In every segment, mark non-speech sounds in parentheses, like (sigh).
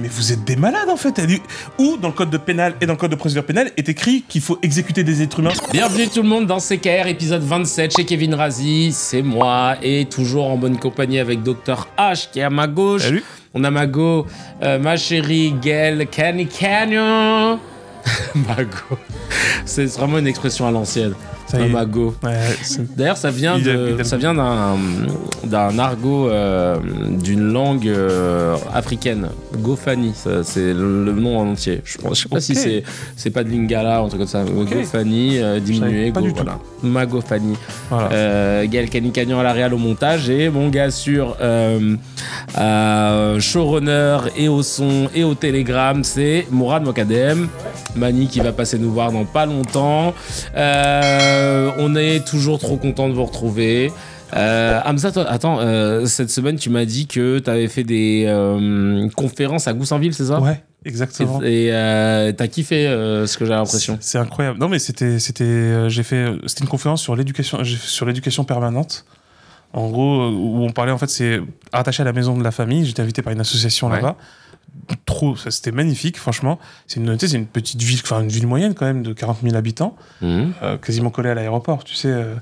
Mais vous êtes des malades en fait Où dans le code de pénal et dans le code de procédure pénale est écrit qu'il faut exécuter des êtres humains. Bienvenue tout le monde dans CKR épisode 27 chez Kevin Razi, c'est moi et toujours en bonne compagnie avec Dr H qui est à ma gauche. Salut. On a Mago, euh, ma chérie Gail Canyon. (laughs) Mago, c'est vraiment une expression à l'ancienne magot D'ailleurs, ça vient ça vient d'un d'un argot euh, d'une langue euh, africaine. Gofani, c'est le, nom en entier. Je, ne sais pas si c'est c'est pas de lingala ou un truc comme ça. Gofani euh, diminué, voilà. Magofani. à la réal au montage et mon gars sur showrunner et au son et au télégramme, c'est Mourad Mokadem, Mani qui va passer nous voir dans pas longtemps. Euh, euh, on est toujours trop content de vous retrouver. Euh, Hamza, attends, euh, cette semaine, tu m'as dit que tu avais fait des euh, conférences à Goussainville, c'est ça Ouais, exactement. Et t'as kiffé ce que j'ai l'impression. C'est incroyable. Non, mais c'était, j'ai fait, une conférence sur l'éducation, sur l'éducation permanente. En gros, où on parlait, en fait, c'est attaché à la maison de la famille. J'étais invité par une association là-bas trop, c'était magnifique, franchement. C'est une petite ville, enfin une ville moyenne quand même de 40 000 habitants, mhm. euh, quasiment collée à l'aéroport, tu sais, euh,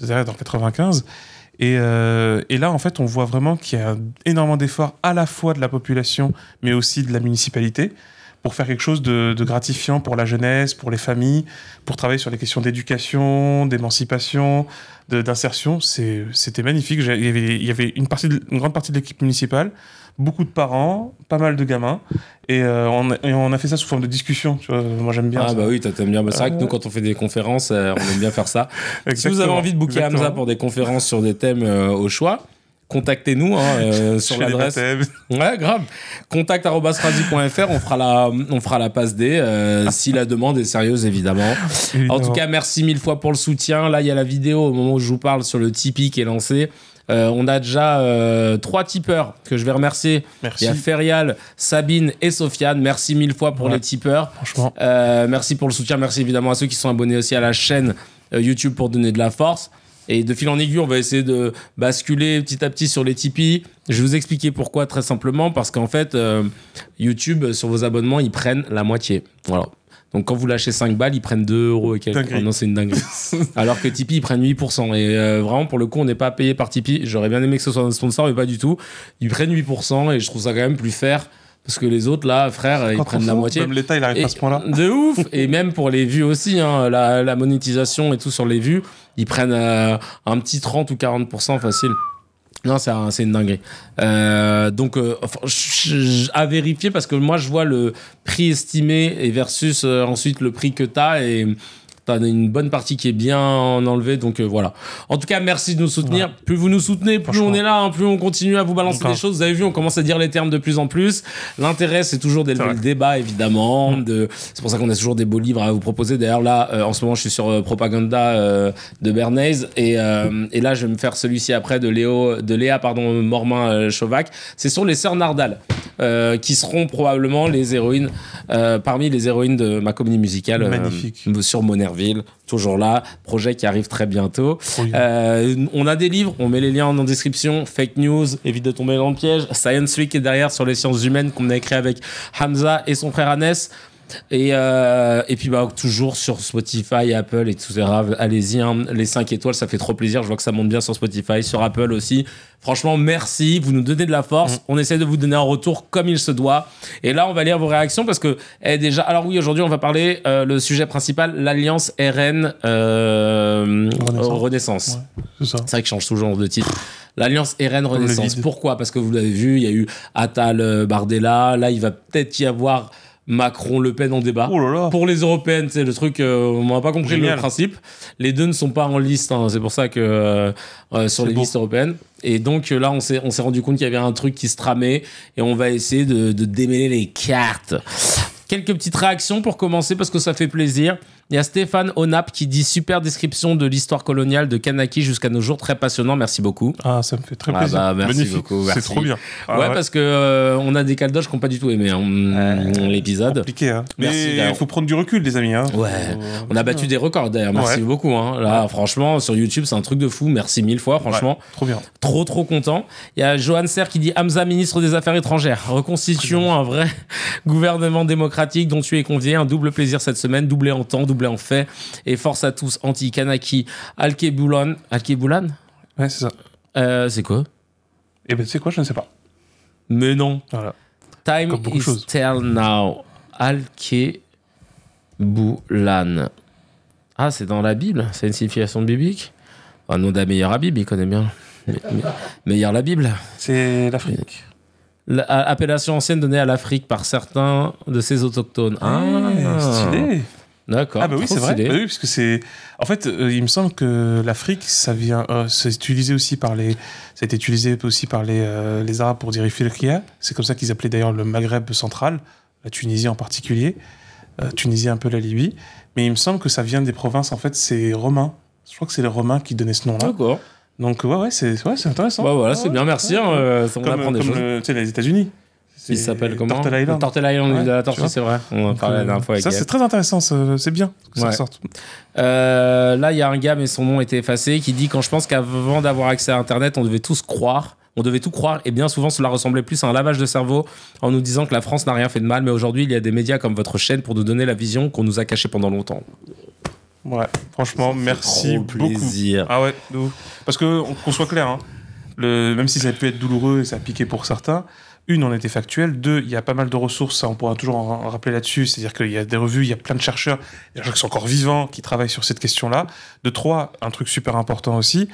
dans 95. Euh, et, là, en fait, on voit vraiment qu'il y a énormément d'efforts à la fois de la population, mais aussi de la municipalité, pour faire quelque chose de, gratifiant pour la jeunesse, pour les familles, pour travailler sur les questions d'éducation, d'émancipation, d'insertion. C'était magnifique. Il y, avait, une, partie une grande partie de l'équipe municipale beaucoup de parents, pas mal de gamins. Euh, et, on, a, fait ça sous forme de discussion. moi, j'aime bien. Ah, bah oui, t'aimes bien. Bah, c'est vrai que nous, quand on fait des conférences, euh, on aime bien faire ça. (laughs) si vous avez envie de booker Hamza pour des conférences sur des thèmes euh, au choix, contactez-nous hein, (laughs) sur l'adresse. Ouais, grave. Contact.radi.fr, on fera la, on fera la passe D si la demande est sérieuse, évidemment. En tout cas, merci mille fois pour le soutien. Là, il y a la vidéo au moment où je vous parle sur le Tipeee qui est lancée. Euh, on a déjà euh, trois tipeurs que je vais remercier. Merci. Il y a Ferial, Sabine et Sofiane. Merci mille fois pour les tipeurs. Franchement. Euh, merci pour le soutien. Merci évidemment à ceux qui sont abonnés aussi à la chaîne YouTube pour donner de la force. Et de fil en aiguille, on va essayer de basculer petit à petit sur les Tipeee. Je vais vous expliquer pourquoi très simplement, parce qu'en fait, YouTube, sur vos abonnements, ils prennent la moitié. Voilà. Donc quand vous lâchez 5 balles, ils prennent 2 euros et quelques. Ah non, c'est une dinguerie. (laughs) Alors que Tipeee, ils prennent 8%. Et euh, vraiment, pour le coup, on n'est pas payé par Tipeee. J'aurais bien aimé que ce soit un sponsor, mais pas du tout. Ils prennent 8% et je trouve ça quand même plus fair. Parce que les autres, là, frère, ils prennent la moitié. l'État, il arrive à ce point-là. De ouf Et même pour les vues aussi, hein, la, la, monétisation et tout sur les vues, ils prennent euh, un petit 30 ou 40% facile. Non, c'est un, une dinguerie. Euh, donc, euh, à vérifier parce que moi, je vois le prix estimé et versus euh, ensuite le prix que tu as. Et une bonne partie qui est bien enlevée, donc euh, voilà. En tout cas, merci de nous soutenir. Plus vous nous soutenez, plus on est là, hein, plus on continue à vous balancer des choses. Vous avez vu, on commence à dire les termes de plus en plus. L'intérêt, c'est toujours d'élever le débat, évidemment. Mm. De... C'est pour ça qu'on a toujours des beaux livres à vous proposer. D'ailleurs, là, euh, en ce moment, je suis sur euh, Propaganda de Bernays, et, là, je vais me faire celui-ci après de Léo, de Léa, pardon, Mormin Chauvac. C'est sur les sœurs Nardal. Euh, qui seront probablement les héroïnes, euh, parmi les héroïnes de ma comédie musicale. Euh, Magnifique. sur Monerville, toujours là. Projet qui arrive très bientôt. on a des livres, on met les liens en description. Fake news, évite de tomber dans le piège. Science Week est derrière sur les sciences humaines qu'on a écrit avec Hamza et son frère Hannes euh, et, puis bah, toujours sur Spotify, Apple, et grave. Allez-y, hein, les 5 étoiles, ça fait trop plaisir. Je vois que ça monte bien sur Spotify, sur Apple aussi. Franchement, merci. Vous nous donnez de la force. Mm. On essaie de vous donner un retour comme il se doit. Et là, on va lire vos réactions parce que eh, déjà. Alors oui, aujourd'hui, on va parler euh, le sujet principal, l'alliance RN euh, Renaissance. c'est ça. C'est vrai que change toujours de titre. L'alliance RN Renaissance. Pourquoi Parce que vous l'avez vu, il y a eu Atal Bardella. Là, il va peut-être y avoir Macron-Le Pen en débat. Oh pour les européennes, c'est le truc, euh, on n'a pas compris le principe. Les deux ne sont pas en liste, hein. c'est pour ça que euh, euh, sur les listes européennes. Et donc là, on s'est, on s'est rendu compte qu'il y avait un truc qui se tramait et on va essayer de, de démêler les cartes. Quelques petites réactions pour commencer parce que ça fait plaisir. Il y a Stéphane Onap qui dit super description de l'histoire coloniale de Kanaki jusqu'à nos jours, très passionnant. Merci beaucoup. Ah, ça me fait très ah plaisir. Bah, merci beaucoup. C'est trop bien. Ah ouais, parce que euh, on a des caldoches qui n'a pas du tout aimé hein, l'épisode. Compliqué. Hein. Mais il faut prendre du recul, les amis. Hein. Ouais. on a battu des records d'ailleurs. Merci beaucoup. Hein. Là, franchement, sur YouTube, c'est un truc de fou. Merci mille fois, franchement. trop bien. Trop, trop content. Il y a Johan Serre qui dit Hamza, ministre des Affaires étrangères. Reconstituons un vrai (laughs) gouvernement démocratique dont tu es convié. Un double plaisir cette semaine, doublé en temps, double en fait. Et force à tous, anti-Kanaki, Alkebulan. Alkeboulan Ouais, c'est ça. Euh, c'est quoi et eh ben, c'est quoi Je ne sais pas. Mais non. Time is tell now. Alkebulan. Ah, c'est dans la Bible C'est une signification biblique Un nom d'un meilleur à Bible, il connaît bien. meilleur la Bible C'est l'Afrique. Appellation ancienne donnée à l'Afrique par certains de ses autochtones. ah, eh, stylé D'accord. Ah bah oui, c'est vrai. Bah oui, parce que c'est. En fait, euh, il me semble que l'Afrique, ça vient, euh, c'est utilisé aussi par les, a été utilisé aussi par les, euh, les Arabes pour dire Ifriqiya. C'est comme ça qu'ils appelaient d'ailleurs le Maghreb central, la Tunisie en particulier, Tunisie un peu la Libye. Mais il me semble que ça vient des provinces. En fait, c'est romain. Je crois que c'est les Romains qui donnaient ce nom-là. D'accord. Donc ouais, ouais, c'est ouais, c'est intéressant. voilà, c'est bien, merci. on hein, apprend des choses. Le, les États-Unis. Il s'appelle comment Turtle Island. Island, de la tortue, c'est vrai. On en parlait euh, la fois. Avec ça, c'est très intéressant. C'est bien ça euh, là, il y a un gars, mais son nom était effacé, qui dit Quand je pense qu'avant d'avoir accès à Internet, on devait tous croire. On devait tout croire et bien souvent cela ressemblait plus à un lavage de cerveau en nous disant que la France n'a rien fait de mal, mais aujourd'hui il y a des médias comme votre chaîne pour nous donner la vision qu'on nous a cachée pendant longtemps. Ouais, franchement, merci beaucoup. Plaisir. Ah ouais, parce que qu'on soit clair, hein, le, même si ça a pu être douloureux et ça a piqué pour certains, une on était factuel. deux, il y a pas mal de ressources, ça on pourra toujours en rappeler là-dessus, c'est-à-dire qu'il y a des revues, il y a plein de chercheurs, des gens qui sont encore vivants, qui travaillent sur cette question-là. De trois, un truc super important aussi,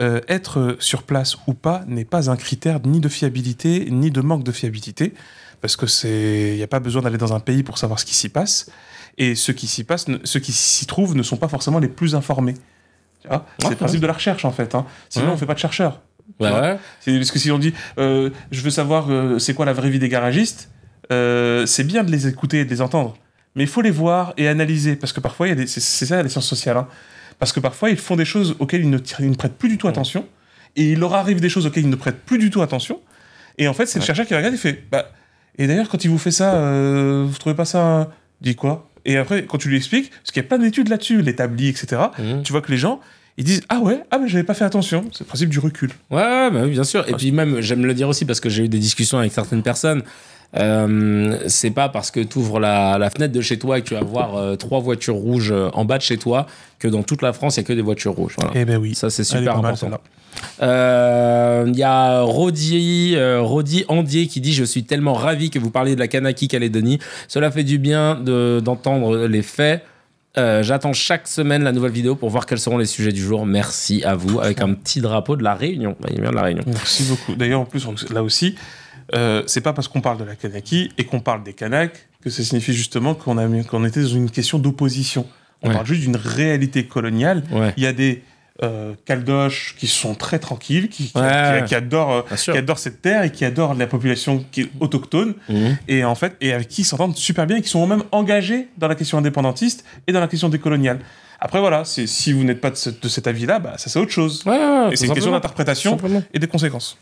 euh, être sur place ou pas n'est pas un critère ni de fiabilité, ni de manque de fiabilité, parce que c'est, il n'y a pas besoin d'aller dans un pays pour savoir ce qui s'y passe, et ceux qui s'y passent, ceux qui s'y trouvent ne sont pas forcément les plus informés. c'est le principe de la recherche en fait. Hein. Sinon, on ne fait pas de chercheurs. Ouais. Parce que si on dit, euh, je veux savoir euh, c'est quoi la vraie vie des garagistes, euh, c'est bien de les écouter et de les entendre. Mais il faut les voir et analyser. Parce que parfois, c'est ça les sciences sociales. Hein. Parce que parfois, ils font des choses auxquelles ils ne, prêtent plus du tout attention. Et il leur arrive des choses auxquelles ils ne prêtent plus du tout attention. Et en fait, c'est le chercheur qui regarde et fait bah, Et d'ailleurs, quand il vous fait ça, vous trouvez pas ça. Dit quoi Et après, quand tu lui expliques, parce qu'il y a plein d'études là-dessus, l'établi, etc., mmh. tu vois que les gens ils disent ah ouais ah mais j'avais pas fait attention c'est le principe du recul ouais bah oui, bien sûr et puis même j'aime le dire aussi parce que j'ai eu des discussions avec certaines personnes euh, c'est pas parce que tu ouvres la, la, fenêtre de chez toi et que tu vas voir euh, trois voitures rouges euh, en bas de chez toi que dans toute la France il n'y a que des voitures rouges. Eh ben oui. Ça c'est super important. Il y a Rodi, Rodi Andier qui dit Je suis tellement ravi que vous parliez de la Kanaki Calédonie. Cela fait du bien d'entendre les faits. Euh, j'attends chaque semaine la nouvelle vidéo pour voir quels seront les sujets du jour. Merci à vous, avec un petit drapeau de la Réunion. Bah, la Réunion. Merci beaucoup. D'ailleurs, en plus, là aussi, euh, c'est pas parce qu'on parle de la Kanaki et qu'on parle des Kanaks que ça signifie justement qu'on était dans une question d'opposition. On parle juste d'une réalité coloniale. Il y a des euh, caldoches qui sont très tranquilles, qui, euh, adorent, cette terre et qui adorent la population qui est mhm. autochtone, mhm. et en fait, et avec qui s'entendent super bien, et qui sont même engagés dans la question indépendantiste et dans la question décoloniale. Après, voilà, si vous n'êtes pas de, cet avis-là, bah, ça c'est autre chose. et c'est une question d'interprétation et des conséquences.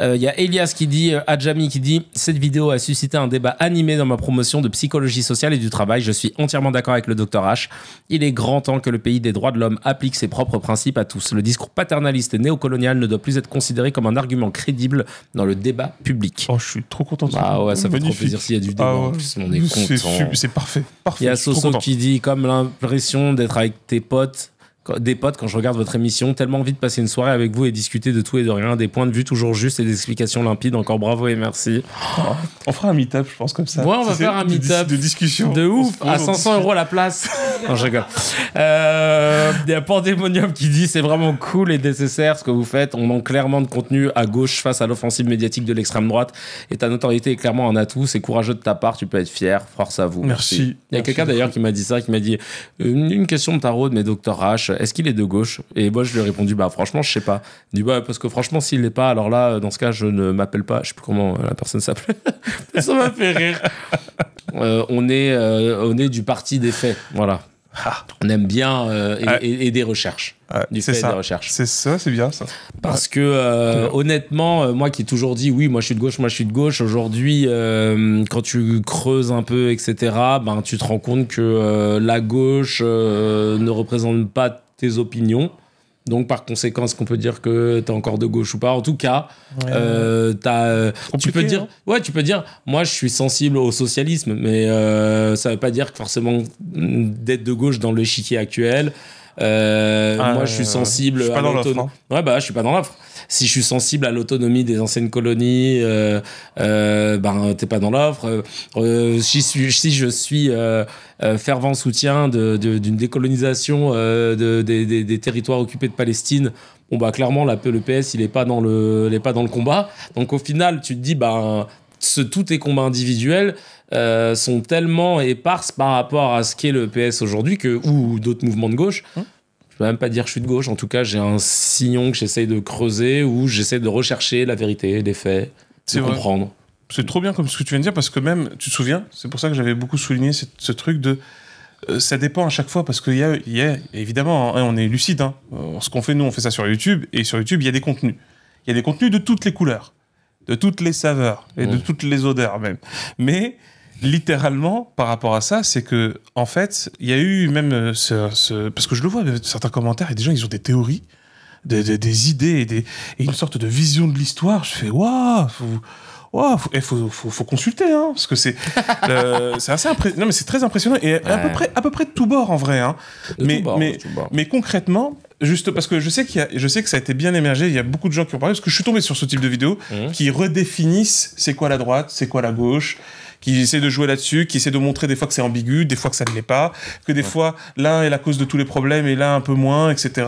Euh, il y a Elias qui dit, euh, Adjami qui dit, cette vidéo a suscité un débat animé dans ma promotion de psychologie sociale et du travail. Je suis entièrement d'accord avec le docteur H. Il est grand temps que le pays des droits de l'homme applique ses propres principes à tous. Le discours paternaliste néocolonial ne doit plus être considéré comme un argument crédible dans le débat public. Oh, je suis trop content. Ah ouais, ça fait trop plaisir s'il y a du débat. Ah est content. C'est parfait. Il y a Soso qui dit, comme l'impression d'être avec tes potes des potes quand je regarde votre émission. Tellement envie de passer une soirée avec vous et discuter de tout et de rien, des points de vue toujours justes et des explications limpides. Encore bravo et merci. on fera un meet-up, je pense, comme ça. Ouais, on va faire un meet-up. De, discussion. De ouf, à 500 euros la place. En (laughs) je euh, il y a Pandemonium qui dit c'est vraiment cool et nécessaire ce que vous faites. On manque clairement de contenu à gauche face à l'offensive médiatique de l'extrême droite et ta notoriété est clairement un atout. C'est courageux de ta part, tu peux être fier. Force à vous. Merci. Il y a quelqu'un d'ailleurs qui m'a dit ça, qui m'a dit euh, une question de tarot de mes docteurs H euh, est-ce qu'il est de gauche Et moi, je lui ai répondu, bah franchement, je sais pas. Il dit, bah parce que franchement, s'il l'est pas, alors là, euh, dans ce cas, je ne m'appelle pas. Je sais plus comment euh, la personne s'appelait. (laughs) Ça m'a fait rire. on, est, on est du parti des faits. Voilà. Ah. On aime bien euh, et, des recherches. du des recherches. C'est ça, c'est bien ça. Parce que honnêtement, moi qui ai toujours dit oui, moi je suis de gauche, moi je suis de gauche, aujourd'hui, quand tu creuses un peu, etc., ben, tu te rends compte que la gauche ne représente pas tes opinions. Donc, par conséquent, ce qu'on peut dire que tu es encore de gauche ou pas En tout cas, ouais. Euh, as, euh, tu peux dire, hein. ouais, tu peux dire, moi, je suis sensible au socialisme, mais ça euh, ça veut pas dire que forcément d'être de gauche dans le l'échiquier actuel. Ah, moi, je suis sensible je suis pas à hein. Ouais, bah, je suis pas dans l'offre. Si je suis sensible à l'autonomie des anciennes colonies, euh, euh, ben t'es pas dans l'offre. si, euh, si, je suis fervent soutien d'une décolonisation de, des territoires occupés de Palestine, bon bah clairement la, le PS il est pas dans le, pas dans le combat. Donc au final tu te dis ben ce, tous tes combats individuels sont tellement éparses par rapport à ce qu'est le PS aujourd'hui que ou d'autres mouvements de gauche hum je vais même pas dire je suis de gauche. En tout cas, j'ai un sillon que j'essaye de creuser où j'essaie de rechercher la vérité, les faits, de comprendre. C'est trop bien comme ce que tu viens de dire parce que même, tu te souviens, c'est pour ça que j'avais beaucoup souligné ce, truc de euh, ça dépend à chaque fois parce qu'il y a, évidemment, hein, on est lucide. Hein. Euh, ce qu'on fait, nous, on fait ça sur YouTube et sur YouTube, il y a des contenus. Il y a des contenus de toutes les couleurs, de toutes les saveurs et de toutes les odeurs même. Mais littéralement par rapport à ça, c'est que en fait, il y a eu même euh, ce, ce, parce que je le vois euh, certains commentaires et des gens ils ont des théories, des, idées et, des, une sorte de vision de l'histoire. Je fais waouh. Wow, eh, faut, faut, faut, consulter, hein, parce que c'est (laughs) c'est assez impressionnant. Non, mais c'est très impressionnant et à peu près à peu près de tout bord en vrai. Hein. Mais mais mais concrètement, juste parce que je sais qu'il y a, je sais que ça a été bien émergé. Il y a beaucoup de gens qui ont parlé parce que je suis tombé sur ce type de vidéos mmh. qui redéfinissent c'est quoi la droite, c'est quoi la gauche, qui essaie de jouer là-dessus, qui essaie de montrer des fois que c'est ambigu, des fois que ça ne l'est pas, que des fois l'un est la cause de tous les problèmes et l'un un peu moins, etc.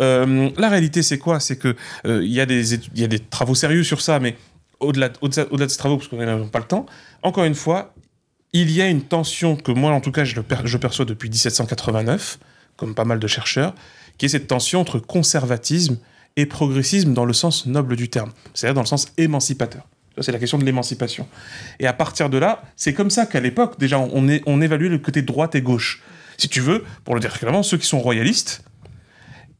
Euh, la réalité, c'est quoi C'est que il euh, y, a des travaux sérieux sur ça, mais au-delà de ces travaux, parce qu'on n'a pas le temps, encore une fois, il y a une tension que moi, en tout cas, je, je perçois depuis 1789, comme pas mal de chercheurs, qui est cette tension entre conservatisme et progressisme dans le sens noble du terme, c'est-à-dire dans le sens émancipateur. C'est la question de l'émancipation. Et à partir de là, c'est comme ça qu'à l'époque, déjà, on, évaluait le côté droite et gauche. Si tu veux, pour le dire clairement, ceux qui sont royalistes,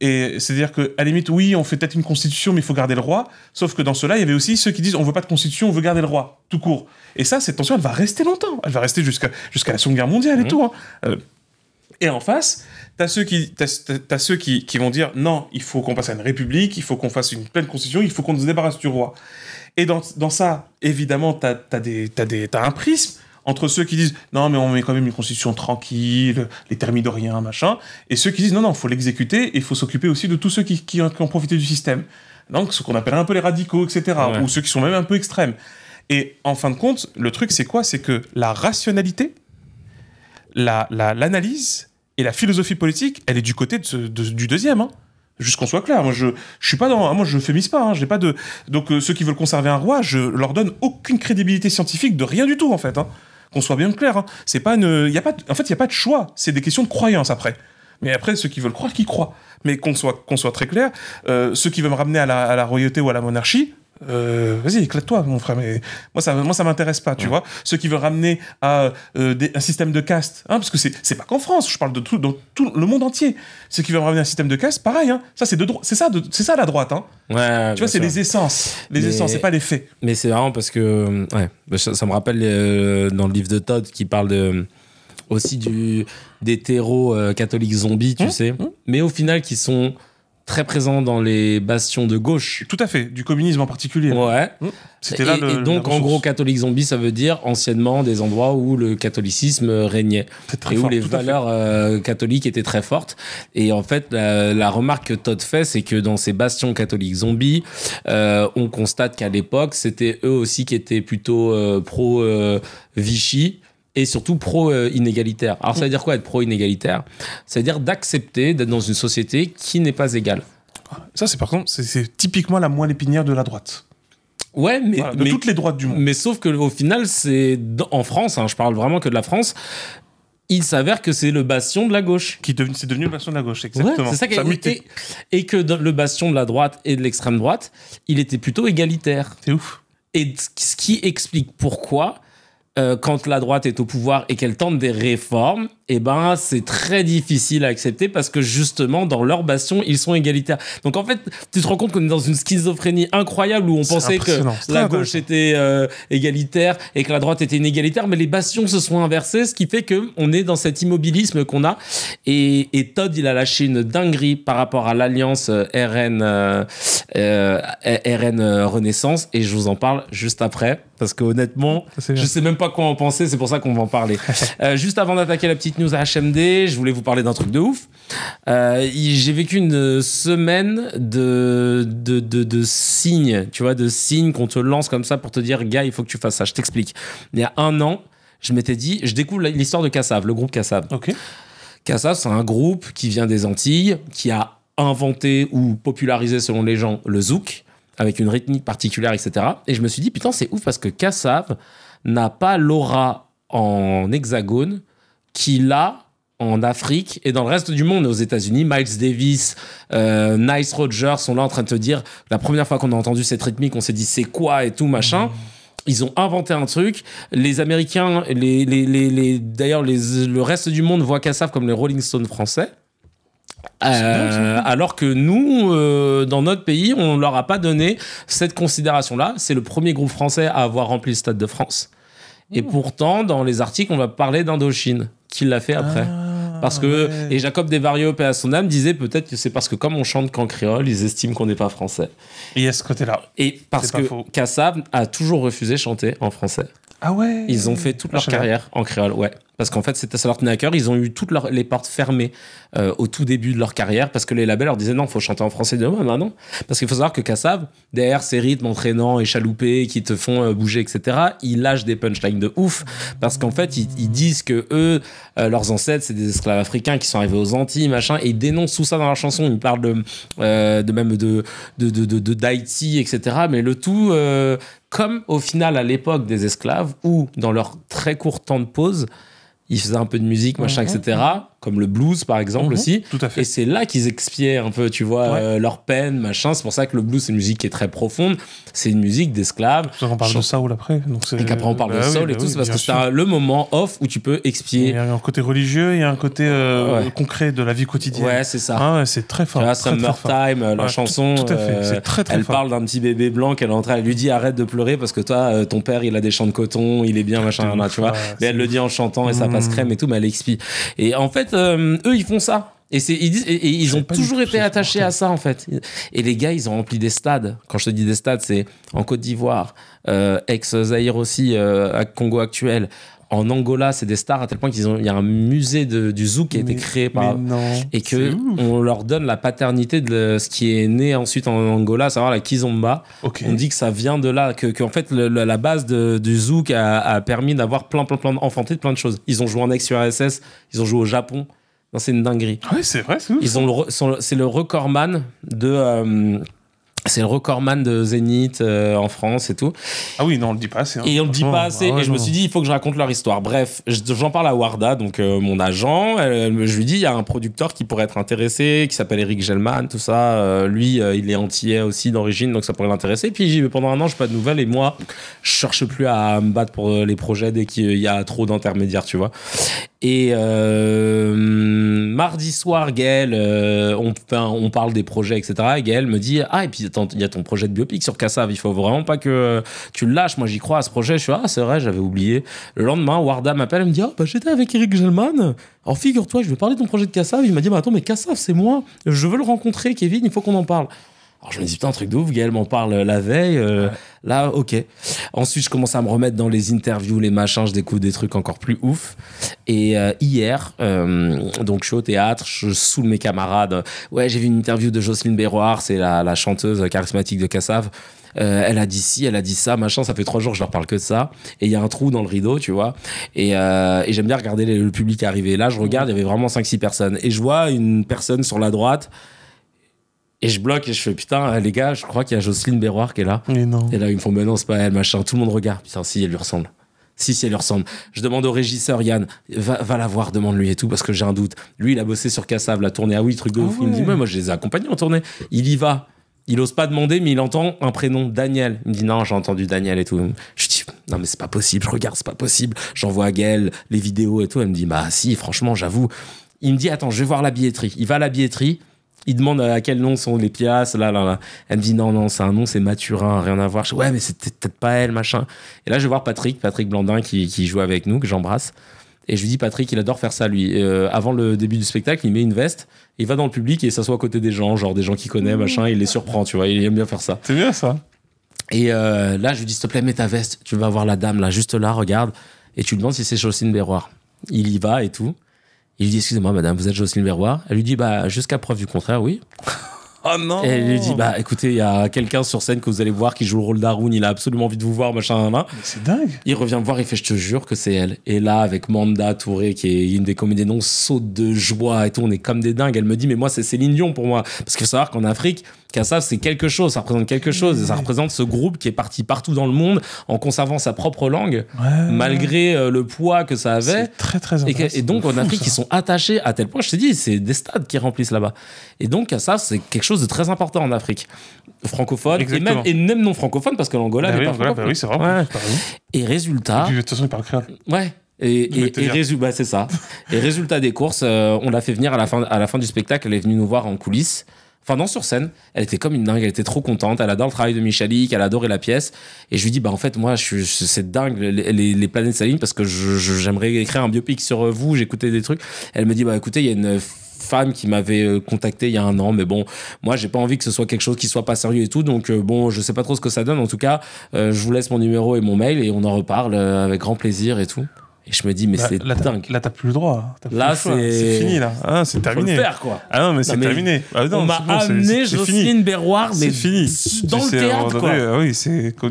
et c'est-à-dire que, à la limite, oui, on fait peut-être une constitution, mais il faut garder le roi. Sauf que dans cela, il y avait aussi ceux qui disent on veut pas de constitution, on veut garder le roi, tout court. Et ça, cette tension, elle va rester longtemps. Elle va rester jusqu'à la Seconde Guerre mondiale et mmh. tout. Hein. Euh, et en face, t'as ceux, qui, as, ceux qui, vont dire non, il faut qu'on passe à une république, il faut qu'on fasse une pleine constitution, il faut qu'on se débarrasse du roi. Et dans, dans ça, évidemment, tu as, un prisme entre ceux qui disent non, mais on met quand même une constitution tranquille, les thermidoriens, machin, et ceux qui disent non, non, il faut l'exécuter et il faut s'occuper aussi de tous ceux qui, ont, profité du système. Donc, ce qu'on appelle un peu les radicaux, etc., ou ceux qui sont même un peu extrêmes. Et en fin de compte, le truc, c'est quoi C'est que la rationalité, l'analyse la, et la philosophie politique, elle est du côté du deuxième. Hein. Juste qu'on soit clair, moi je, je suis pas dans, moi je fémise pas, hein, j'ai pas de, donc euh, ceux qui veulent conserver un roi, je leur donne aucune crédibilité scientifique de rien du tout en fait. Hein. Qu'on soit bien clair, hein. c'est pas une, y a pas, en fait il y a pas de choix, c'est des questions de croyance après. Mais après ceux qui veulent croire, qui croient. Mais qu'on soit, qu'on soit très clair, euh, ceux qui veulent me ramener à la royauté ou à la monarchie, euh, vas-y, éclate-toi, mon frère. Mais moi, ça, moi, ça m'intéresse pas, tu vois. Ceux qui veulent ramener à euh, un système de caste, hein, parce que c'est pas qu'en France. Je parle de tout, dans tout le monde entier. Ceux qui veulent ramener un système de caste, pareil. Hein, ça, c'est de c'est ça, c'est ça la droite. Hein. Ouais, tu vois, c'est les essences, les mais, essences, c'est pas les faits. Mais c'est marrant parce que ouais, ça, me rappelle euh, dans le livre de Todd qui parle de aussi du des terreaux catholiques zombies, tu hum, sais. Hum. Mais au final, qui sont très présent dans les bastions de gauche. Tout à fait, du communisme en particulier. Ouais. Hum, c'était là et, donc, en gros, catholique zombie, ça veut dire anciennement des endroits où le catholicisme régnait et où les valeurs euh, catholiques étaient très fortes. Et en fait, la, remarque que Todd fait, c'est que dans ces bastions catholiques zombies, euh, on constate qu'à l'époque, c'était eux aussi qui étaient plutôt euh, pro Vichy et surtout pro-inégalitaire. Alors ça veut dire quoi être pro inégalitaire Ça veut dire d'accepter d'être dans une société qui n'est pas égale. Ça, c'est par contre, c'est typiquement la moelle épinière de la droite. Ouais, mais de toutes les droites du monde. Mais sauf que au final, c'est en France. Hein, je parle vraiment que de la France. Il s'avère que c'est le bastion de la gauche. Qui c'est devenu le bastion de la gauche, exactement. c'est ça, a été... Et que le bastion de la droite et de l'extrême droite, il était plutôt égalitaire. C'est ouf. Et ce qui explique pourquoi euh, quand la droite est au pouvoir et qu'elle tente des réformes, eh ben, c'est très difficile à accepter parce que justement, dans leur bastion, ils sont égalitaires. Donc en fait, tu te rends compte qu'on est dans une schizophrénie incroyable où on pensait que la gauche était euh, égalitaire et que la droite était inégalitaire, mais les bastions se sont inversés, ce qui fait qu'on est dans cet immobilisme qu'on a. Et, Todd, il a lâché une dinguerie par rapport à l'alliance euh, RN, RN Renaissance, et je vous en parle juste après. Parce que honnêtement, je sais même pas quoi en penser, c'est pour ça qu'on va en parler. (laughs) Euh, juste avant d'attaquer la petite news à HMD, je voulais vous parler d'un truc de ouf. Euh, j'ai vécu une semaine de, de, de, signes, tu vois, de signes qu'on te lance comme ça pour te dire, gars, il faut que tu fasses ça. Je t'explique. Il y a un an, je m'étais dit, je découvre l'histoire de Kassav, le groupe Kassav. Ok. Kassav, c'est un groupe qui vient des Antilles, qui a inventé ou popularisé selon les gens le zouk avec une rythmique particulière, etc. Et je me suis dit, putain, c'est ouf parce que Kassav n'a pas l'aura en hexagone qu'il a en Afrique et dans le reste du monde, aux États-Unis, Miles Davis, euh, Nice Rogers sont là en train de te dire la première fois qu'on a entendu cette rythmique, on s'est dit c'est quoi et tout machin. Mmh. Ils ont inventé un truc. Les Américains, les, les, les d'ailleurs, le reste du monde voit Kassav comme les Rolling Stones français. Euh, alors que nous, euh, dans notre pays, on ne leur a pas donné cette considération-là. C'est le premier groupe français à avoir rempli le Stade de France. Et mmh. pourtant, dans les articles, on va parler d'Indochine, qui l'a fait après. Ah, parce que, et Jacob Desvarieux, paix à son âme, disait peut-être que c'est parce que comme on chante qu'en créole, ils estiment qu'on n'est pas français. Et à ce côté-là. Et parce que Kassab a toujours refusé chanter en français. Ah ouais Ils ont fait toute leur carrière en créole, ouais. Parce qu'en fait, c'était ça leur tenait à cœur. Ils ont eu toutes les portes fermées euh, au tout début de leur carrière parce que les labels leur disaient non, faut chanter en français demain, ben non. Parce qu'il faut savoir que Kassav, derrière ces rythmes entraînants et chaloupés qui te font euh, bouger, etc., ils lâchent des punchlines de ouf parce qu'en fait, ils, disent que eux, euh, leurs ancêtres, c'est des esclaves africains qui sont arrivés aux Antilles, machin, et ils dénoncent tout ça dans leur chanson. Ils parlent de, de même de de, de, etc. Mais le tout, comme au final à l'époque des esclaves, où dans leur très court temps de pause, ils faisaient un peu de musique, machin, etc comme le blues par exemple mhm. aussi. Tout à fait. Et c'est là qu'ils expiaient un peu, tu vois, euh, leur peine, machin. C'est pour ça que le blues, c'est une musique qui est très profonde. C'est une musique d'esclaves. On parle de après. Donc et qu'après on parle bah de soul bah et tout, c'est parce que c'est le moment off où tu peux expier. Il y a un côté religieux, il y a un côté euh, concret de la vie quotidienne. Ouais, c'est ça. Ah c'est très fort. vois Summertime, euh, la chanson. Tout, à fait. très, elle parle d'un petit bébé blanc qu'elle est en train, elle lui dit arrête de pleurer parce que toi, ton père, il a des champs de coton, il est bien, ah, machin, tu vois. Mais elle le dit en chantant et ça passe crème et tout, mais elle expie. Et en fait, euh, eux, ils font ça. Et, ils, ont toujours été attachés à ça, en fait. Et les gars, ils ont rempli des stades. Quand je te dis des stades, c'est en Côte d'Ivoire, euh, ex-Zaïre aussi, euh, à Congo actuel, en Angola, c'est des stars à tel point qu'il y a un musée du zoo qui a été créé par non, et que on leur donne la paternité de ce qui est né ensuite en Angola, à savoir la kizomba. On dit que ça vient de là, que, en fait la base du zoo a, permis d'avoir plein plein plein d'enfantés, de plein de choses. Ils ont joué en ex-URSS, ils ont joué au Japon. Non, c'est une dinguerie. Ah oui, c'est vrai, c'est Ils ont c'est le recordman de euh, c'est le recordman de Zénith euh, en France et tout. Ah oui, non, on le dit pas assez. Hein. Et on le dit pas oh, assez. et je me suis dit, il faut que je raconte leur histoire. Bref, j'en parle à Warda, donc euh, mon agent. je lui dis, il y a un producteur qui pourrait être intéressé, qui s'appelle Eric Gelman, tout ça. Euh, lui, il est antillais aussi d'origine, donc ça pourrait l'intéresser. Puis j'y vais pendant un an, je pas de nouvelles. Et moi, je cherche plus à me battre pour les projets dès qu'il y a trop d'intermédiaires, tu vois. Et euh, mardi soir, Gaël, euh, on, on, parle des projets, etc. Et Gaël me dit Ah, et puis il y a ton projet de biopic sur Kassav, il faut vraiment pas que tu le lâches. Moi, j'y crois à ce projet. Je suis Ah, c'est vrai, j'avais oublié. Le lendemain, Warda m'appelle, elle me dit Ah, bah, j'étais avec Eric Gelman. Alors, figure-toi, je vais parler de ton projet de Kassav. Il m'a dit Mais bah, Attends, mais Kassav, c'est moi. Je veux le rencontrer, Kevin, il faut qu'on en parle. Alors je me dis putain, un truc d'ouf, ouf, m'en parle la veille, euh, là, ok. Ensuite, je commence à me remettre dans les interviews, les machins, je découvre des trucs encore plus ouf. Et euh, hier, euh, donc je suis au théâtre, je saoule mes camarades. Ouais, j'ai vu une interview de Jocelyne Béroir, c'est la, la, chanteuse charismatique de Cassav. elle a dit ci, elle a dit ça, machin, ça fait trois jours que je leur parle que de ça. Et il y a un trou dans le rideau, tu vois. Et, et j'aime bien regarder le public arriver. Là, je regarde, il y avait vraiment 5 six personnes. Et je vois une personne sur la droite et je bloque et je fais putain, euh, les gars, je crois qu'il y a Jocelyne Béroir qui est là. non. Et là, ils me font, mais non, c'est pas elle, machin. Tout le monde regarde, putain, si elle lui ressemble. Si, si, elle lui ressemble. Je demande au régisseur, Yann, va, la voir, demande-lui et tout, parce que j'ai un doute. Lui, il a bossé sur Cassave la tournée. Ah oui, truc de ah ouf. Il me dit, mais moi, je les ai accompagnés en tournée. Il y va. Il ose pas demander, mais il entend un prénom, Daniel. Il me dit, non, j'ai entendu Daniel et tout. Je dis, non, mais c'est pas possible, je regarde, c'est pas possible. J'envoie à Gaël les vidéos et tout. Elle me dit, bah si, franchement, j'avoue. Il me dit, attends, je vais voir la billetterie. Il va la billetterie il demande à quel nom sont les pièces, là, là, là. Elle me dit non, non, c'est un nom, c'est Mathurin, rien à voir. Je ouais, mais c'était peut-être pas elle, machin. Et là, je vais voir Patrick, Patrick Blandin qui, joue avec nous, que j'embrasse. Et je lui dis, Patrick, il adore faire ça, lui. Euh, avant le début du spectacle, il met une veste, il va dans le public et s'assoit à côté des gens, genre des gens qu'il connaît, mmh. machin, il les surprend, tu vois, il aime bien faire ça. C'est bien ça. Et euh, là, je lui dis, s'il te plaît, mets ta veste, tu vas voir la dame, là, juste là, regarde, et tu lui demandes si c'est Chaussine Berroir. Il y va et tout. Il lui dit Excusez-moi, madame, vous êtes Jocelyne Verroir Elle lui dit Bah, jusqu'à preuve du contraire, oui. (laughs) Oh non elle lui dit Bah, écoutez, il y a quelqu'un sur scène que vous allez voir qui joue le rôle d'Aroun, il a absolument envie de vous voir, machin, machin. C'est dingue. Il revient me voir, il fait Je te jure que c'est elle. Et là, avec Manda Touré, qui est une des comédiennes, on saute de joie et tout, on est comme des dingues. Elle me dit Mais moi, c'est Céline Dion pour moi. Parce qu'il faut savoir qu'en Afrique, Kassav, c'est quelque chose, ça représente quelque chose, ça représente ce groupe qui est parti partout dans le monde en conservant sa propre langue, malgré euh, le poids que ça avait. Très, très et, et, donc, en Afrique, ils sont attachés à tel point, je te dit, c'est des stades qui remplissent là-bas. Et donc, Kassav, c'est quelque chose de très important en Afrique. Francophone, et même, non francophone, parce que l'Angola bah n'est pas bah Et résultat. de toute façon, Ouais. Et, résultat, bah, c'est ça. et résultat des courses, euh, on l'a fait venir à la fin, à la fin du spectacle. Elle est venue nous voir en coulisses. Enfin, non, sur scène, elle était comme une dingue, elle était trop contente, elle adore le travail de Michalik, elle adorait la pièce. Et je lui dis, bah en fait, moi, je, je, c'est dingue, les, les, planètes salines parce que j'aimerais écrire un biopic sur euh, vous, j'écoutais des trucs. Elle me dit, bah écoutez, il y a une femme qui m'avait euh, contacté il y a un an, mais bon, moi j'ai pas envie que ce soit quelque chose qui soit pas sérieux et tout, donc euh, bon, je sais pas trop ce que ça donne. En tout cas, je vous laisse mon numéro et mon mail et on en reparle avec grand plaisir et tout. Et je me dis, mais c'est c'est dingue. Là, t'as plus le droit. Hein. là, c'est fini, là. Ah, c'est terminé. Faut le faire, quoi. Ah non, mais c'est terminé. Ah on m'a amené Jocelyne Berroir, fini. dans le théâtre, quoi. Ah, oui,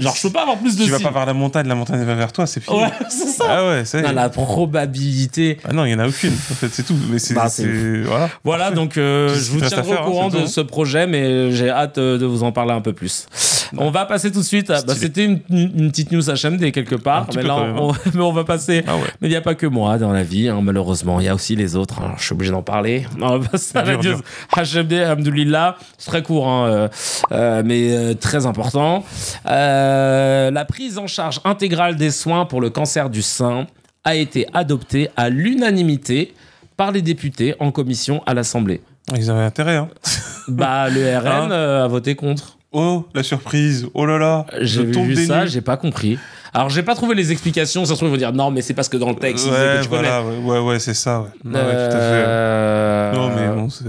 Genre, je peux pas avoir plus de. Tu vas pas vers la montagne, la montagne va vers toi, c'est fini. (laughs) c'est ça. Ah ouais, c'est. La probabilité. Ah non, il y en a aucune. En fait, c'est tout. Mais c'est. Bah, voilà. donc euh, je vous tiens au hein, courant de hein. ce projet, mais j'ai hâte euh, de vous en parler un peu plus. On va passer tout de suite. Bah, c'était une, petite news HMD quelque part. Mais, là, hein. (laughs) on, va passer. Ah mais il n'y a pas que moi dans la vie, hein, malheureusement. Il y a aussi les autres. Hein. Je suis obligé d'en parler. (laughs) On va passer à la news HMD, Alhamdoulilah. C'est très court, euh, euh, mais euh, très important. la prise en charge intégrale des soins pour le cancer du sein a été adoptée à l'unanimité par les députés en commission à l'Assemblée. Ils avaient intérêt. bah, le RN (laughs) a voté contre. Oh, la surprise. Oh là là. J'ai vu ça, j'ai pas compris. Alors, j'ai pas trouvé les explications. Ça se trouve, ils vont dire non, mais c'est parce que dans le texte, ouais, que tu connais. Ouais, ouais, c'est ça. Ouais. Non, euh, Non, mais bon, c'est.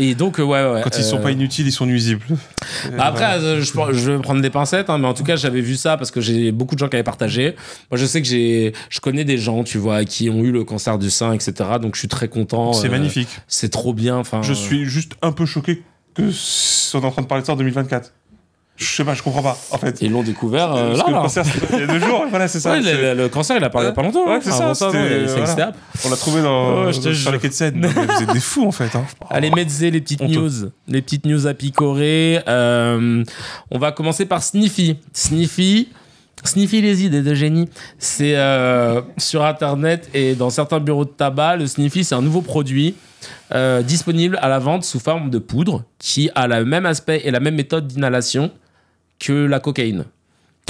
Et donc, ouais, ouais. Quand ils sont euh, pas inutiles, ils sont nuisibles. Bah, après, euh, je, je, vais prendre des pincettes, hein, mais en tout cas, j'avais vu ça parce que j'ai beaucoup de gens qui avaient partagé. Moi, je sais que j'ai, je connais des gens, tu vois, qui ont eu le cancer du sein, etc. Donc, je suis très content. C'est magnifique. C'est trop bien. Enfin, je suis juste un peu choqué que sont en train de parler de ça en 2024 je sais pas, je comprends pas, en fait. Ils l'ont découvert euh, là, là, Le cancer, il y a deux jours, voilà, c'est ça. le, cancer, il a parlé il y a pas longtemps. Ouais, hein. On l'a trouvé dans, dans sur les quais de vous êtes des fous, en fait. Hein. Allez, oh, mettez les petites news. Les petites news à picorer. Euh, on va commencer par Sniffy. Sniffy. Sniffy les idées de génie, c'est euh, sur Internet et dans certains bureaux de tabac. Le Sniffy, c'est un nouveau produit euh, disponible à la vente sous forme de poudre qui a le même aspect et la même méthode d'inhalation que la cocaïne.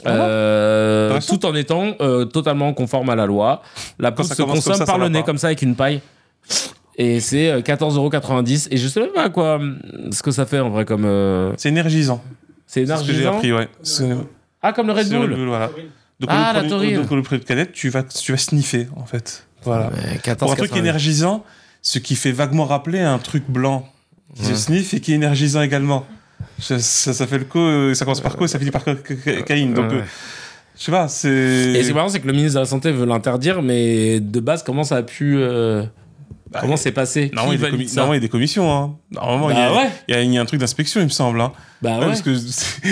Ah euh, tout en étant totalement conforme à la loi. La poudre se consomme par le nez, comme ça, avec une paille. Et c'est 14,90€. Et je sais même pas quoi, ce que ça fait en vrai comme. C'est énergisant. C'est énergisant. C'est ce que j'ai appris, ouais. Ah, comme le Red Bull. voilà. Donc, ah, le la donc le produit de canette, tu vas, tu vas sniffer en fait. Voilà. Pour un truc énergisant, ce qui fait vaguement rappeler un truc blanc qui se sniffe et qui est énergisant également. Ça, ça, fait le co, euh, ça commence par co, ça finit par caïne. Donc, ouais. Euh, sais pas, c'est. Et c'est marrant, c'est que le ministre de la Santé veut l'interdire, mais de base, comment ça a pu. Euh, bah, comment c'est passé Normalement, il y a des commissions. Hein. Normalement, il, y a, bah, ouais. il, y a, il y a un truc d'inspection, il me semble. Hein. Bah ah, ouais. Parce que, (laughs) tu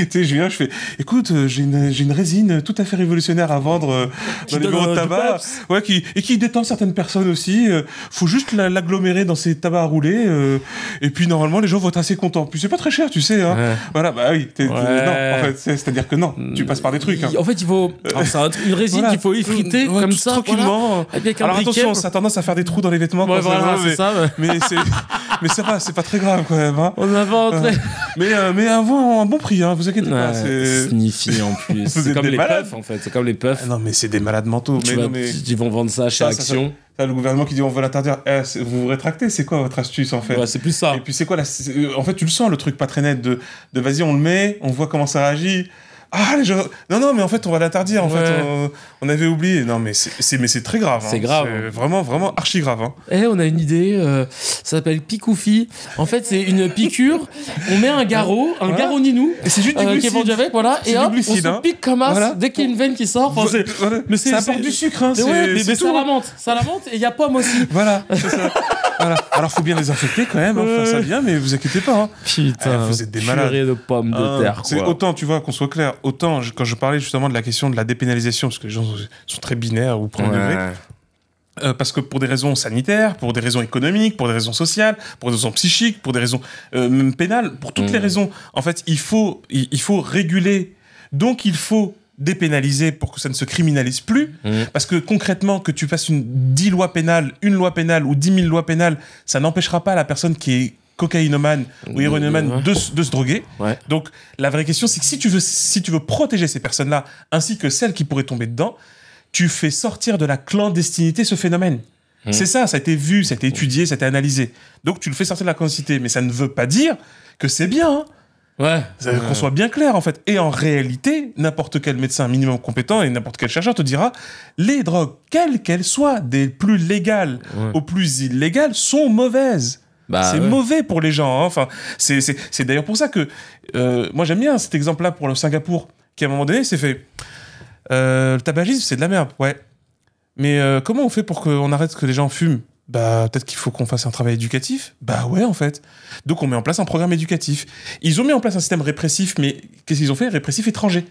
sais, je je fais écoute, euh, j'ai une, une, résine tout à fait révolutionnaire à vendre euh, dans les bureaux de tabac. Ouais, qui, et qui détend certaines personnes aussi. Euh, faut juste l'agglomérer dans ces tabacs à rouler. et puis, normalement, les gens vont être assez contents. Puis, c'est pas très cher, tu sais. Hein. Voilà, bah oui. non, en fait, c'est-à-dire que non, tu passes par des trucs. Hein. En fait, il faut. une résine qu'il faut effriter comme ça. Tranquillement. Alors, attention, ça a tendance à faire des trous dans les vêtements. mais, mais, ça va, c'est pas très grave quand même. Hein. (laughs) On invente. mais, mais un, bon, un bon prix, hein, vous inquiétez pas. C'est en plus. (laughs) c'est comme les puffs en fait, c'est comme les puffs. Ah non mais c'est des malades mentaux. mais, Ils vont vendre ça chez Action. Ça, le gouvernement qui dit on veut l'interdire, eh, vous vous rétractez, c'est quoi votre astuce en fait C'est plus ça. Et puis c'est quoi la... Euh, en fait, tu le sens le truc pas très net de, de vas-y, on le met, on voit comment ça réagit ah non non mais en fait on va l'interdire en fait on, avait oublié non mais c'est mais c'est très grave hein. c'est grave vraiment vraiment archi grave hein. et eh, on a une idée euh, ça s'appelle picoufi en fait c'est une piqûre on met un garrot un voilà. garrot ninou et c'est juste du truc euh, qui est vendu avec voilà et hop on se hein. pique comme as dès qu'il y a une veine qui sort enfin, ça apporte du sucre hein, mais, ça hein. la ça et il y a pomme aussi voilà (laughs) voilà alors faut bien les infecter quand même ça vient mais vous inquiétez pas putain eh, vous êtes des malades de pommes ah, c'est autant tu vois qu'on soit clair autant quand je parlais justement de la question de la dépénalisation, parce que les gens sont très binaires ou prennent Euh, parce que pour des raisons sanitaires, pour des raisons économiques, pour des raisons sociales, pour des raisons psychiques, pour des raisons euh, même pénales, pour toutes les mm. raisons, en fait, il faut, il, faut réguler. Donc, il faut dépénaliser pour que ça ne se criminalise plus. Mm. Parce que concrètement, que tu fasses une 10 lois pénales, une loi pénale ou 10 000 lois pénales, ça n'empêchera pas la personne qui est cocaïnomane ou héroïnomane de, se droguer. Donc la vraie question, c'est que si tu veux, si tu veux protéger ces personnes-là, ainsi que celles qui pourraient tomber dedans, tu fais sortir de la clandestinité ce phénomène. Hmm. C'est ça, ça a été vu, ça a été étudié, ça a été analysé. Donc tu le fais sortir de la clandestinité, mais ça ne veut pas dire que c'est bien. Hein. Ouais. Qu'on soit bien clair, en fait. Et en réalité, n'importe quel médecin minimum compétent et n'importe quel chercheur te dira les drogues, quelles qu'elles soient, des plus légales aux plus illégales, sont mauvaises. Bah c'est mauvais pour les gens. Hein. Enfin, c'est d'ailleurs pour ça que euh, moi j'aime bien cet exemple-là pour le Singapour, qui à un moment donné s'est fait. Euh, le tabagisme, c'est de la merde, ouais. Mais euh, comment on fait pour qu'on arrête que les gens fument bah, peut-être qu'il faut qu'on fasse un travail éducatif. Bah ouais, en fait. Donc on met en place un programme éducatif. Ils ont mis en place un système répressif, mais qu'est-ce qu'ils ont fait Répressif étranger.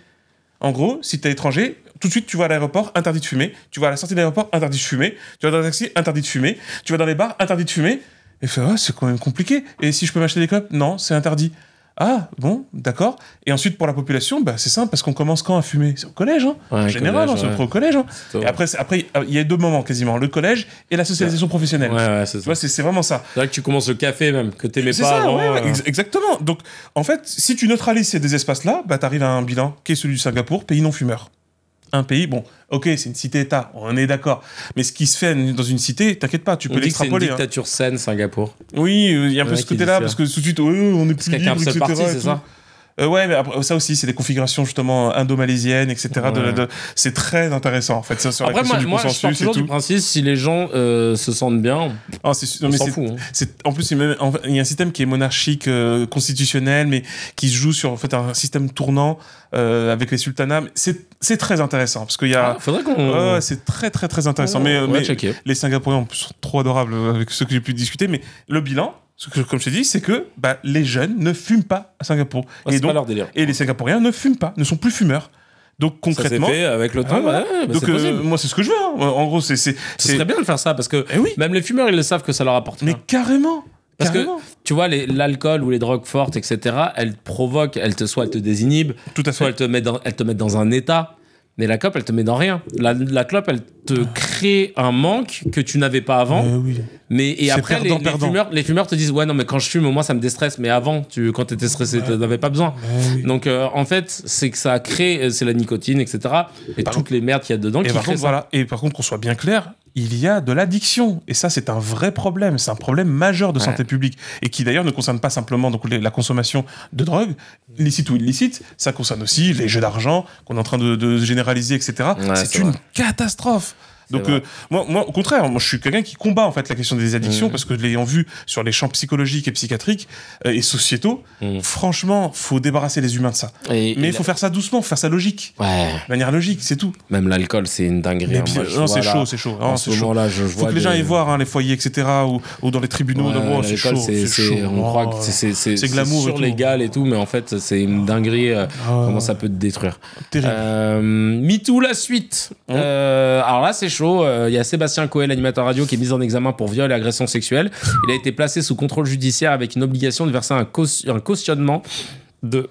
En gros, si t'es étranger, tout de suite tu vas à l'aéroport, interdit de fumer. Tu vas à la sortie de l'aéroport, interdit de fumer. Tu vas dans un taxi, interdit de fumer. Tu vas dans les bars, interdit de fumer. Et fait, ah, c'est quand même compliqué. Et si je peux m'acheter des clopes Non, c'est interdit. Ah, bon, d'accord. Et ensuite, pour la population, bah, c'est simple, parce qu'on commence quand à fumer C'est au collège, hein. En général, on au collège. Hein. après, après, il y a deux moments quasiment, le collège et la socialisation professionnelle. c'est vraiment ça. C'est vrai que tu commences le café même, que t'aimais pas euh. exactement. Donc, en fait, si tu neutralises ces deux espaces-là, bah, t'arrives à un bilan qui est celui du Singapour, pays non fumeur un pays. Bon, ok, c'est une cité-État, on est d'accord. Mais ce qui se fait dans une cité, t'inquiète pas, tu on peux l'extrapoler. C'est une hein. dictature saine, Singapour. Oui, euh, il y a un peu ce côté-là, parce que tout de suite, on est plus libre, etc. C'est ça euh, ouais, mais après, ça aussi, c'est des configurations justement indo-malaisiennes, etc. De, de, c'est très intéressant en fait. sur la moi, du moi, du principe si les gens euh, se sentent bien, ah, c'est, on s'en fout. Hein. En plus, il y a un système qui est monarchique, euh, constitutionnel, mais qui se joue sur en fait un système tournant euh, avec les sultanats. C'est, très intéressant parce qu'il y a. Ah, faudrait qu'on. c'est très très très intéressant. mais, mais les Singapouriens sont trop adorables avec ceux que j'ai pu discuter. Mais le bilan, comme je t'ai dit, c'est que bah, les jeunes ne fument pas à Singapour. et donc, Et les Singapouriens ne fument pas, ne sont plus fumeurs. Donc concrètement, ça fait avec le temps. Ah euh, moi c'est ce que je veux. Hein. En gros c'est c'est. Ce serait bien de faire ça parce que eh même les fumeurs ils le savent que ça leur apporte. Mais carrément. Parce que tu vois, l'alcool ou les drogues fortes, etc., elles provoquent, elles te, soit elles te désinhibent, Tout à soit elles te, mettent dans, elles te mettent dans un état. Mais la clope, elle te met dans rien. La, la clope, elle te crée un manque que tu n'avais pas avant. Euh, mais et après les, fumeurs, les, fumeurs, te disent ouais non mais quand je fume au moins ça me déstresse mais avant tu quand étais stressé tu n'avais pas besoin. Donc euh, en fait c'est que ça a créé euh, c'est la nicotine etc et toutes les merdes qu'il y a dedans. Et qui par contre voilà et par contre qu'on soit bien clair il y a de l'addiction. Et ça, c'est un vrai problème. C'est un problème majeur de santé publique. Et qui d'ailleurs ne concerne pas simplement donc, la consommation de drogue, licite ou illicite. Ça concerne aussi les jeux d'argent qu'on est en train de, généraliser, etc. c'est une catastrophe. Donc euh, moi, moi, au contraire, moi je suis quelqu'un qui combat en fait la question des addictions mmh. parce que l'ayant vu sur les champs psychologiques et psychiatriques euh, et sociétaux, mmh. franchement, faut débarrasser les humains de ça. Mais il faut faire ça doucement, faire ça logique, ouais. de manière logique, c'est tout. Même l'alcool, c'est une dinguerie. Hein, non, c'est chaud, c'est chaud. Non, ce chaud. Là, je faut vois que les gens aillent voir hein, les foyers, etc. Ou, ou dans les tribunaux. c'est chaud, oh, c'est chaud. On croit que c'est c'est glamour, légal et tout, mais en fait, c'est une dinguerie. Euh, ah. Comment ça peut te détruire MeToo, la suite. Oh. Alors là, c'est chaud. Euh, il y a Sébastien Coel, animateur radio, qui est mis en examen pour viol et agression sexuelle. Il a été placé sous contrôle judiciaire avec une obligation de verser un, cautionnement de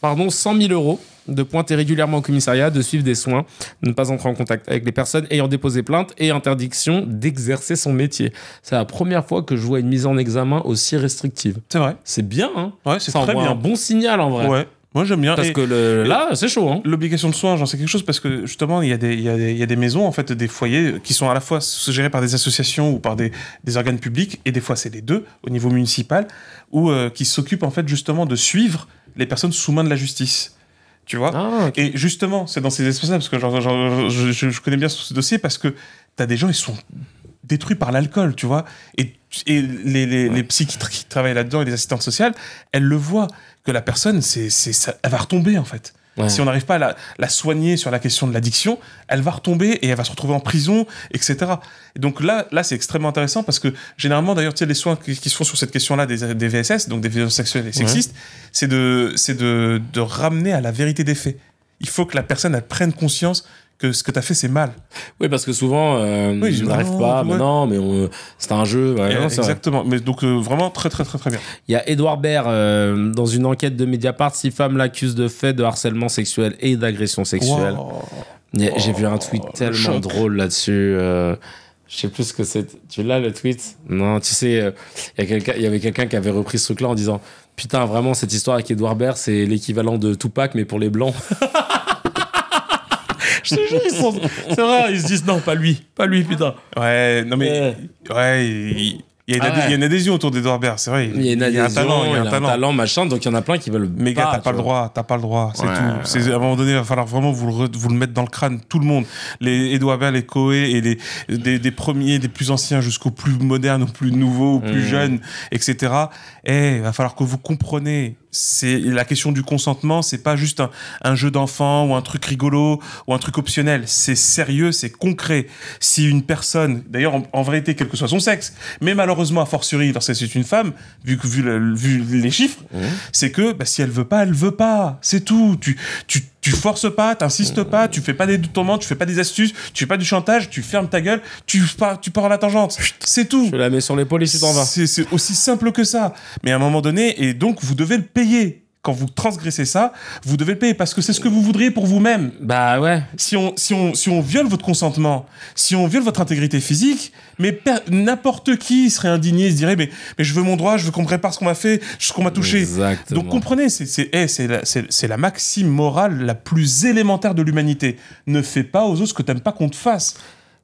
pardon, 100 000 euros de pointer régulièrement au commissariat, de suivre des soins, de ne pas entrer en contact avec les personnes ayant déposé plainte et interdiction d'exercer son métier. C'est la première fois que je vois une mise en examen aussi restrictive. C'est vrai. C'est bien, hein Ouais, c'est très bien. un bon signal en vrai. Ouais. Moi, j'aime bien. Parce que là, c'est chaud. Hein. L'obligation de soins, j'en sais quelque chose parce que justement, il y, a des, il, y y, a des maisons, en fait, des foyers qui sont à la fois gérés par des associations ou par des, des organes publics, et des fois, c'est les deux au niveau municipal, ou euh, qui s'occupent, en fait, justement de suivre les personnes sous main de la justice. Tu vois ah, Et justement, c'est dans ces espaces-là, parce que je, je, connais bien ce dossier, parce que tu as des gens, ils sont détruits par l'alcool, tu vois. Et, et les, les, les qui travaillent là-dedans et les assistantes sociales, elles le voient que la personne, c'est, ça, elle va retomber en fait. Si on n'arrive pas à la, soigner sur la question de l'addiction, elle va retomber et elle va se retrouver en prison, etc. Et donc là, là c'est extrêmement intéressant parce que généralement, d'ailleurs, tu les soins qui, se font sur cette question-là des, des, VSS, donc des violences sexuelles et sexistes, c'est de, c'est de ramener à la vérité des faits. Il faut que la personne elle prenne conscience que ce que t'as fait c'est mal. Oui, parce que souvent, euh, je n'arrive pas, mais non, mais euh, c'est un jeu. Eh, exactement, mais donc euh, vraiment très très très très bien. Il y a Edouard Baird, euh, dans une enquête de Mediapart, six femmes l'accusent de faits de harcèlement sexuel et d'agression sexuelle. J'ai vu un tweet oh, tellement drôle là-dessus. Je sais plus ce que c'est. Tu l'as le tweet Non, tu sais, il y, y avait quelqu'un qui avait repris ce truc-là en disant Putain, vraiment, cette histoire avec Edouard Baird, c'est l'équivalent de Tupac, mais pour les blancs. (laughs) C'est vrai, ils se disent non, pas lui, pas lui, putain. Ouais, non mais. Ouais, il... y, a ah a une adhésion autour d'Edouard Baird, c'est vrai. Il y a, un talent, il y a un, talent. machin, donc il y en a plein qui veulent. Mais gars, t'as pas le droit, t'as pas le droit, c'est tout. À un moment donné, il va falloir vraiment vous le, vous le mettre dans le crâne, tout le monde. Les Edouard Baird, les Coé, et des, des, premiers, des plus anciens jusqu'aux plus modernes, aux plus nouveaux, aux plus mmh. jeunes, etc. Eh, il va falloir que vous compreniez c'est la question du consentement, c'est pas juste un, jeu d'enfant ou un truc rigolo ou un truc optionnel. C'est sérieux, c'est concret. Si une personne, d'ailleurs en, vérité, quel que soit son sexe, mais malheureusement a fortiori que c'est une femme, vu que vu, vu les chiffres, mmh. c'est que bah, si elle veut pas, elle veut pas. C'est tout. Tu tu tu forces pas, t'insistes pas, tu fais pas des tourments, tu fais pas des astuces, tu fais pas du chantage, tu fermes ta gueule, tu pars, tu pars à la tangente. C'est tout. Je la mets sur l'épaule et tu t'en vas. C'est aussi simple que ça. Mais à un moment donné, et donc vous devez le payer quand vous transgressez ça, vous devez le payer parce que c'est ce que vous voudriez pour vous-même. Bah ouais. Si on, si, on, si on viole votre consentement, si on viole votre intégrité physique, mais n'importe qui serait indigné, se dirait mais, mais je veux mon droit, je veux qu'on me répare ce qu'on m'a fait, ce qu'on m'a touché. Donc comprenez, c'est c'est eh, la, la maxime morale la plus élémentaire de l'humanité. Ne fais pas aux autres ce que tu n'aimes pas qu'on te fasse.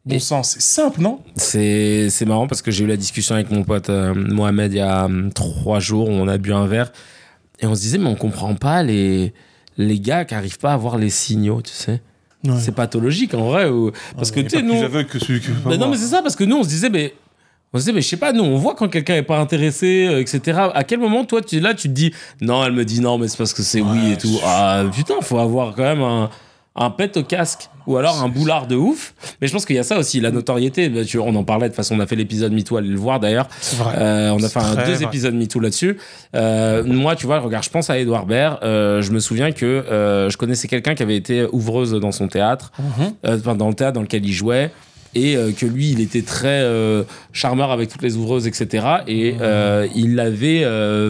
Bon sens. c'est simple, non C'est marrant parce que j'ai eu la discussion avec mon pote euh, Mohamed il y a hum, trois jours où on a bu un verre et on se disait, mais on comprend pas les, les gars qui arrivent pas à voir les signaux, tu sais. C'est pathologique en vrai. Parce que tu sais, nous. Plus que celui qui ben non, mais c'est ça, parce que nous, on se disait, mais. On se disait, mais je sais pas, nous, on voit quand quelqu'un est pas intéressé, euh, etc. À quel moment, toi, tu là, tu te dis, non, elle me dit non, mais c'est parce que c'est oui et tout. Ah, putain, faut avoir quand même un un pet au casque ou alors un boulard de ouf. Mais je pense qu'il y a ça aussi, la notoriété. Bah, on en parlait, de toute façon, on a fait l'épisode MeToo, allez le voir d'ailleurs. Euh, on a fait un, deux épisodes MeToo là-dessus. Euh, moi, tu vois, regarde, je pense à Edouard Baird. Euh, je me souviens que je connaissais quelqu'un qui avait été ouvreuse dans son théâtre, mhm. dans le théâtre dans lequel il jouait et euh, que lui, il était très euh, charmeur avec toutes les ouvreuses, etc. Et euh, il l'avait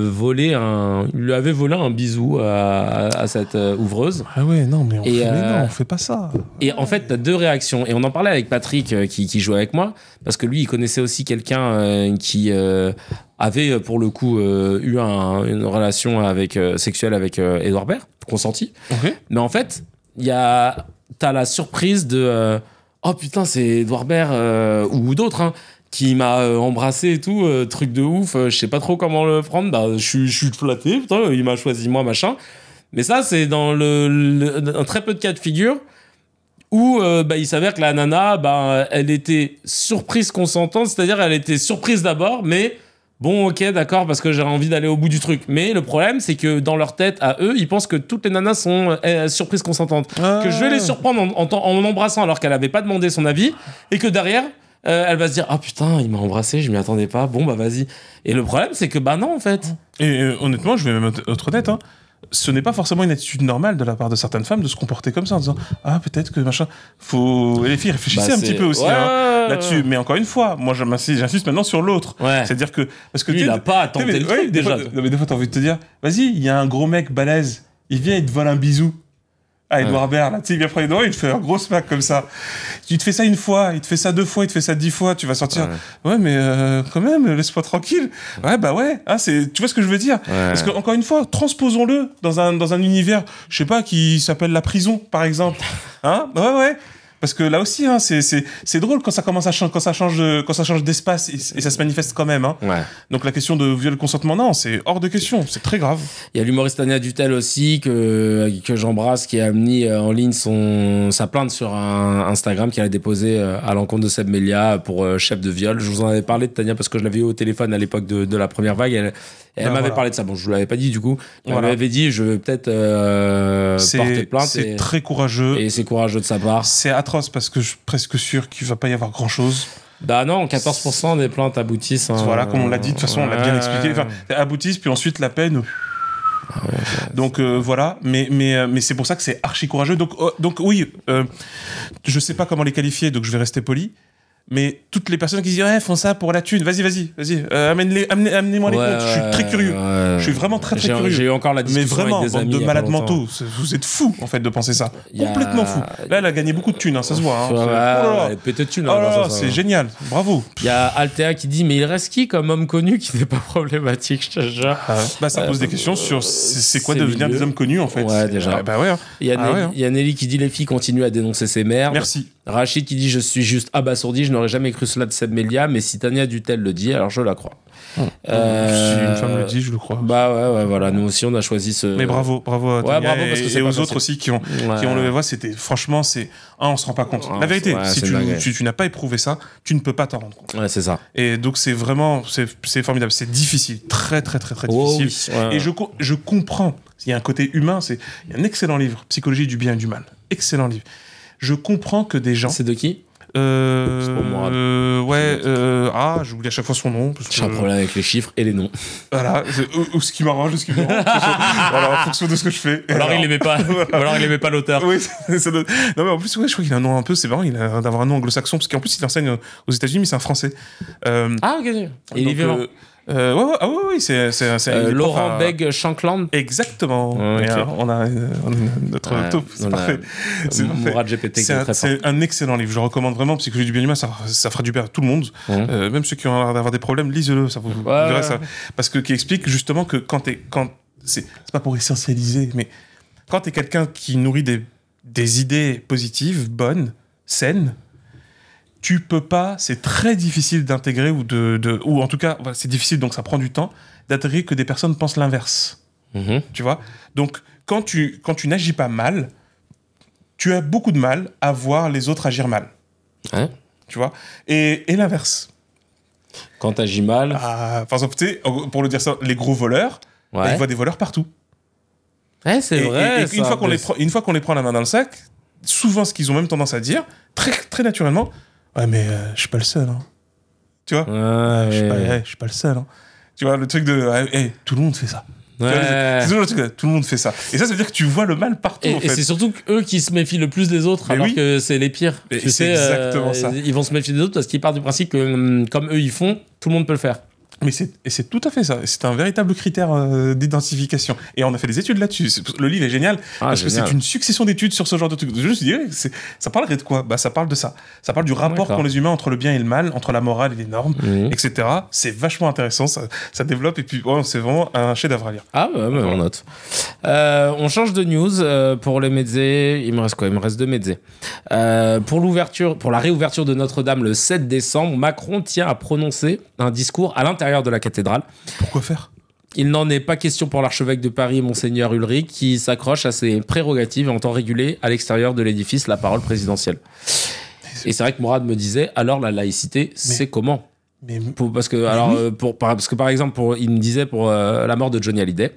volé un, il lui avait volé un bisou à, cette ouvreuse. Ah ouais, non, mais on, et, fait, on fait pas ça. Et en fait, t'as deux réactions. Et on en parlait avec Patrick qui, qui jouait avec moi, parce que lui, il connaissait aussi quelqu'un qui avait pour le coup eu une relation avec, sexuelle avec euh, Edouard Baird, consenti. Mais en fait, il y a, t'as la surprise de oh putain, c'est Edouard Baird euh, ou d'autres, hein, qui m'a euh, embrassé et tout, euh, truc de ouf, je sais pas trop comment le prendre, bah, je suis flatté, putain, il m'a choisi moi, machin. Mais ça, c'est dans le, le très peu de cas de figure où bah, il s'avère que la nana, bah, elle était surprise consentante. c'est-à-dire elle était surprise d'abord, mais bon, ok, d'accord, parce que j'ai envie d'aller au bout du truc. Mais le problème, c'est que dans leur tête, à eux, ils pensent que toutes les nanas sont euh, surprises consentantes. Que je vais ah. les surprendre en, en, embrassant alors qu'elle n'avait pas demandé son avis et que derrière, euh, elle va se dire ah putain il m'a embrassé je m'y attendais pas bon bah vas-y et le problème c'est que bah non en fait et euh, honnêtement je vais même être honnête hein, ce n'est pas forcément une attitude normale de la part de certaines femmes de se comporter comme ça en disant ah peut-être que machin faut et les filles bah, réfléchissez un petit peu aussi hein. Euh. là-dessus. Mais encore une fois, moi j'insiste maintenant sur l'autre. C'est-à-dire que. Parce que Lui, il n'a pas à le truc déjà. mais des fois, t'as envie de te dire vas-y, il y a un gros mec balèze, il vient, il te vole un bisou. à ah, Edouard tu il vient prendre il te fait un gros smack comme ça. tu te fais ça une fois, il te fait ça deux fois, il te fait ça dix fois, tu vas sortir. Ouais, mais euh, quand même, laisse-moi tranquille. Ouais, bah ouais, ah, c'est, tu vois ce que je veux dire. Parce que, encore une fois, transposons-le dans un, dans un univers, je sais pas, qui s'appelle la prison, par exemple. (laughs) Hein, ouais, ouais. Parce que là aussi, hein, c'est drôle quand ça commence à quand ça change, quand ça change d'espace et, ça se manifeste quand même. Hein. Donc la question de viol consentement, non, c'est hors de question, c'est très grave. Il y a l'humoriste Tania Dutel aussi que que j'embrasse, qui a mis euh, en ligne son sa plainte sur un Instagram qu'elle a déposée euh, à l'encontre de Seb Melia pour euh, chef de viol. Je vous en avais parlé de Tania parce que je l'avais eu au téléphone à l'époque de, de, la première vague. Elle, ah, m'avait parlé de ça. Bon, je ne l'avais pas dit du coup. Elle m'avait dit, je vais peut-être porter plainte. C'est très courageux. Et c'est courageux de sa part. C'est parce que je suis presque sûr qu'il va pas y avoir grand chose. Bah non, 14% des plantes aboutissent. Hein. Voilà, comme on l'a dit, de toute façon, on l'a bien expliqué. Enfin, aboutissent, puis ensuite la peine. Euh, donc euh, voilà, mais, mais, euh, mais c'est pour ça que c'est archi courageux. Donc, donc oui, je je sais pas comment les qualifier, donc je vais rester poli. Mais toutes les personnes qui disent ouais, font ça pour la thune, vas-y, vas-y, vas-y, euh, amenez-les, amenez moi les comptes. Je suis très curieux. Je suis vraiment très, très curieux. J'ai eu encore la discussion Mais vraiment, avec des amis de malades mentaux, vous êtes fous en fait de penser ça. Complètement fou. Là, elle a gagné beaucoup de thunes, hein, ça se voit. Hein. Oh pété de thunes. Oh hein, c'est hein. génial, bravo. Il y a Altea qui dit mais il reste qui comme homme connu qui n'est pas (laughs) problématique, je te jure. Ah bah, ça pose des euh, questions sur euh, c'est quoi devenir des hommes connus en fait. Ouais, déjà. Ah, bah ouais. Ah il y a Nelly qui dit les filles continuent à dénoncer ses mères. Merci. Rachid qui dit Je suis juste abasourdi, je n'aurais jamais cru cela de Seb Melia, mais si Tania Dutel le dit, alors je la crois. Hmm. Euh, si une femme le dit, je le crois. Bah ouais, voilà, nous aussi on a choisi ce. Mais bravo, bravo à Tania ouais, bravo parce que c'est aux autres aussi qui ont, levé qui ont voix. C'était, franchement, c'est. Un, ah, on se rend pas compte. La vérité, si tu, n'as pas éprouvé ça, tu ne peux pas t'en rendre compte. Ouais, c'est ça. Et donc c'est vraiment. C'est formidable. C'est difficile. Très, très, très, très oh, difficile. Et je, je comprends. Il y a un côté humain. Il y a un excellent livre, Psychologie du bien et du mal. Excellent livre je comprends que des gens. C'est de qui euh, pour moi. Euh, ouais, euh, ah, j'oublie à chaque fois son nom. J'ai un problème avec les chiffres et les noms. Voilà, ou, ce qui m'arrange, ou ce qui me (laughs) voilà, en fonction de ce que je fais. Alors, il pas, ou alors il n'aimait (laughs) pas l'auteur. Oui, ça doit... non mais en plus, ouais, je crois qu'il a un nom un peu, c'est marrant, il a d'avoir un nom anglo-saxon, parce qu'en plus, il enseigne aux États-Unis, mais c'est un français. Euh, ah, ok, il est vivant oui, oui, c'est. Laurent Beg Shankland. Exactement. Euh, euh, on, a, notre top, c'est parfait. C'est un, excellent livre, je le recommande vraiment. Psychologie du bien humain, ça, ça fera du bien à tout le monde. Euh, même ceux qui ont l'air d'avoir des problèmes, lisez-le. Ça vous, ça. Parce que qui explique justement que quand t'es. C'est pas pour essentialiser, mais quand t'es quelqu'un qui nourrit des, des idées positives, bonnes, saines, tu peux pas, c'est très difficile d'intégrer ou de, de, en tout cas, c'est difficile donc ça prend du temps d'intégrer que des personnes pensent l'inverse. Mhm. Tu vois Donc quand tu quand tu n'agis pas mal, tu as beaucoup de mal à voir les autres agir mal. tu vois Et, et l'inverse. Quand ah, tu agis mal. par pour le dire ça, les gros voleurs, bah, ouais. voit ils des voleurs partout. c'est une, fois qu'on les prend, une les prend la main dans le sac, souvent ce qu'ils ont même tendance à dire, très, très naturellement, Ouais, mais euh, je suis pas le seul. Hein. Tu vois ouais, Je suis pas, le seul. Hein. Tu vois, le truc de. Eh, tout le monde fait ça. C'est toujours le truc, de, tout le monde fait ça. Et ça, ça veut dire que tu vois le mal partout. Et, et c'est surtout eux qui se méfient le plus des autres, alors que c'est les pires. C'est euh, exactement ça. Ils vont se méfier des autres parce qu'ils partent du principe que, hum, comme eux, ils font, tout le monde peut le faire. Mais c'est tout à fait ça. C'est un véritable critère euh, d'identification. Et on a fait des études là-dessus. Le livre est génial ah, parce que c'est une succession d'études sur ce genre de trucs. Je me suis dit, ça parlerait de quoi Bah, ça parle de ça. Ça parle du rapport qu'ont les humains entre le bien et le mal, entre la morale et les normes, mhm. etc. C'est vachement intéressant. Ça, développe et puis c'est vraiment un chef-d'œuvre à lire. Ah, bah, bah on note. Euh, on change de news euh, pour les médecins. Il me reste quoi Il me reste deux médecins. pour l'ouverture, pour la réouverture de Notre-Dame le 7 décembre, Macron tient à prononcer un discours à l'intérieur de la cathédrale. Pourquoi faire il n'en est pas question pour l'archevêque de Paris, Monseigneur Ulrich, qui s'accroche à ses prérogatives et entend réguler à l'extérieur de l'édifice la parole présidentielle. Et c'est vrai que Mourad me disait alors la laïcité, c'est comment mais, parce que alors euh, pour parce que par exemple pour, il me disait pour euh, la mort de Johnny Hallyday,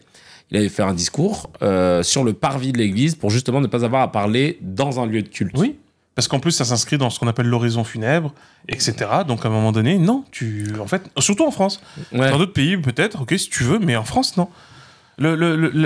il avait fait un discours euh, sur le parvis de l'église pour justement ne pas avoir à parler dans un lieu de culte. Oui parce qu'en plus ça s'inscrit dans ce qu'on appelle l'horizon funèbre, etc. Donc à un moment donné, non, tu, en fait, surtout en France, dans d'autres pays peut-être, ok si tu veux, mais en France non. la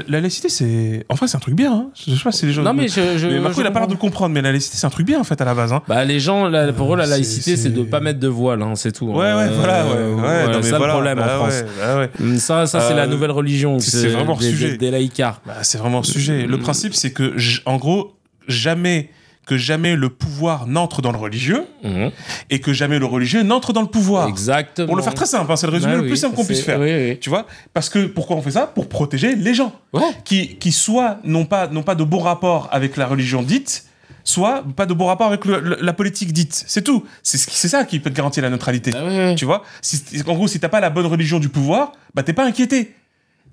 laïcité, c'est. En c'est un truc bien. Hein. Je sais pas si les gens. Non, mais je. je Marco, il a pas l'air de comprendre, mais la laïcité, c'est un truc bien, en fait, à la base. Hein. Bah, les gens, pour eux, la laïcité, c'est de pas mettre de voile, hein, c'est tout. Hein. Ouais, ouais, voilà. Ouais, euh, ça, le problème en bah, France. Bah, mm, ça, ça c'est la euh, nouvelle religion. C'est vraiment le sujet. Des, des bah, c'est vraiment le sujet. Le principe, c'est que, en gros, jamais que jamais le pouvoir n'entre dans le religieux mhm. et que jamais le religieux n'entre dans le pouvoir. Exactement. Pour le faire très simple, hein, c'est le résumé bah le plus simple qu'on puisse faire. Tu vois Parce que pourquoi on fait ça Pour protéger les gens qui, qui soit n'ont pas, pas de bon rapport avec la religion dite, soit pas de bon rapport avec la politique dite. C'est tout. C'est ça qui peut te garantir la neutralité. Bah tu vois si, En gros, si t'as pas la bonne religion du pouvoir, bah t'es pas inquiété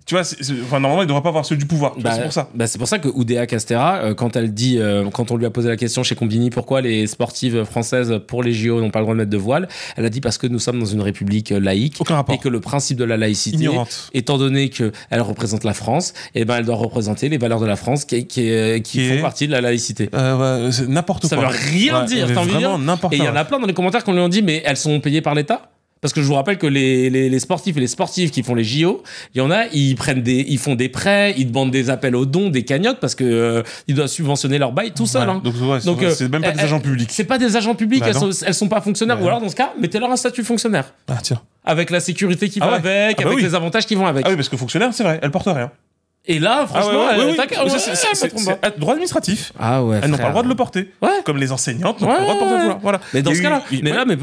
tu vois, enfin, normalement, il devrait pas avoir ceux du pouvoir. c'est bah, pour ça. Bah, c'est pour ça que Oudéa Castera, euh, quand elle dit, euh, quand on lui a posé la question chez Combini, pourquoi les sportives françaises pour les JO n'ont pas le droit de mettre de voile, elle a dit parce que nous sommes dans une république euh, laïque et que le principe de la laïcité, étant donné qu'elle représente la France, et eh ben elle doit représenter les valeurs de la France qui, qui, qui, font partie de la laïcité. Euh, n'importe quoi. Ça veut rien dire. vraiment n'importe quoi. Et il y en a plein dans les commentaires qu'on lui a dit, mais elles sont payées par l'État. Parce que je vous rappelle que les, sportifs et les sportives qui font les JO, il y en a, ils prennent des, ils font des prêts, ils demandent des appels aux dons, des cagnottes parce que euh, ils doivent subventionner leur bail tout seul. Hein. Donc euh, c'est même pas des eh, agents publics. C'est pas des agents publics, bah elles, sont, pas fonctionnaires. Bah Ou alors dans ce cas, mettez-leur un statut fonctionnaire. Ah tiens. Avec la sécurité qui ah va avec, ah bah avec les avantages qui vont avec. Ah oui, parce que fonctionnaire, c'est vrai, elles portent rien. Et là, franchement, ah ouais, ouais, ouais, oui. c'est droit administratif. Ah ouais. Elles n'ont pas le droit de le porter. Comme les enseignantes n'ont pas le droit de porter vouloir. Voilà. Mais dans ce cas-là,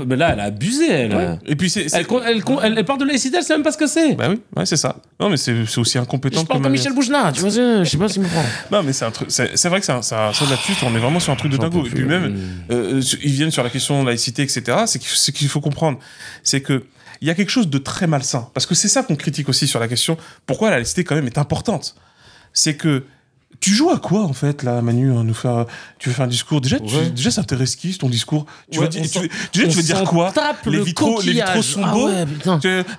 mais là, elle a abusé. Elle. Et puis c'est, elle, elle, elle, parle de laïcité, elle sait même pas ce que c'est. Bah oui, ouais, c'est ça. Non, mais c'est, aussi incompétent. Je parle comme, Michel Bougenat, tu vois, je sais pas s'il me prend. Non, mais c'est C'est, vrai que ça, ça, ça là-dessus, on est vraiment sur un truc de dingo. Et puis même, euh, euh, ils viennent sur la question de laïcité, etc. C'est qu'il faut comprendre, c'est que il y a quelque chose de très malsain. Parce que c'est ça qu'on critique aussi sur la question, pourquoi la laïcité quand même est importante. C'est que tu joues à quoi en fait là, Manu hein, Nous faire, tu veux faire un discours Déjà, tu, déjà, ça t'intéresse qui ton discours Tu dire, tu, tu veux dire quoi les vitraux, les vitraux, sont ah beaux.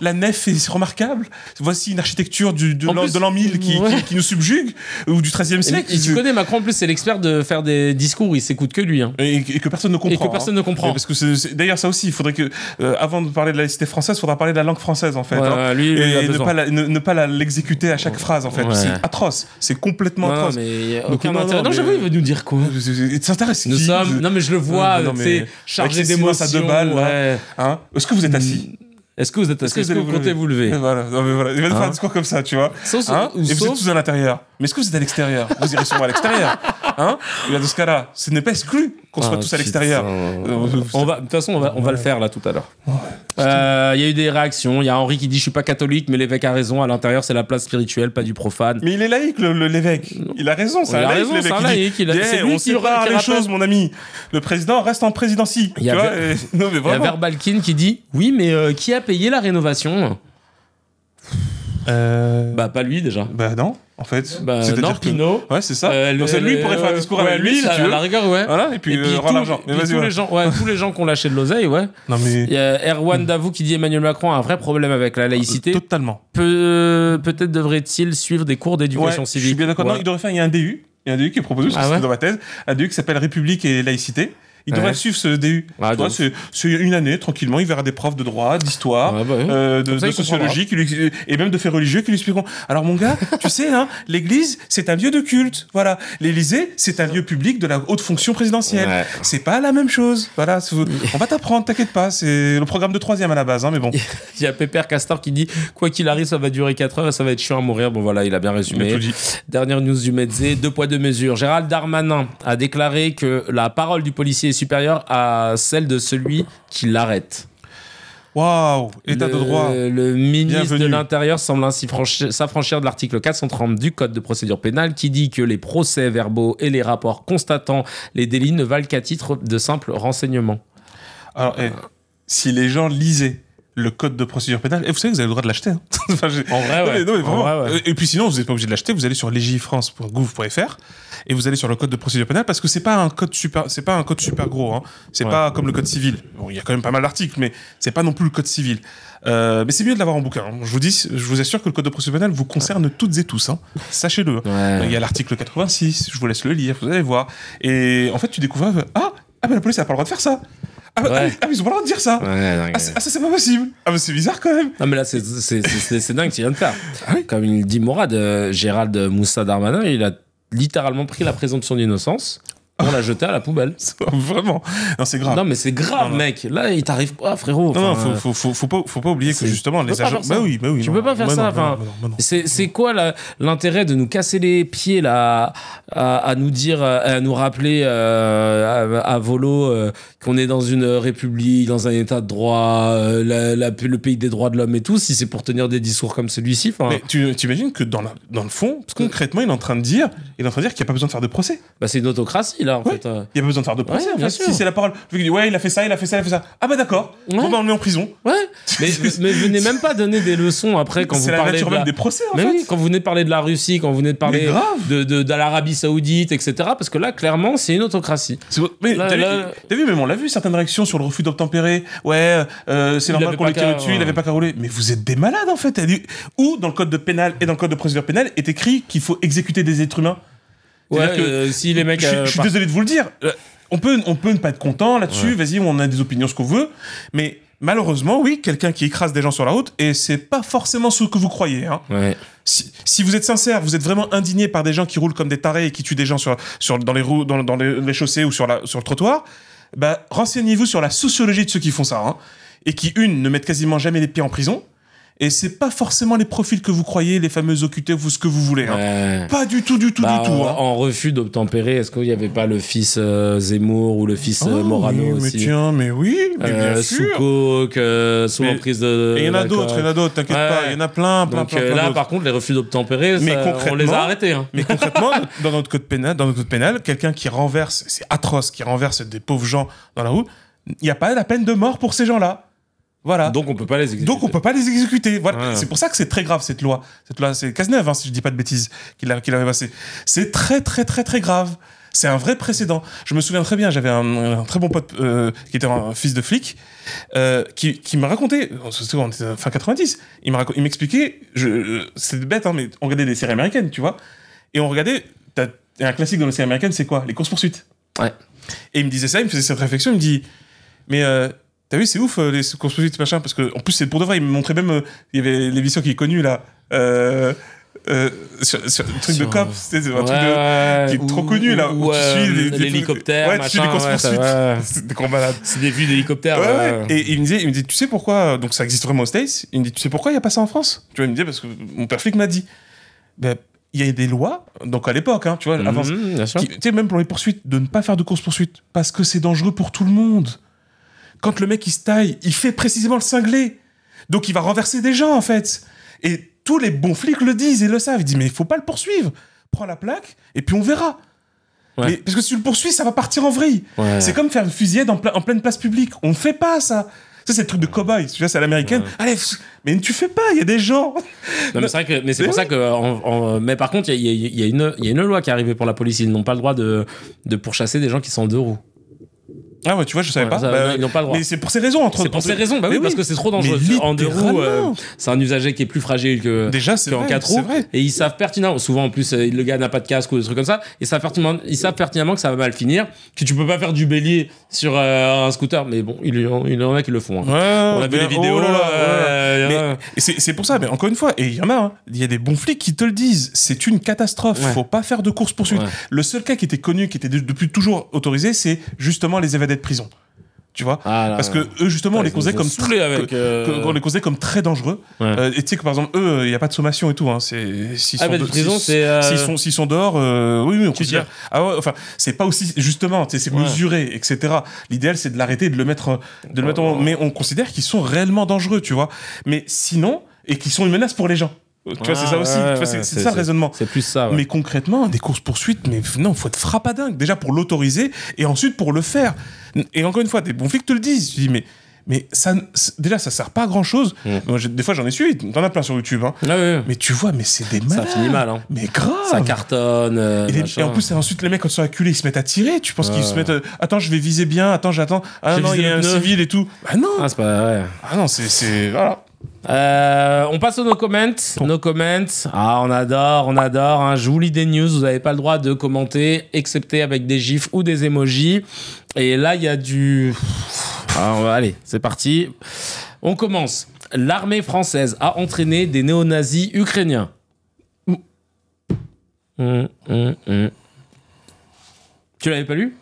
la nef est remarquable. Voici une architecture du, de l'an 1000 qui, qui, nous subjugue ou du 13e siècle. Et, tu connais Macron en plus, c'est l'expert de faire des discours. il s'écoute que lui. Hein. Et, que personne ne comprend. Et que personne ne comprend. Hein. Parce que d'ailleurs ça aussi, il faudrait que euh, avant de parler de la cité française, il faudra parler de la langue française en fait. Hein. et ne pas, ne, pas l'exécuter à chaque phrase en fait. C'est atroce. C'est complètement non Mais n'y a aucun non, intérêt. Non, mais... j'avoue, il veut nous dire quoi Il S'intéresse Nous qui sommes. Non, mais je le vois, tu sais, chargé d'émotions. à deux balles. Ouais. Hein Est-ce que vous êtes assis est-ce que vous êtes Est-ce que, vous, comptez vous lever (laughs) Voilà, non, mais voilà. Il va faire hein un discours comme ça, tu vois. Sans hein? Et vous êtes tous à l'intérieur. Mais est-ce que vous êtes à l'extérieur Vous irez sûrement à l'extérieur. (laughs) Hein dans ce cas-là, ce n'est pas exclu qu'on ah, soit tous à l'extérieur. de toute façon, on va, on va le faire là tout à l'heure. Euh, il y a eu des réactions. Il y a Henri qui dit Je suis pas catholique, mais l'évêque a raison. À l'intérieur, c'est la place spirituelle, pas du profane. Mais il est laïque, l'évêque. Il a raison, c'est un, laïque. C'est laïque. lui on qui sépare les choses, mon ami. Le président reste en présidency. (laughs) Il y a Verbalkin qui dit Oui, mais euh, qui a payer la rénovation euh, Bah pas lui déjà. Bah non, en fait. Bah, c'est non, Pino. Ouais, c'est ça. Euh, lui, qui pourrait faire euh, un discours avec lui, tu la rigueur, ouais. Voilà, et puis, et euh, puis l'argent. tous, les gens, ouais, tous les gens qui ont lâché de l'oseille, ouais. Non mais... Il y a Erwan mm. Davou qui dit Emmanuel Macron a un vrai problème avec la laïcité. Totalement. Peut-être devrait-il suivre des cours d'éducation ouais, civique. Je suis bien d'accord. il devrait faire, il y a un DU. Il y a un DU qui est proposé, ah ouais. dans ma thèse, un DU qui s'appelle République et laïcité, il devrait suivre ce DU. Ah, c'est une année, tranquillement, il verra des profs de droit, d'histoire, bah euh, de, sociologie, et même de faits religieux qui lui expliqueront. Alors mon gars, tu sais, hein, l'église, c'est un lieu de culte. Voilà. L'Élysée, c'est un lieu public de la haute fonction présidentielle. C'est pas la même chose. Voilà. On va t'apprendre, t'inquiète pas. C'est le programme de troisième à la base, hein, mais bon. (laughs) il y a Pépère Castor qui dit, quoi qu'il arrive, ça va durer 4 heures et ça va être chiant à mourir. Bon voilà, il a bien résumé. Dernière news du Medze, deux poids deux mesures. Gérald Darmanin a déclaré que la parole du policier supérieure à celle de celui qui l'arrête. Waouh, état de droit. Le ministre de l'Intérieur semble ainsi s'affranchir de l'article 430 du Code de procédure pénale qui dit que les procès verbaux et les rapports constatant les délits ne valent qu'à titre de simples renseignements Alors, eh, si les gens lisaient le code de procédure pénale. Et vous savez que vous avez le droit de l'acheter. Hein. (laughs) en vrai, ouais. Et puis sinon, vous n'êtes pas obligé de l'acheter. Vous allez sur legifrance.gouv.fr et vous allez sur le code de procédure pénale parce que c'est pas un code super, c'est pas un code super gros. Hein. C'est pas comme le code civil. il y a quand même pas mal d'articles, mais c'est pas non plus le code civil. Euh, mais c'est mieux de l'avoir en bouquin. Hein. Je vous dis, je vous assure que le code de procédure pénale vous concerne toutes et tous. Sachez-le. Il y a l'article 86. Je vous laisse le lire. Vous allez voir. Et en fait, tu découvres ah, ah la police n'a pas le droit de faire ça. Ah, ah, ah, mais ils ont pas le droit de dire ça. Ah, ah, ça, c'est pas possible. Ah, mais c'est bizarre quand même. Ah mais là, c'est dingue ce qu'il vient de faire. Comme il dit Mourad, euh, Gérald Moussa Darmanin, il a littéralement pris la présomption d'innocence on l'a jeté à la poubelle. (laughs) Vraiment. Non, c'est grave. Non, mais c'est grave, mec. Là, il t'arrive pas, frérot. Non, faut, faut, faut, pas, faut pas oublier que justement, les agents. Bah oui, bah oui. Tu peux pas faire ça. c'est quoi l'intérêt de nous casser les pieds, là, à, nous dire, à nous rappeler euh, à, Volo euh, qu'on est dans une république, dans un état de droit, euh, la, le pays des droits de l'homme et tout, si c'est pour tenir des discours comme celui-ci. Mais tu imagines que dans, dans le fond, concrètement, il est en train de dire, il est en train de dire qu'il n'y a pas besoin de faire de procès. Bah, c'est une autocratie. Euh. Il y a pas besoin de faire de procès, Si c'est la parole. ouais, il a fait ça, il a fait ça, il a fait ça. Ah bah d'accord. on bah, on le met en prison. Ouais. (laughs) Mais, mais venez même pas donner des leçons après quand vous parlez. C'est la nature même des procès, en fait. quand vous venez de parler de la Russie, quand vous venez de parler de l'Arabie Saoudite, etc. Parce que là, clairement, c'est une autocratie. Mais t'as vu, on l'a vu, certaines réactions sur le refus d'obtempérer. Ouais, euh, euh, c'est normal qu'on les tire dessus, il n'avait pas qu'à rouler. Mais vous êtes des malades, en fait. Ou dans le code de pénal et dans le code de procédure pénale est écrit qu'il faut exécuter des êtres humains. Ouais, euh, si les mecs. Je, suis euh, désolé de vous le dire. Euh, on peut, on peut ne pas être content là-dessus. Vas-y, on a des opinions, ce qu'on veut. Mais malheureusement, oui, quelqu'un qui écrase des gens sur la route, et c'est pas forcément ce que vous croyez. Hein. Si, vous êtes sincère, vous êtes vraiment indigné par des gens qui roulent comme des tarés et qui tuent des gens sur, sur, dans, les, roues, dans, les, chaussées ou sur, le trottoir, bah, renseignez-vous sur la sociologie de ceux qui font ça. Hein, et qui, une, ne mettent quasiment jamais les pieds en prison, et c'est pas forcément les profils que vous croyez, les fameux occultés, ou ce que vous voulez. Hein. Pas du tout, du tout, du bah, tout. Hein. En, refus d'obtempérer, est-ce qu'il n'y avait pas le fils euh, Zemmour ou le fils euh, ah, Morano oui, Mais tiens, mais oui, euh, bien sûr. Sous sous de. Et il y en a d'autres, il y en a d'autres, t'inquiète pas, il y en a plein, plein, plein, plein Là, par contre, les refus d'obtempérer, on les a arrêtés. Hein. Mais concrètement, dans notre code pénal, dans notre pénal, quelqu'un qui renverse, c'est atroce, qui renverse des pauvres gens dans la roue, il n'y a pas la peine de mort pour ces gens-là. Voilà. Donc on peut pas les exécuter. Donc on peut pas les exécuter. Voilà. C'est pour ça que c'est très grave cette loi. Cette loi, c'est Cazeneuve, hein, si je dis pas de bêtises, qu'il a, avait passé. C'est très très très très grave. C'est un vrai précédent. Je me souviens très bien, j'avais un, très bon pote euh, qui était un fils de flic, euh, qui, qui m'a raconté, on fin 90, il, il m'expliquait, je, euh, c'est bête, hein, mais on regardait des séries américaines, tu vois, et on regardait, un classique dans les séries américaines, c'est quoi Les courses-poursuites. Ouais. Et il me disait ça, il me faisait cette réflexion, il me dit, mais euh, T'as vu, c'est ouf, euh, les poursuites machin, parce que, en plus, c'est pour de vrai. Il me montrait même, euh, il y avait l'émission qui est connue, là. Euh, sur, un truc de cop, c'est un truc de... qui est trop connu là. Où, tu suis des, l'hélicoptère, ouais, tu suis des courses poursuites, c'est des vues d'hélicoptères Et il me disait, il me dit, tu sais pourquoi Donc ça existe vraiment aux States. Il me dit, tu sais pourquoi il y a pas ça en France Tu vois, il me dit parce que mon père flic m'a dit. Ben, il y a des lois, donc à l'époque, hein, tu vois, avant, mhm, tu sais, même pour les poursuites, de ne pas faire de courses poursuites parce que c'est dangereux pour tout le monde quand le mec il se taille, il fait précisément le cinglé. Donc il va renverser des gens en fait. Et tous les bons flics le disent et le savent. Ils disent mais il faut pas le poursuivre. Prends la plaque et puis on verra. parce que si tu le poursuis, ça va partir en vrille. C'est comme faire une fusillade en, pleine place publique. On ne fait pas ça. Ça, c'est le truc de cobaye. Tu vois, c'est à l'américaine. Allez, mais tu fais pas, il y a des gens. mais c'est pour ça que, mais par contre, il y, a, une loi qui est arrivée pour la police. Ils n'ont pas le droit de, de pourchasser des gens qui sont en deux roues. Ah ouais, tu vois, je savais pas. Bah, ils n'ont pas le droit. Mais c'est pour ces raisons, entre C'est pour ces raisons, bah oui, parce que c'est trop dangereux. En deux roues, euh, c'est un usager qui est plus fragile que déjà c'est en quatre roues. Vrai. Et ils savent pertinemment, souvent en plus, euh, le gars n'a pas de casque ou des trucs comme ça, et pertinemment, ils savent pertinemment que ça va mal finir, que tu peux pas faire du bélier sur euh, un scooter, mais bon, il, y en a qui le font. Hein. Ouais, On a vu les vidéos. Oh là, là, c'est pour ça, mais encore une fois, et il y en a, hein. il y a des bons flics qui te le disent, c'est une catastrophe. Faut pas faire de course poursuite. Le seul cas qui était connu, qui était depuis toujours autorisé, c'est justement les événements de prison. Tu vois ah, Parce que eux, justement, on euh, euh. les causait comme, très, avec, les comme très dangereux. Euh, et tu sais que par exemple, eux, il n'y a pas de sommation et tout. Hein. S'ils ah, sont, bah, de, prison, s'ils sont, s'ils sont dehors, oui, oui, on considère. Ah ouais, enfin, c'est pas aussi. Justement, c'est mesuré, etc. L'idéal, c'est de l'arrêter, de le mettre. De le mettre en... Mais on considère qu'ils sont réellement dangereux, tu vois. Mais sinon, et qu'ils sont une menace pour les gens. Tu vois, c'est ça aussi. c'est ça le raisonnement. C'est plus ça. Mais concrètement, des courses-poursuites, mais non, faut être frappadingue. Déjà pour l'autoriser et ensuite pour le faire. Et encore une fois, des bons flics te le disent. Tu dis, mais mais ça, déjà, ça sert pas à grand chose. Mm. des fois, j'en ai suivi, t'en as plein sur YouTube. Hein. Ah mais tu vois, mais c'est des malades. Ça finit mal. Hein. Mais grave. Ça cartonne. Euh, et, en plus, ensuite, les mecs, quand ils sont acculés, ils se mettent à tirer. Tu penses qu'ils se mettent. Euh, attends, je vais viser bien. Attends, j'attends. Ah non, il y a un civil et tout. Bah ah, ah non. c'est pas. Ah non, c'est. Voilà. Euh, on passe aux nos comments. Nos comments. Ah, on adore, on adore. Hein. Je vous lis des news. Vous n'avez pas le droit de commenter, excepté avec des gifs ou des emojis. Et là, il y a du. Ah, allez, c'est parti. On commence. L'armée française a entraîné des néo-nazis ukrainiens. Hum, hum, hum. Tu l'avais pas lu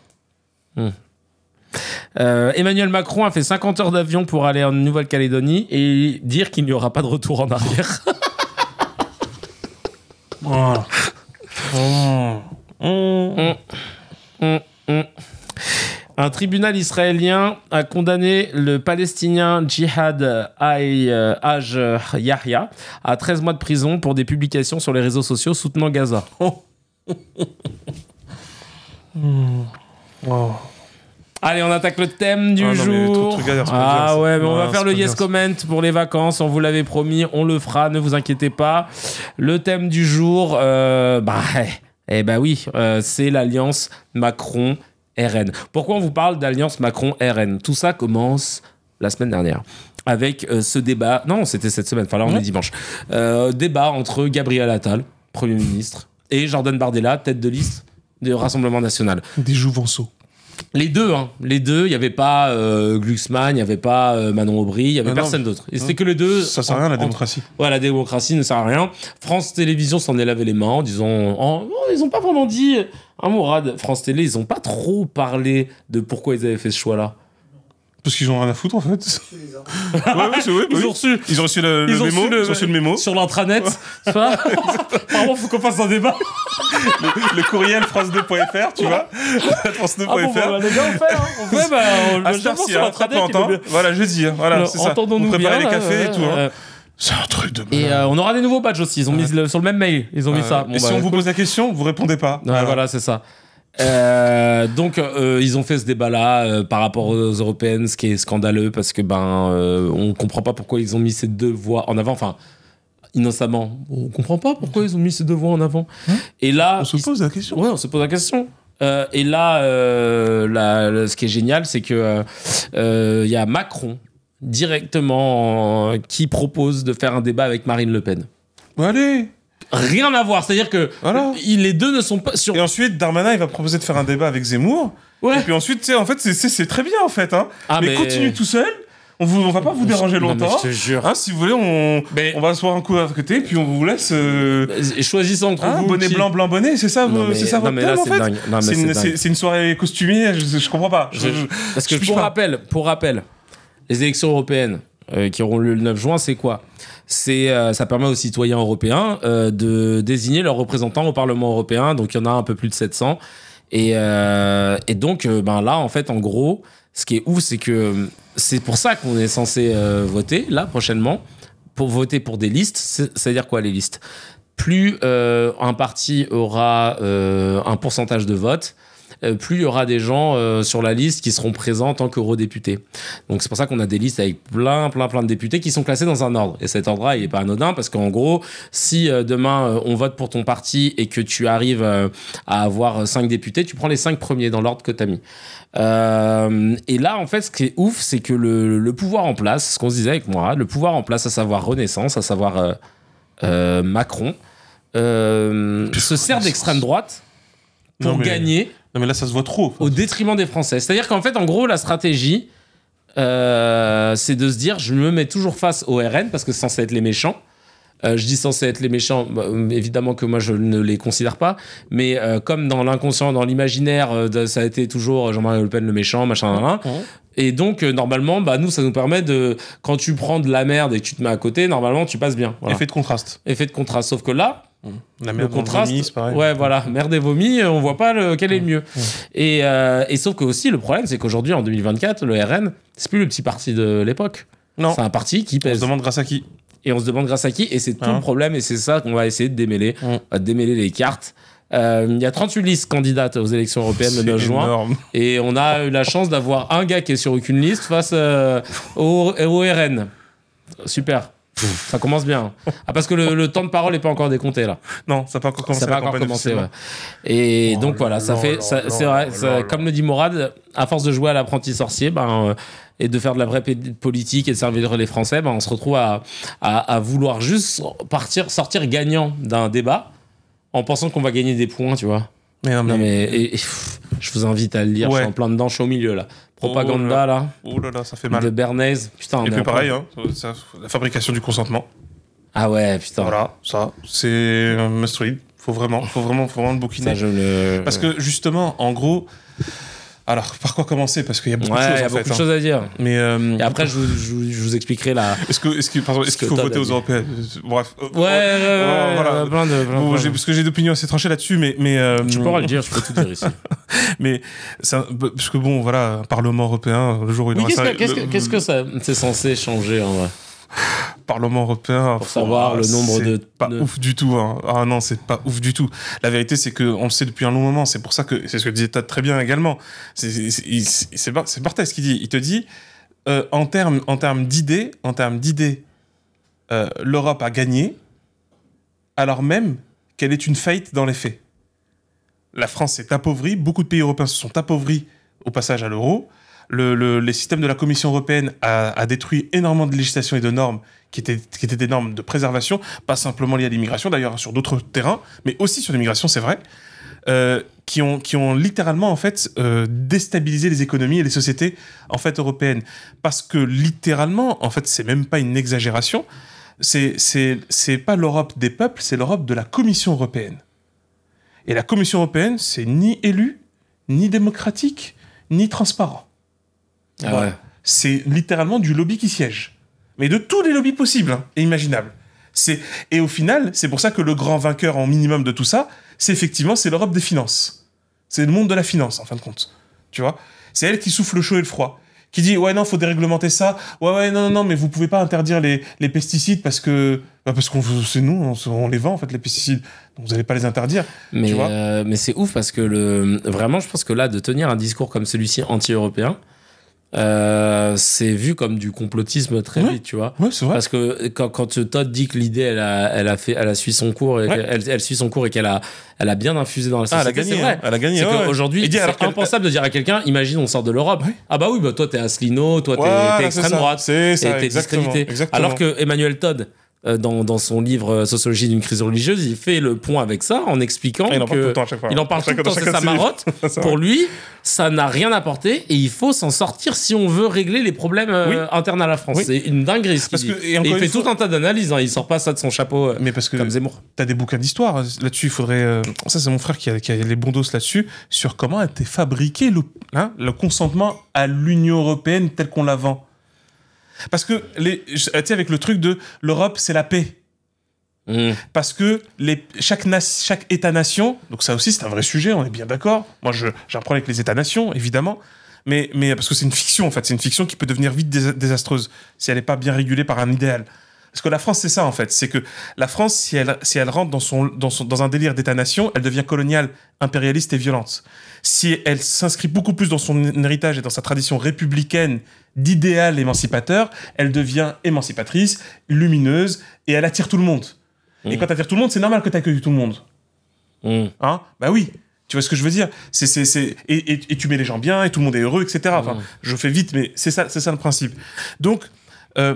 euh, Emmanuel Macron a fait 50 heures d'avion pour aller en Nouvelle-Calédonie et dire qu'il n'y aura pas de retour en arrière. (laughs) Oh. Oh. Oh. Un tribunal israélien a condamné le Palestinien Jihad Aj Yahya à 13 mois de prison pour des publications sur les réseaux sociaux soutenant Gaza. (laughs) Hmm. Allez, on attaque le thème du ah, jour. ah ouais, mais on va faire le yes comment pour les vacances. On vous l'avait promis, on le fera. Ne vous inquiétez pas. Le thème du jour, euh, bah, eh ben oui, euh, c'est l'alliance Macron. RN. Pourquoi on vous parle d'alliance Macron-RN Tout ça commence la semaine dernière avec euh, ce débat. Non, c'était cette semaine. Enfin là, on est dimanche. débat entre Gabriel Attal, Premier ministre, et Jordan Bardella, tête de liste du Rassemblement National. Des jouvenceaux. Les deux, hein. Les deux, il n'y avait pas euh, Glucksmann, il n'y avait pas euh, Manon Aubry, il n'y avait ah personne d'autre. Et c'était que les deux. Ça sert à rien, la démocratie. Ouais, la démocratie ne sert à rien. France Télévisions s'en est lavé les mains en disant. Non, ils n'ont pas vraiment dit. Un France Télé, ils n'ont pas trop parlé de pourquoi ils avaient fait ce choix-là. Parce qu'ils ont rien à foutre en fait. ils, ont reçu, le, ils ont mémo, reçu le mémo. Sur l'intranet, (laughs) Par contre, faut qu'on fasse un débat. le, courriel france2.fr, tu vois. (laughs) France2.fr. Ah bon, bah, les on fait, hein. on fait, bah, on le ah, met sur hein. l'intranet. voilà, je hein, voilà, c'est ça. On prépare les cafés et euh, tout. Hein. Euh, c'est un truc de Et euh, on aura des nouveaux badges aussi. Ils ont mis le, sur le même mail. Ils ont mis ça. et si bah, on vous pose la question, vous répondez pas. voilà, c'est ça. Euh, donc euh, ils ont fait ce débat-là euh, par rapport aux européennes, ce qui est scandaleux parce que ben on comprend pas pourquoi ils ont mis ces deux voix en avant. Enfin, innocemment, on comprend pas pourquoi ils ont mis ces deux voix en avant. Hein et là, on se pose la question. Ouais, on se pose la question. et là, ce qui est génial, c'est que il y a Macron directement qui propose de faire un débat avec Marine Le Pen. Bon, allez rien à voir. C'est-à-dire que euh, les deux ne sont pas sur. Et ensuite, Darmanin, il va proposer de faire un débat avec Zemmour. Ouais. Et puis ensuite, tu sais, en fait, c'est très bien, en fait. Hein. Ah, mais, continue tout seul. On, ne va pas vous déranger longtemps. je te jure. Hein, si vous voulez, on, on va voir un coup à côté, puis on vous laisse. Choisissant euh, Choisissez entre hein, vous. Bonnet blanc, blanc bonnet, c'est ça, euh, c'est ça votre thème, en fait. C'est une, une, soirée costumée. Je, ne comprends pas. Parce que pour rappel, pour rappel, les élections européennes, euh, qui auront lieu le 9 juin, c'est quoi c'est, euh, ça permet aux citoyens européens euh, de désigner leurs représentants au Parlement européen. Donc il y en a un peu plus de 700. Et, donc ben là, en fait, en gros, ce qui est ouf, c'est que c'est pour ça qu'on est censé voter là prochainement pour voter pour des listes. C'est-à-dire quoi les listes Plus un parti aura un pourcentage de vote, euh, plus il y aura des gens euh, sur la liste qui seront présents en tant qu'eurodéputés. Donc c'est pour ça qu'on a des listes avec plein, plein, plein de députés qui sont classés dans un ordre. Et cet ordre-là, il n'est pas anodin parce qu'en gros, si euh, demain on vote pour ton parti et que tu arrives à avoir cinq députés, tu prends les cinq premiers dans l'ordre que tu as mis. et là, en fait, ce qui est ouf, c'est que le, pouvoir en place, ce qu'on se disait avec moi, le pouvoir en place, à savoir Renaissance, à savoir Macron, se sert d'extrême droite pour gagner non, mais là, ça se voit trop. Au détriment des Français. C'est-à-dire qu'en fait, en gros, la stratégie, euh, c'est de se dire je me mets toujours face au RN parce que c'est censé être les méchants. Euh, je dis censé être les méchants, bah, euh, évidemment que moi je ne les considère pas, mais comme dans l'inconscient, dans l'imaginaire, ça a été toujours Jean-Marie Le Pen le méchant, machin, machin. Et donc, normalement, bah, nous, ça nous permet de. Quand tu prends de la merde et que tu te mets à côté, normalement, tu passes bien. Effet de contraste. Effet de contraste. Sauf que là, la le contraste, pareil. ouais, voilà, merde et vomi, on voit pas lequel est le mieux. Euh, et, sauf que aussi le problème, c'est qu'aujourd'hui, en 2024, le RN, c'est plus le petit parti de l'époque. Non, c'est un parti qui pèse. On se demande grâce à qui Et on se demande grâce à qui Et c'est tout hein le problème, et c'est ça qu'on va essayer de démêler, mmh. démêler les cartes. Euh, il y a 38 listes candidates aux élections européennes le 9 juin. Et on a eu la chance d'avoir un gars qui est sur aucune liste face au RN. Super. Ça commence bien. Ah, parce que le, temps de parole n'est pas encore décompté, là. Non, ça n'a pas encore commencé. Ça pas encore commencé, Et oh donc, voilà, ça fait, c'est vrai, comme le dit Morad à force de jouer à l'apprenti sorcier, ben, euh, et de faire de la vraie politique et de servir les Français, ben, on se retrouve à, vouloir juste partir, sortir gagnant d'un débat en pensant qu'on va gagner des points, tu vois. Mais non, mais, je vous invite à le lire, je suis en plein dedans, je au milieu là propaganda oh là, Oh là là, ça fait mal. De Bernays. Putain, Et puis pareil, hein, la fabrication du consentement. Ah ouais, putain. Voilà, ça, c'est un must read. Faut vraiment, faut vraiment, faut vraiment le bouquiner. Parce que justement, en gros, alors, par quoi commencer Parce qu'il y a beaucoup de choses. Il y a beaucoup de hein. choses à dire. Mais euh, Et après, je vous, expliquerai la. Est-ce que, qu'il faut voter aux Européens Bref. Euh, ouais, ouais, parce que j'ai d'opinions assez tranchées là-dessus, mais mais. Euh, tu pourras le dire, je peux tout dire ici. (laughs) mais bah, parce que bon, voilà, un Parlement européen, le jour où il aura qu'est-ce Que, qu'est-ce, que, c'est censé changer en vrai (laughs) Parlement européen. Pour savoir le nombre de. Pas ouf du tout. Hein. Ah non, c'est pas ouf du tout. La vérité, c'est qu'on le sait depuis un long moment. C'est pour ça que c'est ce que disait Tad très bien également. C'est ce qui dit. Il te dit euh, en termes en d'idées, en termes d'idées, euh, l'Europe a gagné, alors même qu'elle est une faillite dans les faits. La France s'est appauvrie, beaucoup de pays européens se sont appauvris au passage à l'euro le, le, les systèmes de la Commission européenne a, détruit énormément de législations et de normes qui étaient, qui étaient des normes de préservation, pas simplement liées à l'immigration, d'ailleurs sur d'autres terrains, mais aussi sur l'immigration, c'est vrai, euh, qui, ont, qui ont littéralement en fait euh, déstabilisé les économies et les sociétés en fait européennes. Parce que littéralement, en fait, c'est même pas une exagération, c'est, c'est, pas l'Europe des peuples, c'est l'Europe de la Commission européenne. Et la Commission européenne, c'est ni élu ni démocratique, ni transparent. Ah c'est littéralement du lobby qui siège. Mais de tous les lobbies possibles hein, et imaginables. et au final, c'est pour ça que le grand vainqueur en minimum de tout ça, c'est effectivement c'est l'Europe des finances. C'est le monde de la finance en fin de compte. Tu vois, c'est elle qui souffle le chaud et le froid qui dit ouais non faut déréglementer ça ouais ouais non non, non mais vous pouvez pas interdire les, pesticides parce que bah, parce qu'on c'est nous on, les vend en fait les pesticides donc vous allez pas les interdire mais euh, mais c'est ouf parce que le vraiment je pense que là de tenir un discours comme celui-ci anti-européen euh, c'est vu comme du complotisme très vite, tu vois. c'est vrai. Parce que quand, quand Todd dit que l'idée, elle a, elle a fait, elle a suivi son cours, et elle, elle, suit son cours et qu'elle a, elle a bien infusé dans la société. Ah, elle a gagné. Vrai. Hein. Elle a gagné. C'est qu'aujourd'hui, c'est impensable de dire à quelqu'un, imagine, on sort de l'Europe. Ah bah oui, bah toi t'es Asselineau, toi t'es extrême droite, t'es discrédité. Alors que Emmanuel Todd euh, dans, son livre euh, Sociologie d'une crise religieuse, il fait le point avec ça en expliquant qu'il en parle tout le temps chaque fois. Il en c'est sa marotte. (laughs) Pour lui, ça n'a rien apporté et il faut s'en sortir si on veut régler les problèmes euh, internes à la France. C'est une dinguerie. il, et il fait tout un tas d'analyses, hein. il sort pas ça de son chapeau mais parce que comme Zemmour. T'as des bouquins d'histoire hein. là-dessus, il faudrait. ça, c'est mon frère qui a, les bons dos là-dessus, sur comment a été fabriqué le, hein, le consentement à l'Union européenne tel qu'on la vend. Parce que, tu sais, avec le truc de l'Europe, c'est la paix. Hmm. Parce que chaque, État-nation, donc ça aussi c'est un vrai sujet, on est bien d'accord. Moi j'apprends avec les États-nations, évidemment. Mais, parce que c'est une fiction en fait, c'est une fiction qui peut devenir vite désastreuse si elle n'est pas bien régulée par un idéal. Parce que la France, c'est ça en fait. C'est que la France, si elle, rentre dans, dans, son, dans un délire d'État-nation, elle devient coloniale, impérialiste et violente si elle s'inscrit beaucoup plus dans son héritage et dans sa tradition républicaine d'idéal émancipateur, elle devient émancipatrice, lumineuse, et elle attire tout le monde. Et mm. quand t'attires tout le monde, c'est normal que t'accueilles tout le monde. Mm. Hein Bah oui. Tu vois ce que je veux dire C'est c'est et, et, tu mets les gens bien et tout le monde est heureux, etc. Mm. je fais vite, mais c'est ça c'est ça le principe. Donc euh,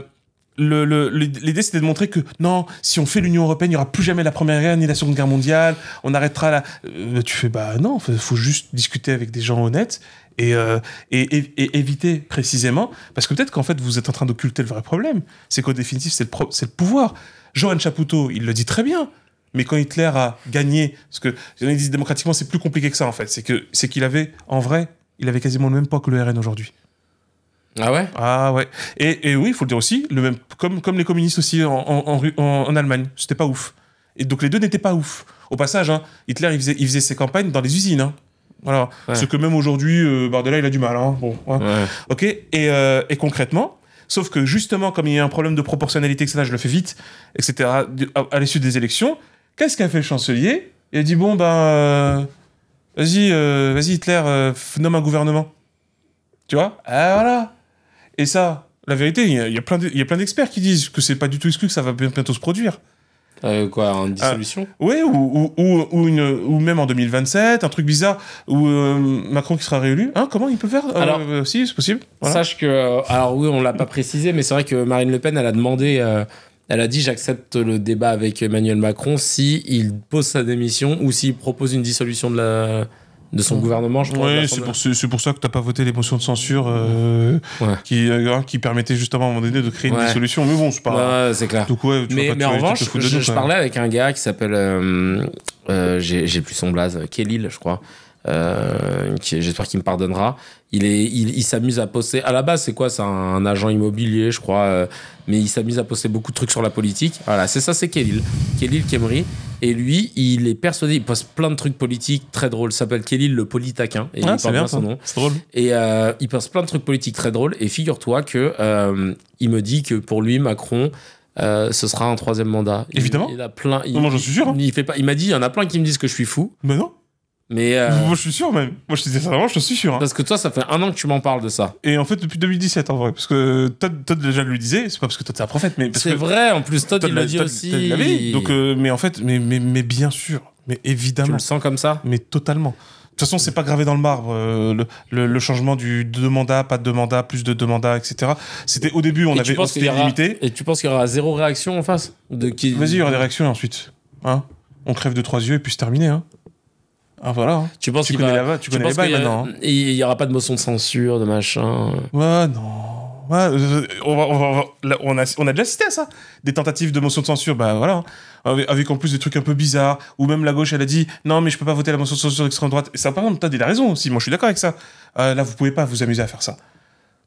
l'idée c'était de montrer que non, si on fait l'Union européenne, il n'y aura plus jamais la Première Guerre ni la Seconde Guerre mondiale, on arrêtera la... Euh, tu fais, bah non, il faut juste discuter avec des gens honnêtes euh, et, éviter précisément, parce que peut-être qu'en fait vous êtes en train d'occulter le vrai problème, c'est qu'au définitif c'est le, c'est le pouvoir. Johan Chapoutot, il le dit très bien, mais quand Hitler a gagné, parce que on dit démocratiquement c'est plus compliqué que ça en fait, c'est, que, c'est qu'il avait en vrai, il avait quasiment le même poids que le RN aujourd'hui. Ah ouais Ah ouais. Et, oui, il faut le dire aussi, le même, comme, comme les communistes aussi en, en, en, Allemagne, c'était pas ouf. Et donc les deux n'étaient pas ouf. Au passage, hein, Hitler, il faisait, il faisait ses campagnes dans les usines. Hein. Voilà. Ce que même aujourd'hui, euh, Bardella, il a du mal. Hein. Ok. Euh, et, concrètement, sauf que justement, comme il y a un problème de proportionnalité, etc., je le fais vite, etc., à, l'issue des élections, qu'est-ce qu'a fait le chancelier Il a dit bon, ben, euh, vas-y, vas-y, Hitler, nomme un gouvernement. Tu vois Ah voilà et ça, la vérité, il y, y, a plein d'experts qui disent que c'est pas du tout exclu que ça va bientôt se produire. Euh, quoi, en euh, dissolution Oui, ou, une, ou même en 2027, un truc bizarre, ou euh, Macron qui sera réélu. Hein, comment il peut faire Alors, si, c'est possible. Sache que. Alors, oui, on l'a pas précisé, mais c'est vrai que Marine Le Pen, elle a demandé. elle a dit j'accepte le débat avec Emmanuel Macron si il pose sa démission ou s'il propose une dissolution de la, de son gouvernement, je crois. Oui, c'est pour, ça que tu t'as pas voté les motions de censure euh, euh, hein, qui, permettaient qui justement à un moment de créer une dissolution Mais bon, c'est pas. c'est clair. tu mais, en revanche, je, parlais avec un gars qui s'appelle. Euh, j'ai plus son blaze, Kélil je crois. Euh, j'espère qu'il me pardonnera. Il est, il, s'amuse à poster. À la base, c'est quoi C'est un, agent immobilier, je crois. Euh, mais il s'amuse à poster beaucoup de trucs sur la politique. Voilà, c'est ça, c'est Kélil Kélil Kemri. Et lui, il est persuadé, il poste plein de trucs politiques très drôles. s'appelle Kélil le politaquin Et il ah, bien son nom. C'est drôle. Et euh, il poste plein de trucs politiques très drôles. Et figure-toi que il me dit que pour lui, Macron, ce sera un troisième mandat. Évidemment. Il, a plein. Il, non, j'en suis sûr. Hein. Il, fait pas, il m'a dit, il y en a plein qui me disent que je suis fou. Mais non. Mais euh, Moi, je suis sûr même. Moi, je te dis ça vraiment, je suis sûr. Hein. Parce que toi, ça fait un an que tu m'en parles de ça. Et en fait, depuis 2017, en vrai. Parce que Todd, Todd déjà lui disait, c'est pas parce que Todd c'est un prophète, mais. C'est vrai, en plus, Todd, il l'a dit aussi. Donc, euh, mais en fait, mais, mais, mais bien sûr. Mais évidemment. Tu le sens comme ça Mais totalement. De toute façon, c'est pas gravé dans le marbre euh, le, changement du deux mandats, pas de deux mandats, plus de deux mandats, etc. C'était au début, on avait limité. Et tu penses qu'il y aura zéro réaction en face de qui Vas-y, il y aura des réactions ensuite. Hein on crève de trois yeux et puis c'est terminé. Hein ah voilà. Hein. Tu penses connais la... tu, tu les maintenant. Hein. Il n'y aura pas de motion de censure, de machin. Ouais, non. Ouais, euh, euh, on, a, on déjà cité à ça. Des tentatives de motion de censure, bah voilà. Hein. Avec, en plus des trucs un peu bizarres, ou même la gauche, elle a dit non, mais je peux pas voter la motion de censure d'extrême droite. Et ça, par exemple, t'as dit raisons raison aussi. Moi, je suis d'accord avec ça. Euh, là, vous pouvez pas vous amuser à faire ça.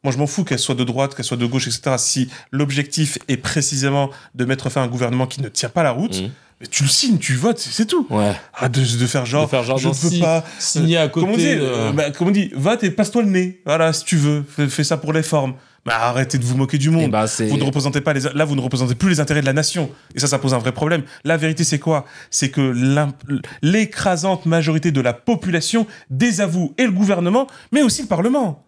Moi, je m'en fous qu'elle soit de droite, qu'elle soit de gauche, etc. Si l'objectif est précisément de mettre fin à un gouvernement qui ne tient pas la route, mmh tu le signes, tu votes, c'est tout. Ouais. Ah, de, faire genre, je ne peux pas signer à euh, côté. Euh, bah, comment dit, comme on dit vote et passe-toi le nez. Voilà, si tu veux, fais, ça pour les formes. Bah, arrêtez de vous moquer du monde. Eh ben, vous ne représentez pas les... Là, vous ne représentez plus les intérêts de la nation. Et ça, ça pose un vrai problème. La vérité, c'est quoi C'est que l'écrasante majorité de la population désavoue et le gouvernement, mais aussi le Parlement.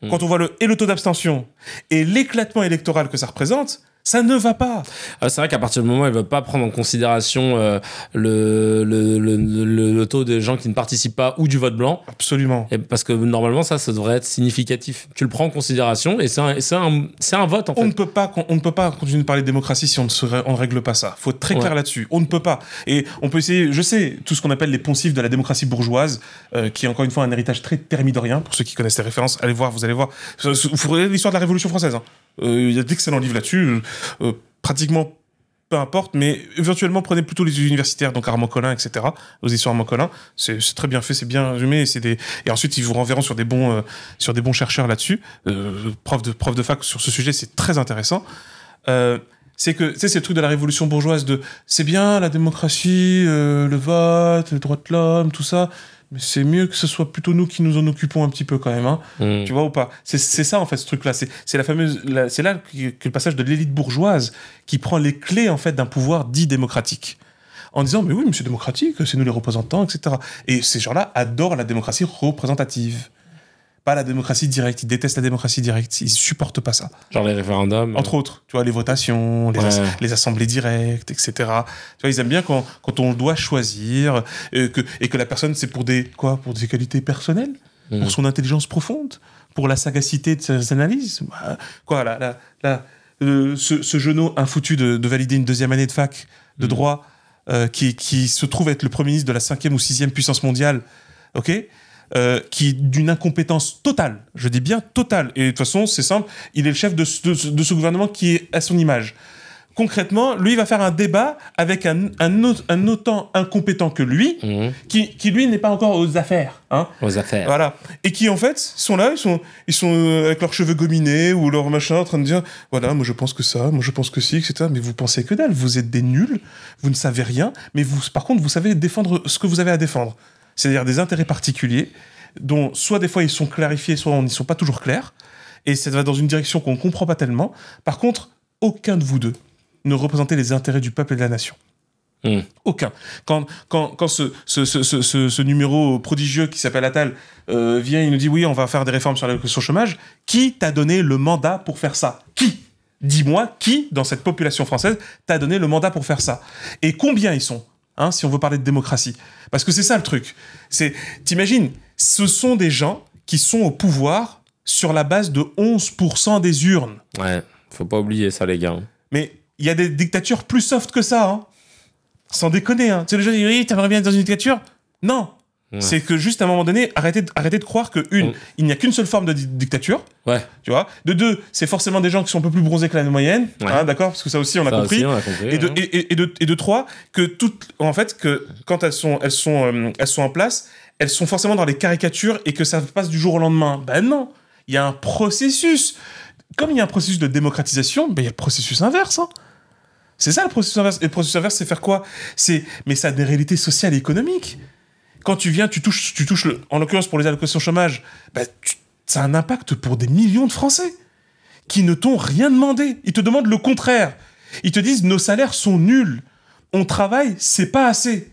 Hmm. Quand on voit le, et le taux d'abstention et l'éclatement électoral que ça représente, ça ne va pas. Ah, c'est vrai qu'à partir du moment où ne veut pas prendre en considération euh, le, le, le, le, taux des gens qui ne participent pas ou du vote blanc. Absolument. Et parce que normalement, ça, ça devrait être significatif. Tu le prends en considération et c'est un, c'est un, vote en on fait. Ne peut pas, on ne peut pas continuer de parler de démocratie si on ne, se, on règle pas ça. Il faut être très clair là-dessus. On ne peut pas. Et on peut essayer, je sais, tout ce qu'on appelle les poncifs de la démocratie bourgeoise, euh, qui est encore une fois un héritage très thermidorien. Pour ceux qui connaissent les références, allez voir, vous allez voir. Vous, vous l'histoire de la Révolution française. Hein. Euh, il y a d'excellents livres là-dessus. Euh, euh, pratiquement peu importe, mais éventuellement prenez plutôt les universitaires, donc Armand Collin, etc. Aux histoires Armand Colin c'est très bien fait, c'est bien résumé, et, des... et ensuite ils vous renverront sur des bons, sur des bons chercheurs là-dessus, euh, prof de prof de fac sur ce sujet, c'est très intéressant. c'est que tu sais ces trucs de la révolution bourgeoise de c'est bien la démocratie, le vote, le droits de l'homme, tout ça, mais c'est mieux que ce soit plutôt nous qui nous en occupons un petit peu quand même. Hein. Hmm. Tu vois ou pas C'est ça en fait ce truc-là. C'est la fameuse, c'est là que, le passage de l'élite bourgeoise qui prend les clés en fait d'un pouvoir dit démocratique en disant mais oui, monsieur démocratique, c'est nous les représentants, etc. Et ces gens-là adorent la démocratie représentative pas la démocratie directe. Ils détestent la démocratie directe. Ils supportent pas ça. Genre les référendums. Entre autres, tu vois, les votations, les, assemblées directes, etc. Tu vois, ils aiment bien quand, quand on doit choisir et euh, que, et que la personne, c'est pour des quoi Pour des qualités personnelles, pour son intelligence profonde, pour la sagacité de ses analyses. Bah, quoi, là, euh, ce, genou infoutu de, valider une deuxième année de fac de mm. droit euh, qui, qui se trouve être le premier ministre de la cinquième ou sixième puissance mondiale, ok euh, qui est d'une incompétence totale. Je dis bien totale. Et de toute façon, c'est simple, il est le chef de ce, gouvernement qui est à son image. Concrètement, lui, il va faire un débat avec un, un autant incompétent que lui, mhm. qui, lui n'est pas encore aux affaires. Hein. Aux affaires. Voilà. Et qui, en fait, sont là, ils sont, ils sont euh, avec leurs cheveux gominés ou leur machin en train de dire voilà, moi je pense que ça, moi je pense que si, etc. Mais vous pensez que dalle, vous êtes des nuls, vous ne savez rien, mais vous, par contre, vous savez défendre ce que vous avez à défendre c'est-à-dire des intérêts particuliers dont soit des fois ils sont clarifiés, soit on n'y sont pas toujours clairs, et ça va dans une direction qu'on ne comprend pas tellement. Par contre, aucun de vous deux ne représentait les intérêts du peuple et de la nation. Hmm. Aucun. Quand, ce, numéro prodigieux qui s'appelle Attal euh, vient, il nous dit oui, on va faire des réformes sur la chômage. Qui t'a donné le mandat pour faire ça Qui Dis-moi qui, dans cette population française, t'a donné le mandat pour faire ça Et combien ils sont hein, Si on veut parler de démocratie. Parce que c'est ça le truc. C'est, t'imagines, ce sont des gens qui sont au pouvoir sur la base de 11% des urnes. Ouais, faut pas oublier ça, les gars. Hein. Mais il y a des dictatures plus soft que ça, hein. Sans déconner, hein. Tu sais, les gens disent, oui, t'aimerais bien être dans une dictature Non, c'est que juste à un moment donné, arrêtez de, de croire que, une, mm. il n'y a qu'une seule forme de dictature. Ouais. Tu vois De deux, c'est forcément des gens qui sont un peu plus bronzés que la moyenne. Hein, d'accord Parce que ça aussi, on, a, compris. et, de, et, de, et trois, que toutes, en fait, que quand elles sont, elles sont, euh, elles sont en place, elles sont forcément dans les caricatures et que ça passe du jour au lendemain. Ben non Il y a un processus. Comme il y a un processus de démocratisation, ben il y a le processus inverse. Hein. C'est ça le processus inverse. Et le processus inverse, c'est faire quoi C'est, mais ça a des réalités sociales et économiques quand tu viens, tu touches, tu touches en l'occurrence pour les allocations chômage, bah, tu, ça a un impact pour des millions de Français qui ne t'ont rien demandé. Ils te demandent le contraire. Ils te disent nos salaires sont nuls. On travaille, c'est pas assez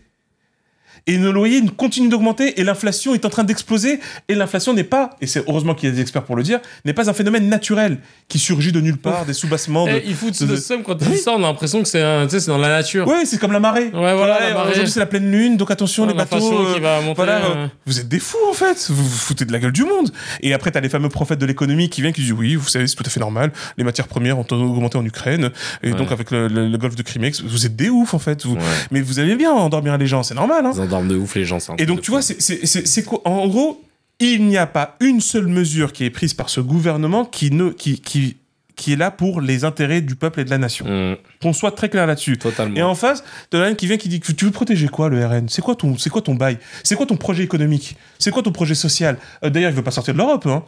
et nos loyers continuent d'augmenter et l'inflation est en train d'exploser et l'inflation n'est pas, et c'est heureusement qu'il y a des experts pour le dire, n'est pas un phénomène naturel qui surgit de nulle part, des soubassements. Eh, ils foutent de, somme quand ils sortent on a l'impression que c'est dans la nature. oui c'est comme la marée. Ouais, voilà, Aujourd'hui c'est la pleine lune, donc attention les bateaux. qui euh, va monter, voilà, euh. Euh, Vous êtes des fous en fait, vous vous foutez de la gueule du monde. Et après t'as les fameux prophètes de l'économie qui viennent qui disent oui, vous savez c'est tout à fait normal, les matières premières ont augmenté en Ukraine et donc avec le, golfe de Crimée, vous êtes des ouf en fait. Mais vous allez bien endormir les gens, c'est normal. Hein de ouf, les gens. Et donc, tu vois, c'est quoi En gros, il n'y a pas une seule mesure qui est prise par ce gouvernement qui, ne, qui, qui, est là pour les intérêts du peuple et de la nation. Mm. Qu'on soit très clair là-dessus. Et en face, de la qui vient qui dit que tu veux protéger quoi le RN C'est quoi ton c'est quoi ton bail C'est quoi ton projet économique C'est quoi ton projet social euh, D'ailleurs, il veut pas sortir de l'Europe. Hein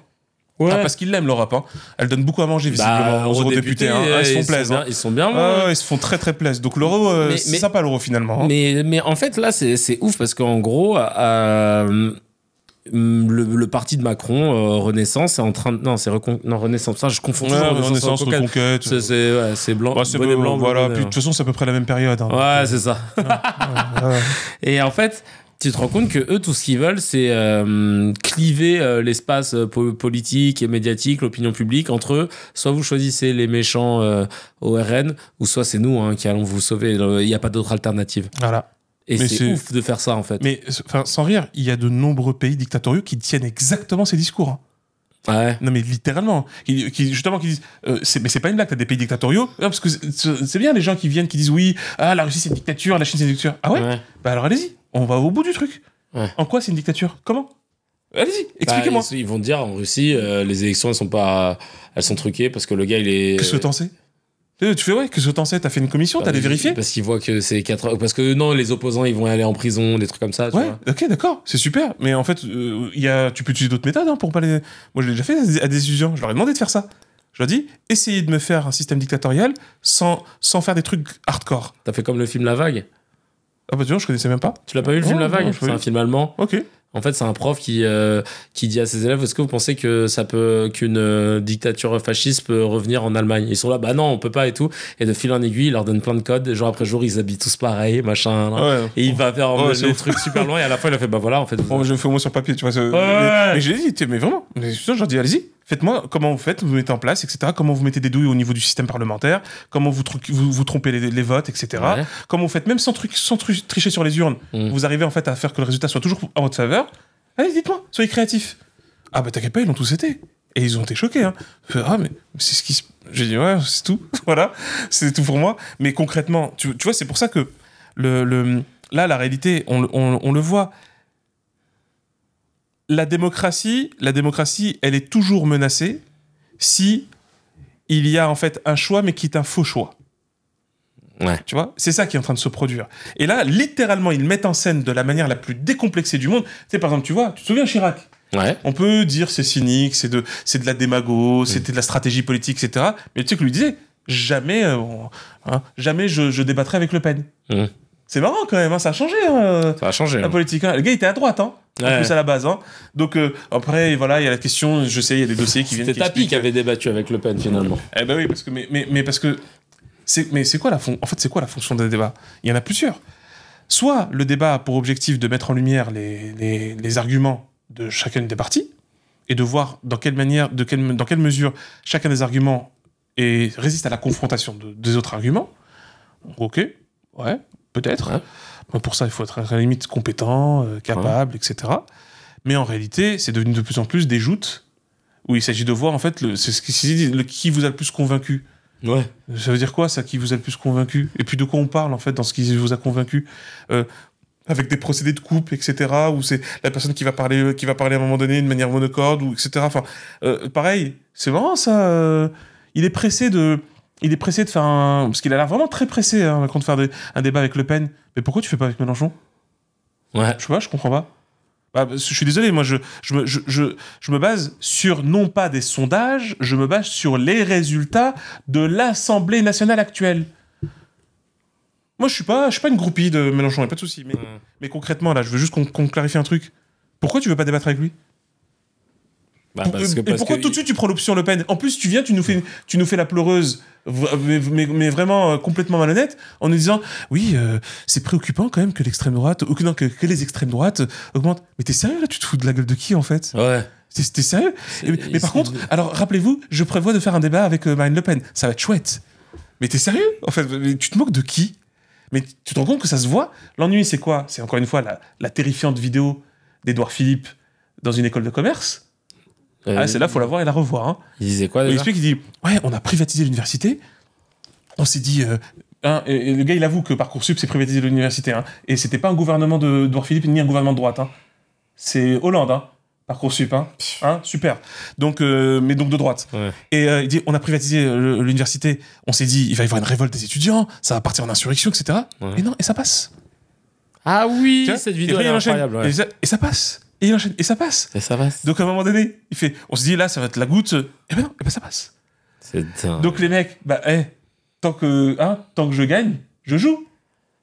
ah, ouais. parce qu'ils l'aiment, leur rap. Hein. Elle donne beaucoup à manger, bah, visiblement, bah, aux eurodéputés. Hein. Euh, ils se font ils Sont bien, ils sont bien. Ah, ils se font très, très plaisir. Donc, l'euro, c'est sympa, l'euro, finalement. Hein. Mais, en fait, là, c'est ouf parce qu'en gros, le, parti de Macron, euh, Renaissance, est en train de. Non, c'est Renaissance. Ça, je confonds toujours. Renaissance, Reconquête. C'est blanc. Voilà. de euh. toute façon, c'est à peu près la même période. Hein. ouais, c'est ça. (laughs) Et en fait, tu te rends compte que eux, tout ce qu'ils veulent, c'est euh, cliver euh, l'espace euh, politique et médiatique, l'opinion publique entre eux. Soit vous choisissez les méchants euh, au RN, ou soit c'est nous hein, qui allons vous sauver. Il n'y a pas d'autre alternative. Voilà. Et c'est ouf de faire ça, en fait. Mais sans rire, il y a de nombreux pays dictatoriaux qui tiennent exactement ces discours. Hein. Ouais. Non mais littéralement, qui, justement qui disent, euh, mais c'est pas une blague, t'as des pays dictatoriaux, parce que c'est bien les gens qui viennent qui disent oui, ah la Russie c'est une dictature, la Chine c'est une dictature, ah ouais, bah alors allez-y, on va au bout du truc. En quoi c'est une dictature Comment Allez-y, expliquez-moi. Bah, ils, vont dire en Russie, euh, les élections elles sont pas, elles sont truquées parce que le gars il est. Qu'est-ce que t'en tu fais ouais, que ce temps t'en T'as fait une commission, t'as allé bah, vérifier Parce qu'ils voient que c'est 4 Parce que non, les opposants, ils vont aller en prison, des trucs comme ça. Tu ouais, ok, d'accord, c'est super. Mais en fait, euh, il y a... tu peux utiliser d'autres méthodes hein, pour pas les. Moi, je l'ai déjà fait à des étudiants. Je leur ai demandé de faire ça. Je leur ai dit, essayez de me faire un système dictatorial sans, sans faire des trucs hardcore. T'as fait comme le film La Vague Ah bah tu vois, je connaissais même pas. Tu l'as pas vu le film La Vague C'est un film allemand. Ok. En fait, c'est un prof qui, euh, qui dit à ses élèves Est-ce que vous pensez que ça peut qu'une euh, dictature fasciste peut revenir en Allemagne Ils sont là, bah non, on peut pas et tout. Et de fil en aiguille, il leur donne plein de codes. Jour après jour, ils habitent tous pareil, machin. Et il va faire le truc super loin. Et à la fin, il a fait Bah voilà, en fait. Oh, euh, je me je fais au moins sur papier, tu vois. Mais, j'ai dit, mais vraiment, mais je leur dis Allez-y. Faites-moi comment vous faites, vous mettez en place, etc. Comment vous mettez des douilles au niveau du système parlementaire, comment vous, vous, trompez les, votes, etc. Comment vous faites, même sans, tricher sur les urnes, mm. vous arrivez en fait à faire que le résultat soit toujours en votre faveur. Allez, dites-moi, soyez créatifs. Ah bah t'inquiète pas, ils l'ont tous été. Et ils ont été choqués. Hein. Ah mais c'est ce qui J'ai dit ouais, c'est tout. (laughs) voilà, c'est tout pour moi. Mais concrètement, tu, vois, c'est pour ça que le, là, la réalité, on le voit la démocratie, la démocratie, elle est toujours menacée si il y a en fait un choix, mais qui est un faux choix. Ouais. Tu vois, c'est ça qui est en train de se produire. Et là, littéralement, ils mettent en scène de la manière la plus décomplexée du monde. Tu sais, par exemple, tu vois, tu te souviens Chirac ouais. On peut dire c'est cynique, c'est de, c'est de la démago, mm. c'était de la stratégie politique, etc. Mais tu sais que lui disait jamais, euh, hein, jamais je, débattrai avec Le Pen. Mm. C'est marrant quand même, hein, ça a changé. Hein. ça a changé. La hein. politique. Le gars il était à droite, hein. En plus à la base. Hein. Donc euh, après, voilà, il y a la question, je sais, il y a des dossiers qui viennent. C'était Tapi qui avait débattu avec Le Pen finalement. Eh ben oui, parce que mais, mais, parce que c'est mais c'est quoi la fon en fait c'est quoi la fonction des débats Il y en a plusieurs. Soit le débat a pour objectif de mettre en lumière les, les, les arguments de chacune des parties et de voir dans quelle manière, de quelle, dans quelle mesure chacun des arguments est, résiste à la confrontation de, des autres arguments. Ok, ouais, peut-être. pour ça, il faut être à la limite compétent, euh, capable, etc. Mais en réalité, c'est devenu de plus en plus des joutes où il s'agit de voir, en fait, c'est ce qui, le, qui vous a le plus convaincu. Ouais. Ça veut dire quoi, ça, qui vous a le plus convaincu Et puis de quoi on parle, en fait, dans ce qui vous a convaincu euh, avec des procédés de coupe, etc. Ou c'est la personne qui va parler, qui va parler à un moment donné de manière monocorde, ou etc. Enfin, euh, pareil, c'est marrant ça. il est pressé de il est pressé de faire un. Parce qu'il a l'air vraiment très pressé, hein, de faire un débat avec Le Pen. Mais pourquoi tu fais pas avec Mélenchon Ouais. Je sais pas, je comprends pas. Bah, je suis désolé, moi je je me, base sur non pas des sondages, je me base sur les résultats de l'Assemblée nationale actuelle. Moi je suis pas, je suis pas une groupie de Mélenchon, n'y a pas de souci. Mais, mais concrètement là, je veux juste qu'on clarifie un truc. Pourquoi tu veux pas débattre avec lui bah, euh, et pourquoi tout de suite tu prends l'option Le Pen En plus, tu viens, tu nous fais, tu nous fais la pleureuse, mais, mais, vraiment euh, complètement malhonnête, en nous disant oui, euh, c'est préoccupant quand même que l'extrême droite, ou que, les extrêmes droites augmentent. Mais t'es sérieux là Tu te fous de la gueule de qui en fait Ouais. T'es sérieux Mais, par contre, alors rappelez-vous, je prévois de faire un débat avec Marine Le Pen. Ça va être chouette. Mais t'es sérieux En fait, tu te moques de qui Mais tu te rends compte que ça se voit L'ennui, c'est quoi C'est encore une fois la, la terrifiante vidéo d'Edouard Philippe dans une école de commerce euh, ah, c'est là, faut la voir et la revoir. Hein. Il disait quoi déjà Il explique, il dit Ouais, on a privatisé l'université. On s'est dit. Euh, hein, le gars, il avoue que Parcoursup, c'est privatisé l'université. Hein, et c'était pas un gouvernement de de Philippe ni un gouvernement de droite. Hein. C'est Hollande, Parcoursup. super. Donc, euh, mais donc de droite. Et il dit On a privatisé l'université. On s'est dit Il va y avoir une révolte des étudiants. Ça va partir en insurrection, etc. Et non, et ça passe. Ah oui, cette vidéo est incroyable. et ça passe. Et il enchaîne. Et ça passe. Et ça passe. Donc à un moment donné, il fait, on se dit là, ça va être la goutte. Et eh ben non, et eh ben ça passe. C'est Donc les mecs, bah, eh, tant que, hein, tant que je gagne, je joue.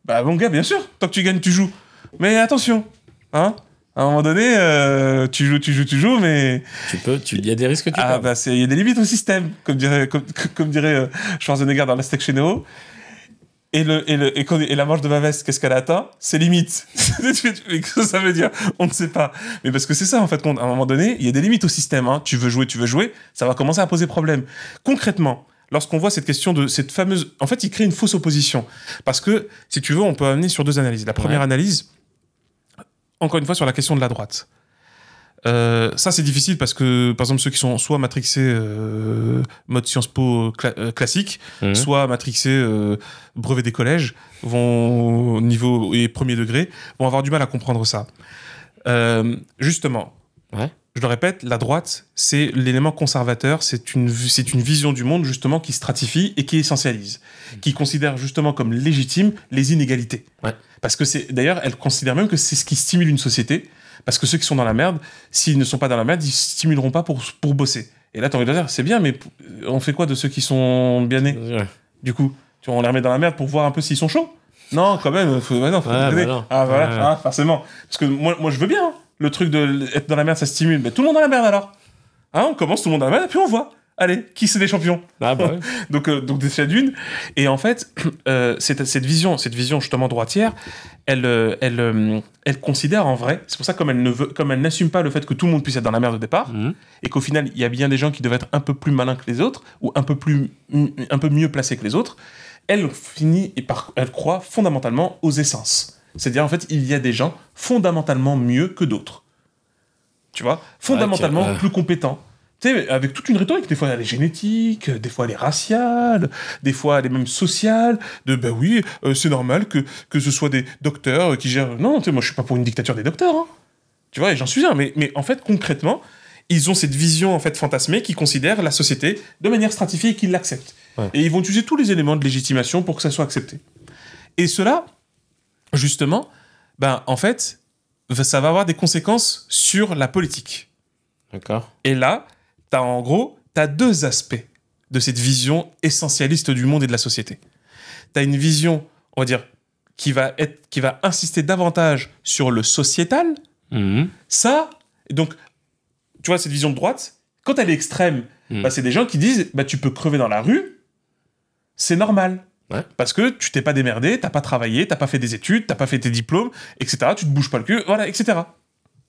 Bah bon gars, bien sûr, tant que tu gagnes, tu joues. Mais attention, hein, à un moment donné, euh, tu joues, tu joues, tu joues, mais tu peux, tu, il y a des risques tu ah, bah, il y a des limites au système, comme dirait, comme, comme dirait euh, Schwarzenegger dans La Steak chez et, le, et, la manche de ma veste, qu'est-ce qu'elle atteint (laughs) C'est limite. mais que ça veut dire On ne sait pas. Mais parce que c'est ça, en fait, qu'on, à un moment donné, il y a des limites au système. Hein. Tu veux jouer, tu veux jouer, ça va commencer à poser problème. Concrètement, lorsqu'on voit cette question de cette fameuse... En fait, il crée une fausse opposition. Parce que, si tu veux, on peut amener sur deux analyses. La première analyse, encore une fois, sur la question de la droite. Euh, ça, c'est difficile parce que, par exemple, ceux qui sont soit matrixés euh, mode Sciences Po euh, euh, classique, mhm. soit matrixés brevet des collèges, vont niveau et premier degré, vont avoir du mal à comprendre ça. justement. Ouais je le répète, la droite, c'est l'élément conservateur, c'est une, c'est une vision du monde justement qui stratifie et qui essentialise, qui considère justement comme légitime les inégalités. Parce que c'est, d'ailleurs, elle considère même que c'est ce qui stimule une société, parce que ceux qui sont dans la merde, s'ils ne sont pas dans la merde, ils stimuleront pas pour, pour bosser. Et là, tu envie de dire, c'est bien, mais on fait quoi de ceux qui sont bien nés Du coup, tu on les remet dans la merde pour voir un peu s'ils sont chauds non, quand même, faut, bah non, faut bah Ah, voilà, ah, forcément. Parce que moi, moi je veux bien, hein le truc de être dans la merde, ça stimule. Mais tout le monde dans la merde alors. Hein, on commence tout le monde dans la merde, puis on voit. Allez, qui c'est des champions ah, bah (laughs) Donc, euh, donc déjà d'une. Et en fait, (clears throat) euh, cette, vision, cette vision justement droitière, elle, euh, elle, considère en vrai. C'est pour ça comme elle ne veut, comme elle n'assume pas le fait que tout le monde puisse être dans la merde au départ, mhm. et qu'au final, il y a bien des gens qui doivent être un peu plus malins que les autres ou un peu plus, un peu mieux placés que les autres. Elle finit et par, elle croit fondamentalement aux essences. C'est-à-dire, en fait, il y a des gens fondamentalement mieux que d'autres. Tu vois Fondamentalement plus compétents. Tu sais, avec toute une rhétorique, des fois elle est génétique, des fois elle est raciale, des fois elle est même sociale, de ben oui, euh, c'est normal que, ce soit des docteurs qui gèrent. Non, tu sais, moi je suis pas pour une dictature des docteurs, hein. tu vois, et j'en suis un, mais, mais en fait, concrètement, ils ont cette vision en fait fantasmée qui considère la société de manière stratifiée et qu'ils l'acceptent. Et ils vont utiliser tous les éléments de légitimation pour que ça soit accepté. Et cela, justement, ben, en fait, ça va avoir des conséquences sur la politique. D'accord. Et là, as, en gros, tu as deux aspects de cette vision essentialiste du monde et de la société. Tu as une vision, on va dire, qui va, être, qui va insister davantage sur le sociétal. Mmh. Ça, donc, tu vois, cette vision de droite, quand elle est extrême, mmh. ben, c'est des gens qui disent bah, tu peux crever dans la rue, c'est normal. Parce que tu t'es pas démerdé, t'as pas travaillé, t'as pas fait des études, t'as pas fait tes diplômes, etc. Tu te bouges pas le cul, voilà, etc.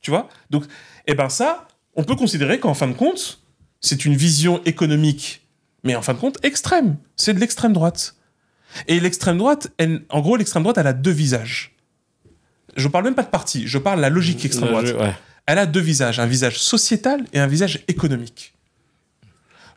Tu vois Donc, eh ben ça, on peut considérer qu'en fin de compte, c'est une vision économique, mais en fin de compte extrême. C'est de l'extrême droite. Et l'extrême droite, en gros, l'extrême droite, elle a deux visages. Je parle même pas de parti, je parle de la logique extrême droite. Elle a deux visages, un visage sociétal et un visage économique.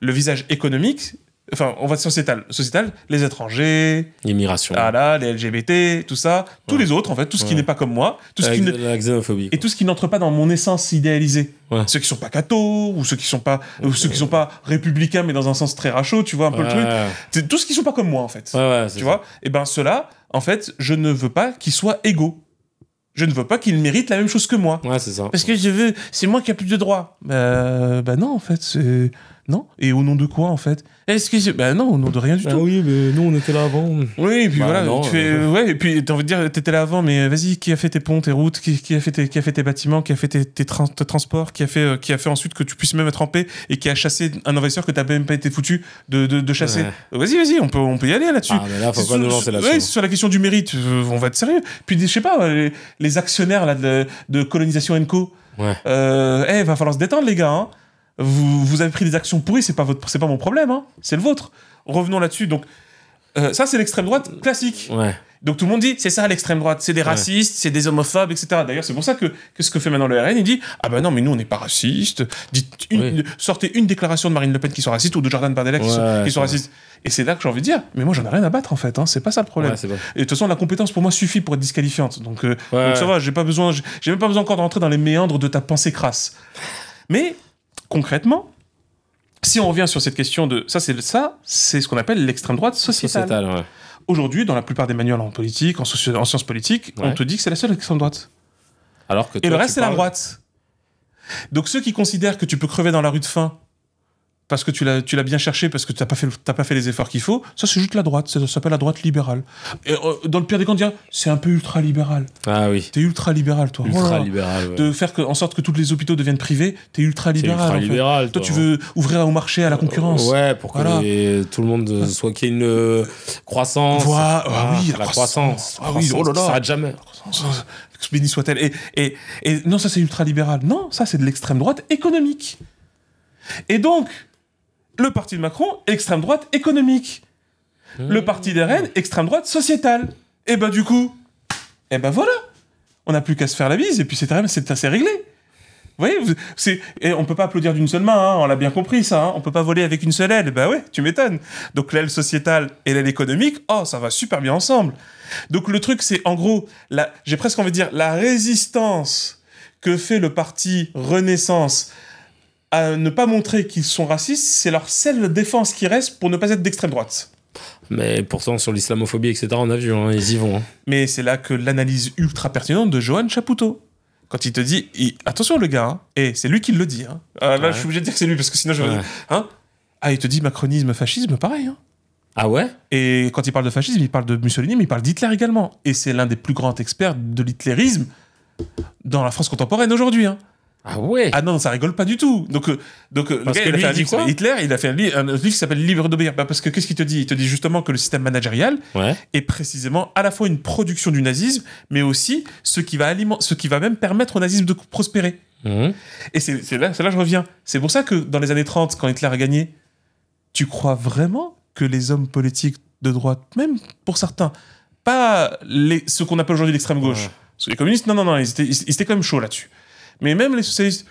Le visage économique, Enfin, on va sociétal. Sociétal, les étrangers. L'immigration. Ah là, les LGBT, tout ça. Tous les autres, en fait, tout ce qui n'est pas comme moi. Tout ce la, qui xénophobie. Et tout ce qui n'entre pas dans mon essence idéalisée. Ceux qui sont pas cathos, ou ceux qui sont pas, ceux qui sont pas républicains, mais dans un sens très racho, tu vois, un peu le truc. Tout ce qui sont pas comme moi, en fait. tu vois? Et eh ben, cela, en fait, je ne veux pas qu'ils soient égaux je ne veux pas qu'ils méritent la même chose que moi. Ouais, c'est ça. Parce que je veux, c'est moi qui a plus de droits. Bah, bah non, en fait, c'est non Et au nom de quoi, en fait Est-ce que. Ben non, au nom de rien du bah tout. oui, mais nous, on était là avant. Oui, et puis bah voilà. tu fais, euh, Ouais, et puis t'as envie de dire, t'étais là avant, mais vas-y, qui a fait tes ponts, tes routes, qui, a, fait tes, qui a fait tes bâtiments, qui a fait tes, transports, qui a, fait, euh, qui a fait ensuite que tu puisses même être en paix et qui a chassé un envahisseur que t'as même pas été foutu de, chasser. Euh, vas-y, vas-y, on peut, on peut y aller là-dessus. Ah, mais là, faut pas nous lancer là-dessus. sur la question du mérite, on va être sérieux. Puis, je sais pas, les, actionnaires là, de, Colonisation Co. Ouais. Eh, va falloir se détendre, les gars. Hein. Vous, avez pris des actions pourries, c'est pas, votre, pas mon problème, hein. c'est le vôtre. Revenons là-dessus. Donc, euh, ça, c'est l'extrême droite classique. Donc tout le monde dit, c'est ça l'extrême droite, c'est des racistes, c'est des homophobes, etc. D'ailleurs, c'est pour ça que, quest ce que fait maintenant le RN, il dit, ah ben non, mais nous, on n'est pas racistes. Sortez une déclaration de Marine Le Pen qui soit raciste ou de Jordan Bardella qui, soit sont, racistes. Et c'est là que j'ai envie de dire, mais moi, j'en ai rien à battre, en fait. Hein. c'est pas ça le problème. et de toute façon, la compétence, pour moi, suffit pour être disqualifiante. Donc, euh, ça va, j'ai pas besoin, j'ai même pas besoin encore d'entrer dans les méandres de ta pensée crasse. Mais concrètement, si on revient sur cette question de ça, c'est ça, c'est ce qu'on appelle l'extrême droite sociétale. Aujourd'hui, dans la plupart des manuels en politique, en, sciences politiques, on te dit que c'est la seule extrême droite. Alors que Et le reste, c'est la droite. Donc ceux qui considèrent que tu peux crever dans la rue de faim parce que tu l'as, bien cherché, parce que tu n'as pas, fait, t'as pas fait les efforts qu'il faut, ça c'est juste la droite, ça, s'appelle la droite libérale. Et, euh, dans le pire des cas, c'est un peu ultra-libéral. Ah oui. T'es ultra-libéral, toi. Ultra-libéral, De faire que, en sorte que tous les hôpitaux deviennent privés, t'es ultra-libéral. Ultra libéral toi, tu veux hein. ouvrir au marché, à la concurrence. Euh, ouais, pour que tout le monde euh, soit qu'il y ait une croissance. Voilà, ah, ah, oui, la, croissance. Ah oui, oh là là. Ça s'arrête jamais. Béni soit-elle. Et, et, et non, ça c'est ultra-libéral. Non, ça c'est de l'extrême droite économique. Et donc, le parti de Macron, extrême droite économique. Hmm. Le parti des Rennes, extrême droite sociétale. Et eh ben du coup, et eh ben voilà, on n'a plus qu'à se faire la bise, et puis c'est c'est assez réglé. Vous voyez, c'est, et on peut pas applaudir d'une seule main, hein. on l'a bien compris ça, hein. on peut pas voler avec une seule aile, bah ouais, tu m'étonnes. Donc l'aile sociétale et l'aile économique, oh, ça va super bien ensemble. Donc le truc, c'est en gros, j'ai presque envie de dire, la résistance que fait le parti Renaissance à ne pas montrer qu'ils sont racistes, c'est leur seule défense qui reste pour ne pas être d'extrême droite. Mais pourtant, sur l'islamophobie, etc., on a vu, hein, ils y vont. Hein. Mais c'est là que l'analyse ultra pertinente de Johan Chapoutot. Quand il te dit, attention le gars, hein, et c'est lui qui le dit. Ah, là, je suis obligé de dire que c'est lui, parce que sinon je vais. ah, il te dit macronisme, fascisme, pareil. Ah ouais Et quand il parle de fascisme, il parle de Mussolini, mais il parle d'Hitler également. Et c'est l'un des plus grands experts de l'hitlérisme dans la France contemporaine aujourd'hui. Ah ouais Ah non, ça rigole pas du tout. Donc, euh, donc euh, il a fait un livre, Hitler, il a fait un, livre qui s'appelle Libre d'obéir. Bah, parce que qu'est-ce qu'il te dit Il te dit justement que le système managérial est précisément à la fois une production du nazisme, mais aussi ce qui va, ce qui va même permettre au nazisme de prospérer. Mhm. Et c'est là, là je reviens. C'est pour ça que dans les années 30, quand Hitler a gagné, tu crois vraiment que les hommes politiques de droite, même pour certains, pas les, ce qu'on appelle aujourd'hui l'extrême gauche, les communistes, non, non, non, ils étaient, ils étaient quand même chauds là-dessus mais même les socialistes,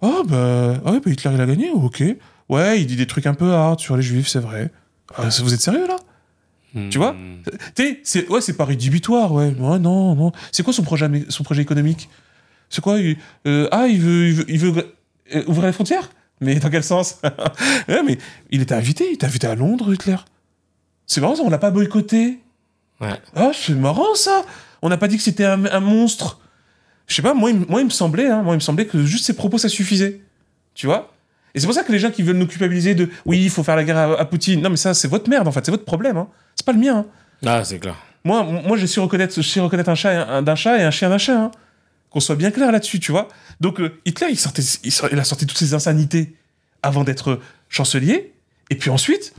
oh bah, ah ouais, bah, Hitler il a gagné, ok. Ouais, il dit des trucs un peu hard sur les juifs, c'est vrai. Ah, vous êtes sérieux là Tu vois hmm. Ouais, c'est pas rédhibitoire, ouais. ouais non, non. C'est quoi son projet, son projet économique C'est quoi euh, Ah, il veut, il veut, euh, ouvrir les frontières Mais dans quel sens (laughs) mais il était invité, il était invité à Londres, Hitler. C'est marrant ça, on l'a pas boycotté. Ouais. Ah, c'est marrant ça On n'a pas dit que c'était un, un monstre je sais pas, moi, il, moi, il me semblait, hein, moi, il me semblait que juste ses propos, ça suffisait. Tu vois Et c'est pour ça que les gens qui veulent nous culpabiliser de oui, il faut faire la guerre à, Poutine, non, mais ça, c'est votre merde, en fait, c'est votre problème. Hein. C'est pas le mien. Hein. Ah, c'est clair. Moi, moi, je suis reconnaître, je suis reconnaître un chat d'un chat et un chien d'un chien. Qu'on soit bien clair là-dessus, tu vois. Donc, euh, Hitler, il, sortait, il, a sorti toutes ses insanités avant d'être chancelier. Et puis ensuite,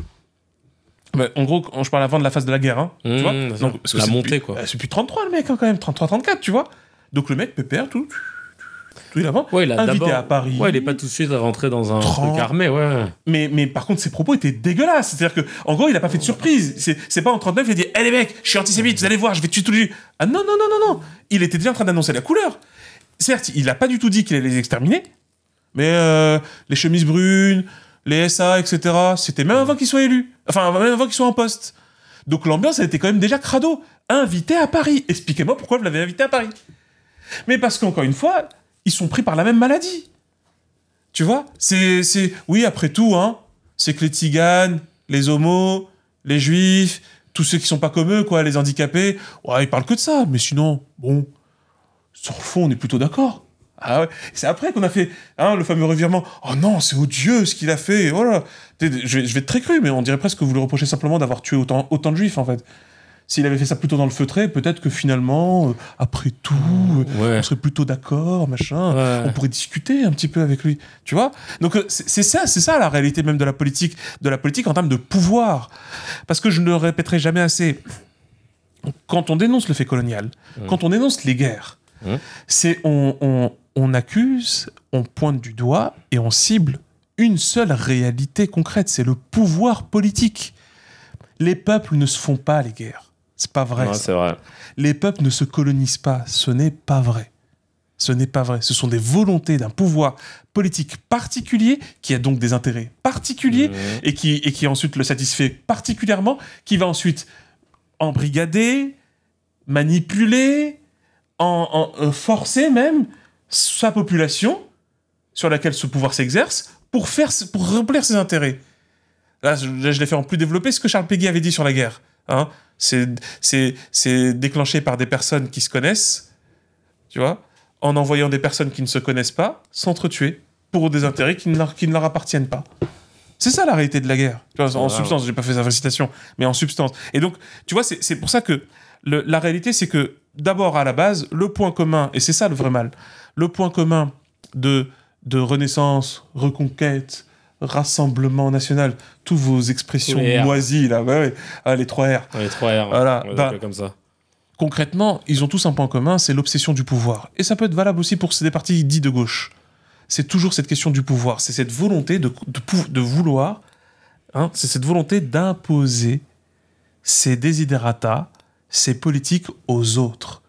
bah, en gros, je parle avant de la phase de la guerre, tu vois. Donc, la montée, quoi. C'est plus 33, le mec, quand même, 33-34, tu vois. Donc le mec perdre tout. Tout il il a invité à Paris. Ouais, il est pas tout de suite rentré dans un carnet, ouais. Mais, mais par contre, ses propos étaient dégueulasses. C'est-à-dire que, en gros, il n'a pas fait de surprise. C'est pas en 39, il a dit, hé eh, les mecs, je suis antisémite, vous allez voir, je vais tuer tout le. Ah non, non, non, non, non. Il était déjà en train d'annoncer la couleur. Certes, il n'a pas du tout dit qu'il allait les exterminer, mais euh, les chemises brunes, les SA, etc., c'était même avant qu'il soit élu. Enfin, même avant qu'il soit en poste. Donc l'ambiance, elle était quand même déjà crado. Invité à Paris. Expliquez-moi pourquoi vous l'avez invité à Paris. Mais parce qu'encore une fois, ils sont pris par la même maladie. Tu vois C'est, oui, après tout, hein, c'est que les tiganes, les homos, les juifs, tous ceux qui sont pas comme eux, quoi, les handicapés, ouais, ils parlent que de ça. Mais sinon, bon, sur le fond, on est plutôt d'accord. Ah C'est après qu'on a fait hein, le fameux revirement. Oh non, c'est odieux ce qu'il a fait. Voilà. Oh je vais, je vais être très cru, mais on dirait presque que vous le reprochez simplement d'avoir tué autant, autant de juifs, en fait. S'il avait fait ça plutôt dans le feutré, peut-être que finalement, euh, après tout, euh, on serait plutôt d'accord, machin. On pourrait discuter un petit peu avec lui, tu vois. Donc euh, c'est ça, c'est ça la réalité même de la politique, de la politique en termes de pouvoir. Parce que je ne le répéterai jamais assez. Quand on dénonce le fait colonial, quand on dénonce les guerres, c'est on accuse, on pointe du doigt et on cible une seule réalité concrète, c'est le pouvoir politique. Les peuples ne se font pas les guerres. C'est pas vrai. Les peuples ne se colonisent pas. Ce n'est pas vrai. Ce n'est pas vrai. Ce sont des volontés d'un pouvoir politique particulier qui a donc des intérêts particuliers mmh. et, qui, et qui ensuite le satisfait particulièrement, qui va ensuite embrigader, manipuler, en, euh, forcer même sa population sur laquelle ce pouvoir s'exerce pour pour remplir ses intérêts. Là, je, je l'ai fait en plus développé ce que Charles Péguy avait dit sur la guerre. Hein c'est déclenché par des personnes qui se connaissent, tu vois, en envoyant des personnes qui ne se connaissent pas s'entretuer pour des intérêts qui ne leur, appartiennent pas. C'est ça la réalité de la guerre. en substance, substance, j'ai pas fait sa mais en substance. Et donc, tu vois, c'est pour ça que la réalité, c'est que d'abord, à la base, le point commun, et c'est ça le vrai mal, le point commun de renaissance, reconquête, Rassemblement National. Toutes vos expressions les là. Ah, les 3 R. Voilà. Bah, comme ça. Concrètement, ils ont tous un point commun, c'est l'obsession du pouvoir. Et ça peut être valable aussi pour des partis dits de gauche. C'est toujours cette question du pouvoir. C'est cette volonté de, vouloir. Hein, c'est cette volonté d'imposer ses desiderata, ses politiques aux autres.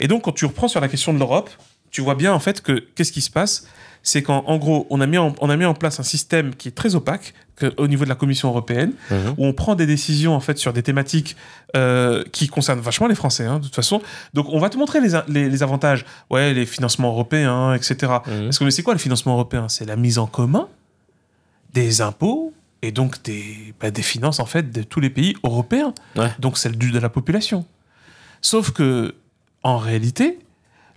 Et donc, quand tu reprends sur la question de l'Europe, tu vois bien en fait que qu'est-ce qui se passe c'est qu'en gros, on a, mis en, on a mis en place un système qui est très opaque au niveau de la Commission européenne, mhm. où on prend des décisions en fait sur des thématiques euh, qui concernent vachement les Français, hein, de toute façon. Donc, on va te montrer les, les, avantages, ouais, les financements européens, etc. Mhm. Parce que mais c'est quoi le financement européen C'est la mise en commun des impôts et donc des, bah, des finances en fait de tous les pays européens, Donc, donc le du, de la population. Sauf que en réalité,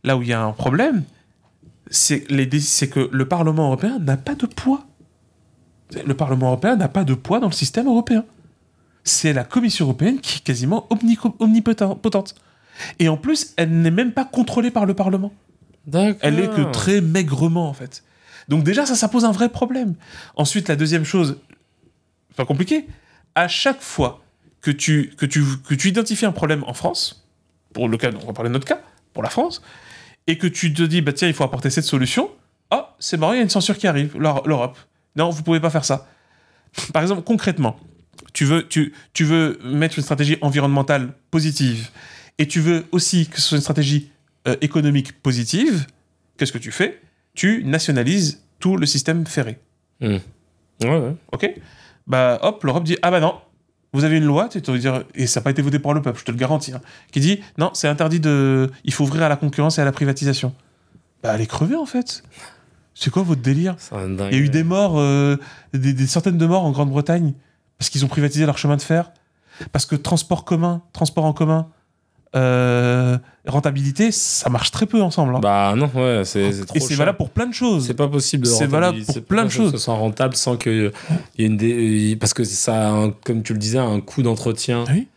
là où il y a un problème, c'est que le Parlement européen n'a pas de poids. Le Parlement européen n'a pas de poids dans le système européen. C'est la Commission européenne qui est quasiment omnipotente. Et en plus, elle n'est même pas contrôlée par le Parlement. Elle est que très maigrement, en fait. Donc déjà, ça, ça pose un vrai problème. Ensuite, la deuxième chose, pas compliqué, à chaque fois que tu, que tu, identifies un problème en France, pour le cas, on va parler de notre cas, pour la France, et que tu te dis, bah tiens, il faut apporter cette solution, oh, c'est marrant, il y a une censure qui arrive, l'Europe. Non, vous pouvez pas faire ça. (laughs) Par exemple, concrètement, tu veux, tu, tu veux mettre une stratégie environnementale positive et tu veux aussi que ce soit une stratégie euh, économique positive, qu'est-ce que tu fais Tu nationalises tout le système ferré. Hmm. Ouais, ouais. Ok Bah hop, l'Europe dit Ah bah non, vous avez une loi, tu dire, et ça n'a pas été voté par le peuple, je te le garantis, hein, qui dit non, c'est interdit de. Il faut ouvrir à la concurrence et à la privatisation. Bah, est crevée, en fait. C'est quoi votre délire Il y a eu des morts, euh, des, des, centaines de morts en Grande-Bretagne parce qu'ils ont privatisé leur chemin de fer, parce que transport commun, transport en commun, euh, rentabilité, ça marche très peu ensemble. Hein. Bah non, ouais, c'est Et c'est valable pour plein de choses. C'est pas possible. C'est valable pour plein de choses. Que ce rentable sans que euh, y ait une euh, parce que ça, a comme tu le disais, un coût d'entretien. Oui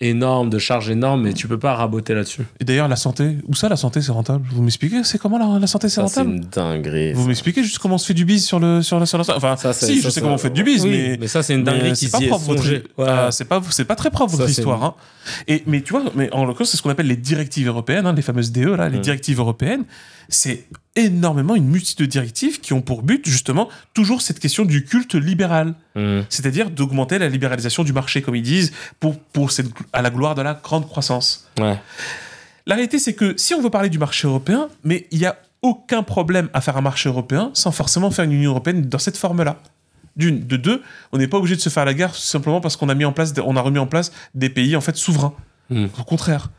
énorme, de charges énormes, mais tu peux pas raboter là-dessus. Et d'ailleurs, la santé, où ça, la santé, c'est rentable Vous m'expliquez, c'est comment la, la santé, c'est rentable C'est une dinguerie. Vous m'expliquez juste comment on se fait du bise sur le sur la sur Enfin, si, je sais comment on fait du bise, mais mais ça, c'est une dinguerie qui pas propre. Ouais. c'est pas c'est pas très propre votre histoire. Hein. Et mais tu vois, mais en l'occurrence, c'est ce qu'on appelle les directives européennes, hein, les fameuses DE là, les hum. directives européennes. C'est énormément une multitude de directives qui ont pour but justement toujours cette question du culte libéral, mmh. c'est-à-dire d'augmenter la libéralisation du marché, comme ils disent, pour, pour cette, à la gloire de la grande croissance. La réalité, c'est que si on veut parler du marché européen, mais il n'y a aucun problème à faire un marché européen sans forcément faire une Union européenne dans cette forme-là. D'une, de deux, on n'est pas obligé de se faire la guerre simplement parce qu'on a mis en place, on a remis en place des pays en fait souverains. Mmh. Au contraire,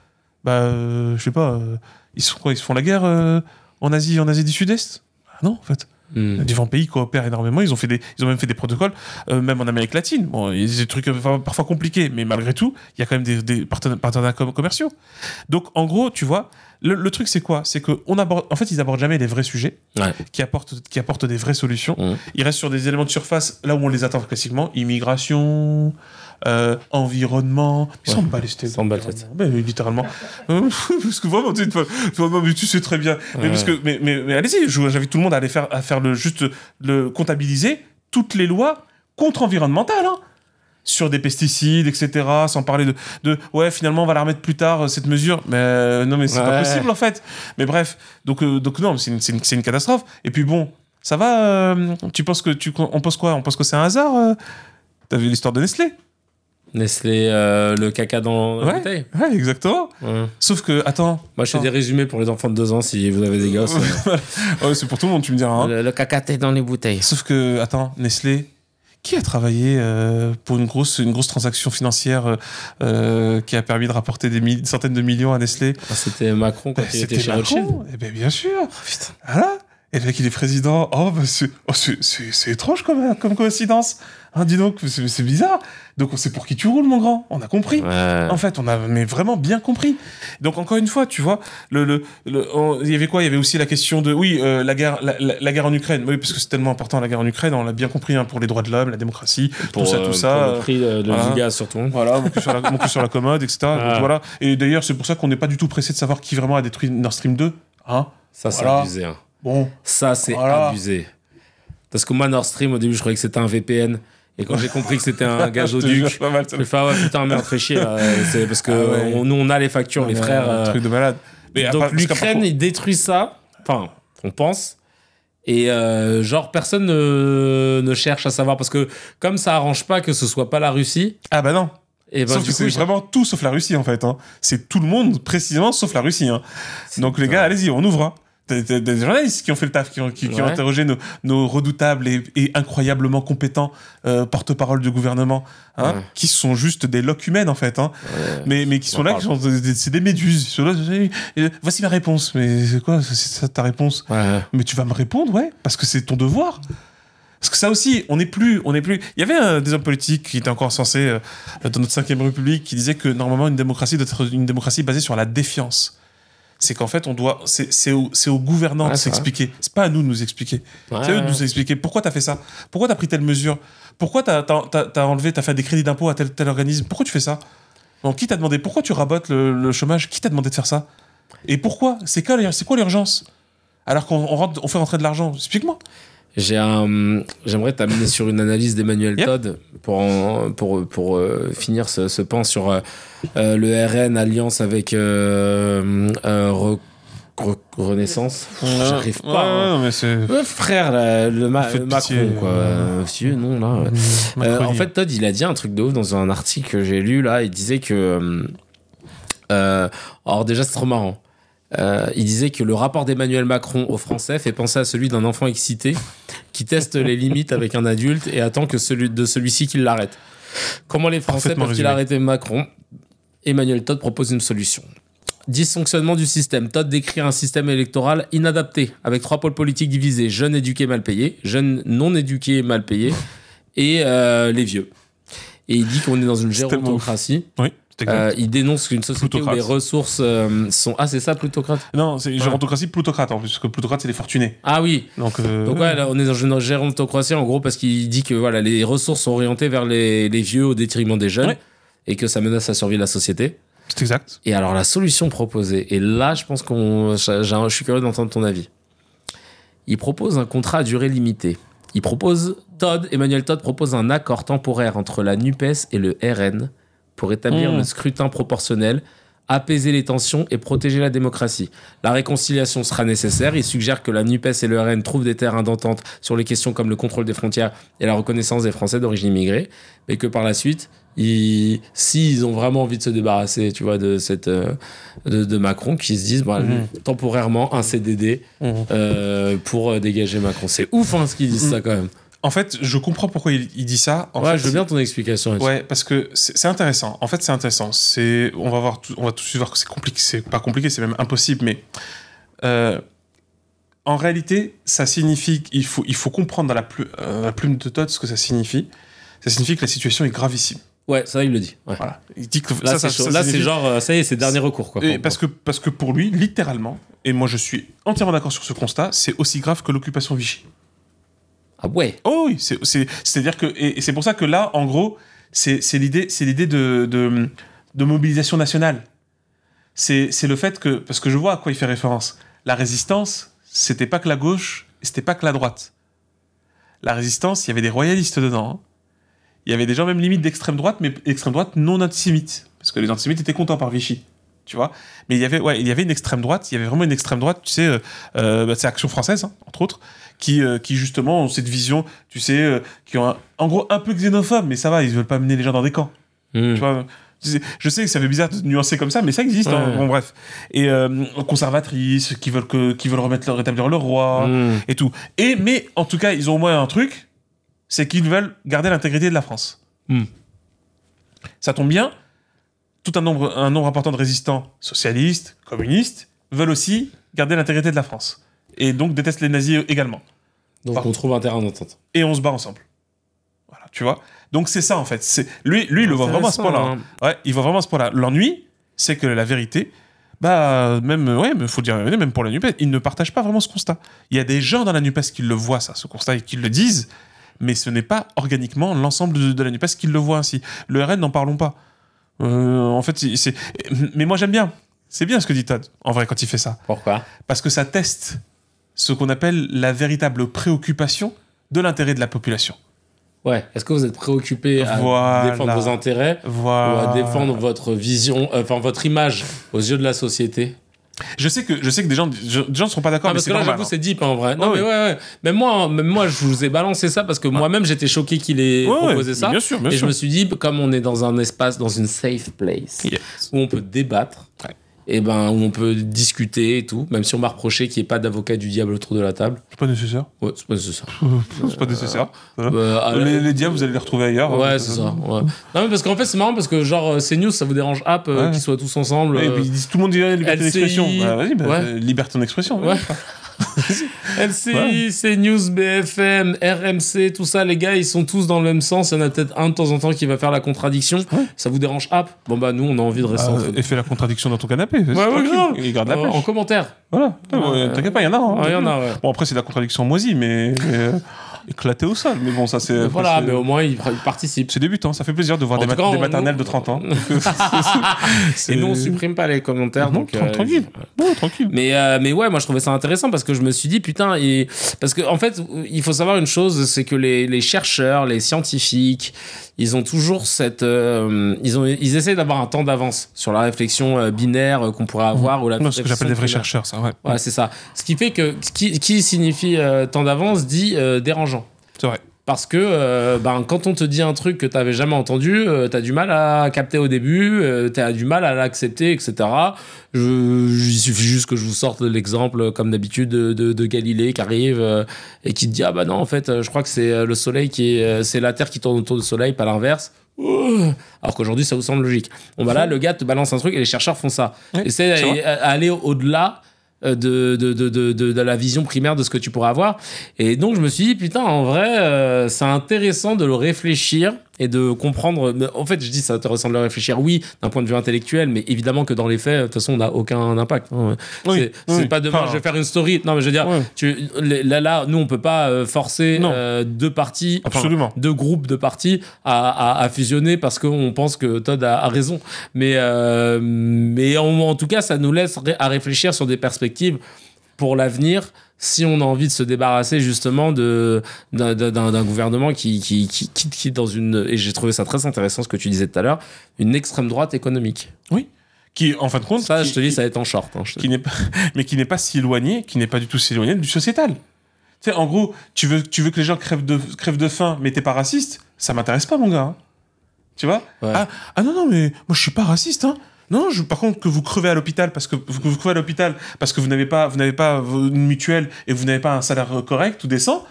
bah, ne euh, je sais pas, euh, ils, ils se font la guerre. Euh, en Asie, en Asie du Sud-Est ah Non, en fait. Hmm. Les Différents pays coopèrent énormément. Ils ont, fait des, ils ont même fait des protocoles, euh, même en Amérique latine. Bon, il des trucs parfois compliqués, mais malgré tout, il y a quand même des, des partenariats, commerciaux. Donc, en gros, tu vois, le, truc, c'est quoi C'est qu'en aborde. En fait, ils n'abordent jamais les vrais sujets qui, apportent, qui apportent des vraies solutions. Hmm. Ils restent sur des éléments de surface là où on les attend classiquement immigration, euh, environnement. Ils s'en battent les S'en Mais littéralement. (laughs) parce que vraiment, tu, sais très bien. Mais, mais, allez-y, j'invite tout le monde à aller faire, à faire le, juste le comptabiliser toutes les lois contre-environnementales. Hein. sur des pesticides, etc. Sans parler de, ouais, finalement, on va la remettre plus tard, euh, cette mesure. Mais euh, non, mais c'est pas possible, en fait. Mais bref, donc, donc non, c'est une, catastrophe. Et puis bon, ça va, tu penses que tu, on pense quoi On pense que c'est un hasard T'as vu l'histoire de Nestlé Nestlé, euh, le caca dans les bouteilles. — Ouais, exactement. Sauf que, attends. Moi, je fais des résumés pour les enfants de 2 ans si vous avez des gosses. (laughs) ouais, c'est pour tout le monde, tu me diras. Hein. Le, caca, t'es dans les bouteilles. Sauf que, attends, Nestlé, qui a travaillé euh, pour une grosse, une grosse transaction financière euh, qui a permis de rapporter des centaines de millions à Nestlé ah, C'était Macron quand bah, il était chez Eh bien, bien sûr. Oh, putain. Voilà. Et le mec, il est président. Oh, bah, c'est oh, étrange comme, comme coïncidence. Hein, dis donc, c'est bizarre. Donc, on sait pour qui tu roules, mon grand. On a compris. En fait, on a mais vraiment bien compris. Donc, encore une fois, tu vois, le, le, il y avait quoi Il y avait aussi la question de, oui, euh, la, guerre, la, guerre en Ukraine. Oui, parce que c'est tellement important, la guerre en Ukraine. On l'a bien compris hein, pour les droits de l'homme, la démocratie, tout ça, euh, tout ça. Pour le prix de surtout. Voilà, mon sur la, sur la commode, etc. (laughs) voilà. Et d'ailleurs, c'est pour ça qu'on n'est pas du tout pressé de savoir qui vraiment a détruit Nord Stream 2. Hein ça, c'est hein. Bon. Ça, c'est abusé. Parce que moi, Nord Stream, au début, je croyais que c'était un VPN. Et quand j'ai compris que c'était un (laughs) gazoduc, je me fait ah ouais putain merde chier, parce que ah nous on a les factures, les frères. Un euh, truc de malade. Donc l'Ukraine il détruisent ça, enfin on pense, et euh, genre personne ne, cherche à savoir parce que comme ça arrange pas que ce soit pas la Russie. Ah bah non. Et ben sauf que c'est vraiment tout sauf la Russie en fait. Hein. C'est tout le monde précisément sauf la Russie. Hein. Donc les gars allez-y on ouvre. Hein des journalistes qui ont fait le taf, qui ont, interrogé nos, redoutables et, incroyablement compétents euh, porte-parole du gouvernement, hein, qui sont juste des loques humaines en fait, hein. mais, mais qui sont là, c'est des méduses. voici ma réponse, mais c'est quoi ta réponse Mais tu vas me répondre, ouais, parce que c'est ton devoir. Parce que ça aussi, on n'est plus, on n'est plus. Il y avait des hommes politiques qui étaient encore censés euh, dans notre cinquième République qui disaient que normalement une démocratie doit être une démocratie basée sur la défiance c'est qu'en fait, on doit, c'est au, au, de s'expliquer. C'est pas à nous de nous expliquer. C'est à eux de nous expliquer pourquoi tu as fait ça, pourquoi tu as pris telle mesure, pourquoi t'as as, as, enlevé, t'as fait des crédits d'impôt à tel, organisme, pourquoi tu fais ça. Donc, qui t'a demandé Pourquoi tu rabottes le, chômage Qui t'a demandé de faire ça Et pourquoi C'est quoi, quoi l'urgence Alors qu'on on fait rentrer de l'argent. Explique-moi. J'ai j'aimerais t'amener sur une analyse d'Emmanuel Todd pour, pour, pour euh, finir ce, ce pan sur euh, euh, le RN alliance avec Renaissance. J'arrive pas. Hein. mais frère, le, le Macron, non, là. Mm, en fait, Todd, il a dit un truc de ouf dans un article que j'ai lu, là. Il disait que. alors, déjà, c'est trop marrant. Euh, il disait que le rapport d'Emmanuel Macron aux Français fait penser à celui d'un enfant excité qui teste les limites avec un adulte et attend que celui de celui-ci qu'il l'arrête. Comment les Français peuvent-ils arrêter Macron Emmanuel Todd propose une solution. Dysfonctionnement du système. Todd décrit un système électoral inadapté, avec trois pôles politiques divisés jeunes éduqués mal payés, jeunes non éduqués mal payés et euh, les vieux. Et il dit qu'on est dans une gérontocratie. Oui euh, il dénonce qu'une société où les ressources euh, sont. Ah, c'est ça, plutocrate Non, c'est une gérontocratie, plutocrate en plus, parce que plutocrate, c'est les fortunés. Ah oui Donc, euh, on est dans une gérontocratie en gros parce qu'il dit que voilà, les ressources sont orientées vers les, les vieux au détriment des jeunes et que ça menace la survie de la société. C'est exact. Et alors, la solution proposée, et là, je pense qu'on. Je suis curieux d'entendre ton avis. Il propose un contrat à durée limitée. Il propose. Todd, Emmanuel Todd propose un accord temporaire entre la NUPES et le RN pour établir mmh. le scrutin proportionnel, apaiser les tensions et protéger la démocratie. La réconciliation sera nécessaire. Il suggère que la NUPES et le RN trouvent des terres d'entente sur les questions comme le contrôle des frontières et la reconnaissance des Français d'origine immigrée, mais que par la suite, s'ils ont vraiment envie de se débarrasser, tu vois, de euh, de, Macron, qu'ils se disent bah, mmh. temporairement un CDD mmh. euh, pour dégager Macron. C'est ouf hein, ce qu'ils disent ça quand même. En fait, je comprends pourquoi il, dit ça. En ouais, je veux bien ton explication. Ouais, parce que c'est intéressant. En fait, c'est intéressant. C'est, on va voir, tout, on va tout de suite voir que c'est compliqué. C'est pas compliqué, c'est même impossible. Mais euh, en réalité, ça signifie qu'il faut, il faut comprendre euh, dans la, plume, de Todd ce que ça signifie. Ça signifie que la situation est gravissime. Ouais, ça il le dit. Voilà. Il dit que là, c'est genre, euh, ça y est, c'est dernier recours parce que parce que pour lui, littéralement, et moi je suis entièrement d'accord sur ce constat, c'est aussi grave que l'occupation Vichy. Ah ouais Oh oui, c'est-à-dire que... Et, c'est pour ça que là, en gros, c'est l'idée de, de, de mobilisation nationale. C'est le fait que... Parce que je vois à quoi il fait référence. La résistance, c'était pas que la gauche, c'était pas que la droite. La résistance, il y avait des royalistes dedans. Hein. Il y avait des gens même limite d'extrême droite, mais extrême droite non antisémite. Parce que les antisémites étaient contents par Vichy tu vois. Mais il y avait, ouais, il y avait une extrême droite, il y avait vraiment une extrême droite, tu sais, euh, euh, bah, c'est Action Française, hein, entre autres, qui, euh, qui justement ont cette vision, tu sais, qui ont un, en gros un peu xénophobe, mais ça va, ils veulent pas mener les gens dans des camps. Hmm. Tu vois je sais que ça fait bizarre de nuancer comme ça, mais ça existe. Hein. bon, bref. Et conservatrices qui veulent que, qui veulent remettre leur, rétablir le roi hmm. et tout. Et mais en tout cas, ils ont au moins un truc, c'est qu'ils veulent garder l'intégrité de la France. Hmm. Ça tombe bien, tout un nombre, un nombre important de résistants socialistes, communistes, veulent aussi garder l'intégrité de la France. Et donc détestent les nazis également. Donc on trouve un terrain d'entente. Et on se bat ensemble. Voilà, tu vois Donc c'est ça en fait. C'est Lui, lui il le voit vraiment à ce point-là. Hein. il voit vraiment ce point-là. L'ennui, c'est que la vérité, bah, même, ouais, mais faut dire, même pour la NUPES, il ne partage pas vraiment ce constat. Il y a des gens dans la NUPES qui le voient, ça, ce constat, et qui le disent, mais ce n'est pas organiquement l'ensemble de, de la NUPES qui le voit ainsi. Le RN, n'en parlons pas. Euh, en fait, c'est. Mais moi, j'aime bien. C'est bien ce que dit Todd, en vrai, quand il fait ça. Pourquoi Parce que ça teste ce qu'on appelle la véritable préoccupation de l'intérêt de la population. Ouais. Est-ce que vous êtes préoccupé à défendre vos intérêts ou à défendre votre vision, euh, enfin votre image aux yeux de la société je sais que je sais que des gens des gens ne seront pas d'accord. Ah, parce que là j'avoue hein. c'est deep hein, en vrai. Non oh, mais ouais, moi hein, moi je vous ai balancé ça parce que ah. moi-même j'étais choqué qu'il ait proposé ça. Bien sûr, et je me suis dit comme on est dans un espace dans une safe place où on peut débattre et ben, où on peut discuter et tout, même si on m'a reproché qu'il n'y ait pas d'avocat du diable autour de la table. C'est pas nécessaire. Ouais, c'est pas nécessaire. (laughs) c'est pas nécessaire. Euh, euh, les, diables, vous allez les retrouver ailleurs. Hein, ouais, c'est ça. Non, mais parce qu'en fait, c'est marrant parce que, genre, euh, news ça vous dérange app qu'ils soient tous ensemble. et puis, tout le monde dit liberté d'expression. Bah, vas-y, bah, liberté d'expression. Ouais. LCI, (laughs) CNews, BFM, RMC, tout ça, les gars, ils sont tous dans le même sens. Il y en a peut-être un de temps en temps qui va faire la contradiction. Ça vous dérange, app Bon, bah, nous, on a envie de rester. Ah, et fais la contradiction dans ton canapé. Ouais, ouais, la euh, en commentaire. Voilà. T'inquiète pas, il y en a. Hein. bon, après, c'est la contradiction moisie, mais. Euh, éclaté au sol. Mais bon, ça c'est. Voilà, mais au moins il, participent participe. C'est débutant, ça fait plaisir de voir des, maternels maternelles de 30 ans. (laughs) Et nous, on supprime pas les commentaires. donc, euh, tranquille. Mais, euh, mais ouais, moi je trouvais ça intéressant parce que je me suis dit, putain, et... parce qu'en en fait, il faut savoir une chose c'est que les, les chercheurs, les scientifiques, ils ont toujours cette. Euh, ils, ont, ils essaient d'avoir un temps d'avance sur la réflexion euh, binaire euh, qu'on pourrait mhm. avoir. Ou la ce que j'appelle des vrais chercheurs, ça, ouais. Ouais, c'est ça. Ce qui fait que qui, qui signifie temps d'avance dit dérangeant. C'est vrai parce que euh, ben, quand on te dit un truc que tu n'avais jamais entendu, euh, tu as du mal à capter au début, euh, tu as du mal à l'accepter, etc. Je, il suffit juste que je vous sorte l'exemple, comme d'habitude, de, Galilée qui arrive et qui te dit Ah bah non, en fait, je crois que c'est le soleil qui est. C'est la Terre qui tourne autour du soleil, pas l'inverse. Alors qu'aujourd'hui, ça vous semble logique. On bah là, le gars te balance un truc et les chercheurs font ça. Essayez d'aller au-delà euh, de, de, de, de, la vision primaire de ce que tu pourrais avoir. Et donc, je me suis dit, putain, en vrai, euh, c'est intéressant de le réfléchir et de comprendre. En fait, je dis ça te ressemble à réfléchir, oui, d'un point de vue intellectuel, mais évidemment que dans les faits, de toute façon, on n'a aucun impact. Hein. c'est pas demain, je vais faire une story. Non, mais je veux dire, tu, là, là, nous, on peut pas euh, forcer euh, deux parties, deux groupes de parties à, fusionner parce qu'on pense que Todd a, raison. Mais, euh, mais en, en, tout cas, ça nous laisse à réfléchir sur des perspectives pour l'avenir si on a envie de se débarrasser justement de d'un gouvernement qui qui, qui qui dans une et j'ai trouvé ça très intéressant ce que tu disais tout à l'heure une extrême droite économique. Oui. Qui en fin de compte ça je te dis ça va être en short hein, qui n'est (laughs) mais qui n'est pas si éloigné qui n'est pas du tout si éloigné du sociétal. Tu sais en gros tu veux tu veux que les gens crèvent de crèvent de faim mais t'es pas raciste ça m'intéresse pas mon gars. Hein. Tu vois ah, ah, non non mais moi je suis pas raciste hein. Non, par contre, que vous crevez à l'hôpital parce que, vous crevez à l'hôpital parce que vous n'avez pas, vous n'avez pas euh, une mutuelle et vous n'avez pas un salaire euh, correct ou décent,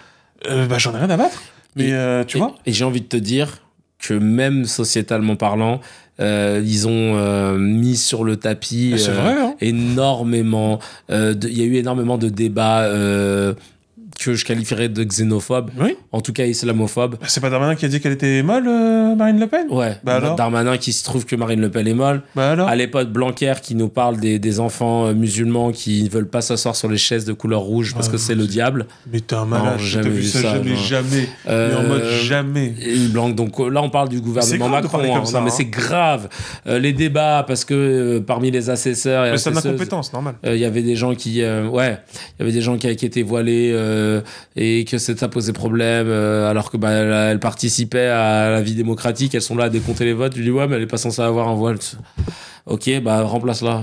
euh, bah, j'en ai rien à battre. Mais et, tu vois. Et j'ai envie de te dire que même sociétalement parlant, ils ont mis sur le tapis ah, hein. énormément. Il y a eu énormément de débats que je qualifierais de xénophobe. Oui. En tout cas, islamophobe. Bah, c'est pas Darmanin qui a dit qu'elle était molle, euh, Marine Le Pen Ouais. Bah, Darmanin qui se trouve que Marine Le Pen est molle. Bah, à l'époque, Blanquer qui nous parle des, des enfants euh, musulmans qui ne veulent pas s'asseoir sur les chaises de couleur rouge parce ah, que c'est le diable. Mais t'es un malade, non, jamais vu ça, jamais, jamais. mais en mode euh, jamais. Blanc, donc là, on parle du gouvernement Macron. mais c'est grave. les débats, parce que parmi les assesseurs. Et c'est la compétence, normal. Il y avait des gens qui. ouais. Il y avait des gens qui, qui étaient voilés. Euh, et que ça posait problème euh, alors que bah, elle, participait à la vie démocratique elles sont là à décompter les votes je lui dis ouais mais elle est pas censée avoir un vote. ok bah remplace-la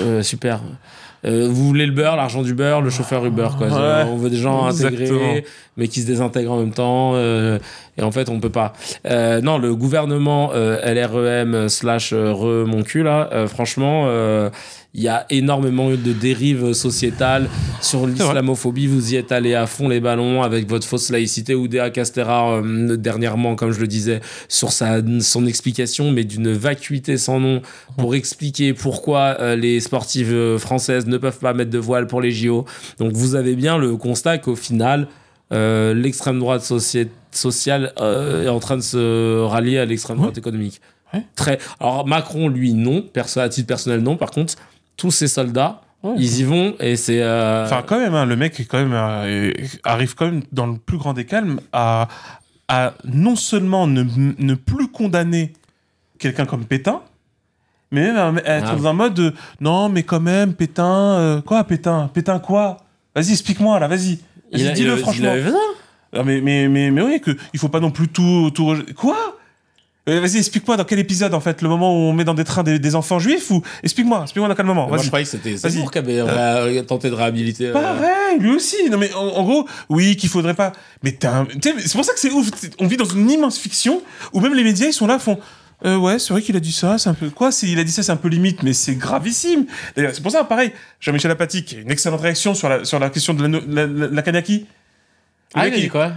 euh, super vous voulez le beurre, l'argent du beurre, le chauffeur Uber, quoi. on veut des gens intégrés, mais qui se désintègrent en même temps. et en fait, on peut pas. non, le gouvernement LREM slash re mon cul, là, franchement, il y a énormément de dérives sociétales sur l'islamophobie. Vous y êtes allé à fond les ballons avec votre fausse laïcité Oudéa Castéra Castera euh, dernièrement, comme je le disais, sur sa, son explication, mais d'une vacuité sans nom pour expliquer pourquoi euh, les sportives euh, françaises ne peuvent pas mettre de voile pour les JO. Donc vous avez bien le constat qu'au final, l'extrême droite sociale est en train de se rallier à l'extrême droite économique. Très. Alors Macron, lui, non. Perso à titre personnel, non. Par contre, tous ces soldats. Ils y vont et c'est. Euh, enfin, quand même, hein, le mec quand même, euh, arrive quand même dans le plus grand des calmes à, à non seulement ne, ne plus condamner quelqu'un comme Pétain, mais même être ah dans un mode de, non, mais quand même, Pétain, euh, quoi, Pétain Pétain quoi Vas-y, explique-moi là, vas-y. Vas y explique moi là vas y dis le franchement. Il ah, mais, mais, mais, mais oui, que, il faut pas non plus tout, tout Quoi euh, vas-y, explique-moi dans quel épisode, en fait, le moment où on met dans des trains des, enfants juifs ou explique-moi, explique-moi dans quel moment. Moi, je croyais que c'était pour qui euh. tenté de réhabiliter. Euh, pareil, lui aussi. Non, mais en, gros, oui, qu'il faudrait pas. Mais c'est pour ça que c'est ouf. On vit dans une immense fiction où même les médias, ils sont là, font. Euh, ouais, c'est vrai qu'il a dit ça, c'est un peu quoi Il a dit ça, c'est un peu limite, mais c'est gravissime. D'ailleurs, c'est pour ça, pareil, Jean-Michel Apathy, une excellente réaction sur la, sur la question de la, la, ah, quoi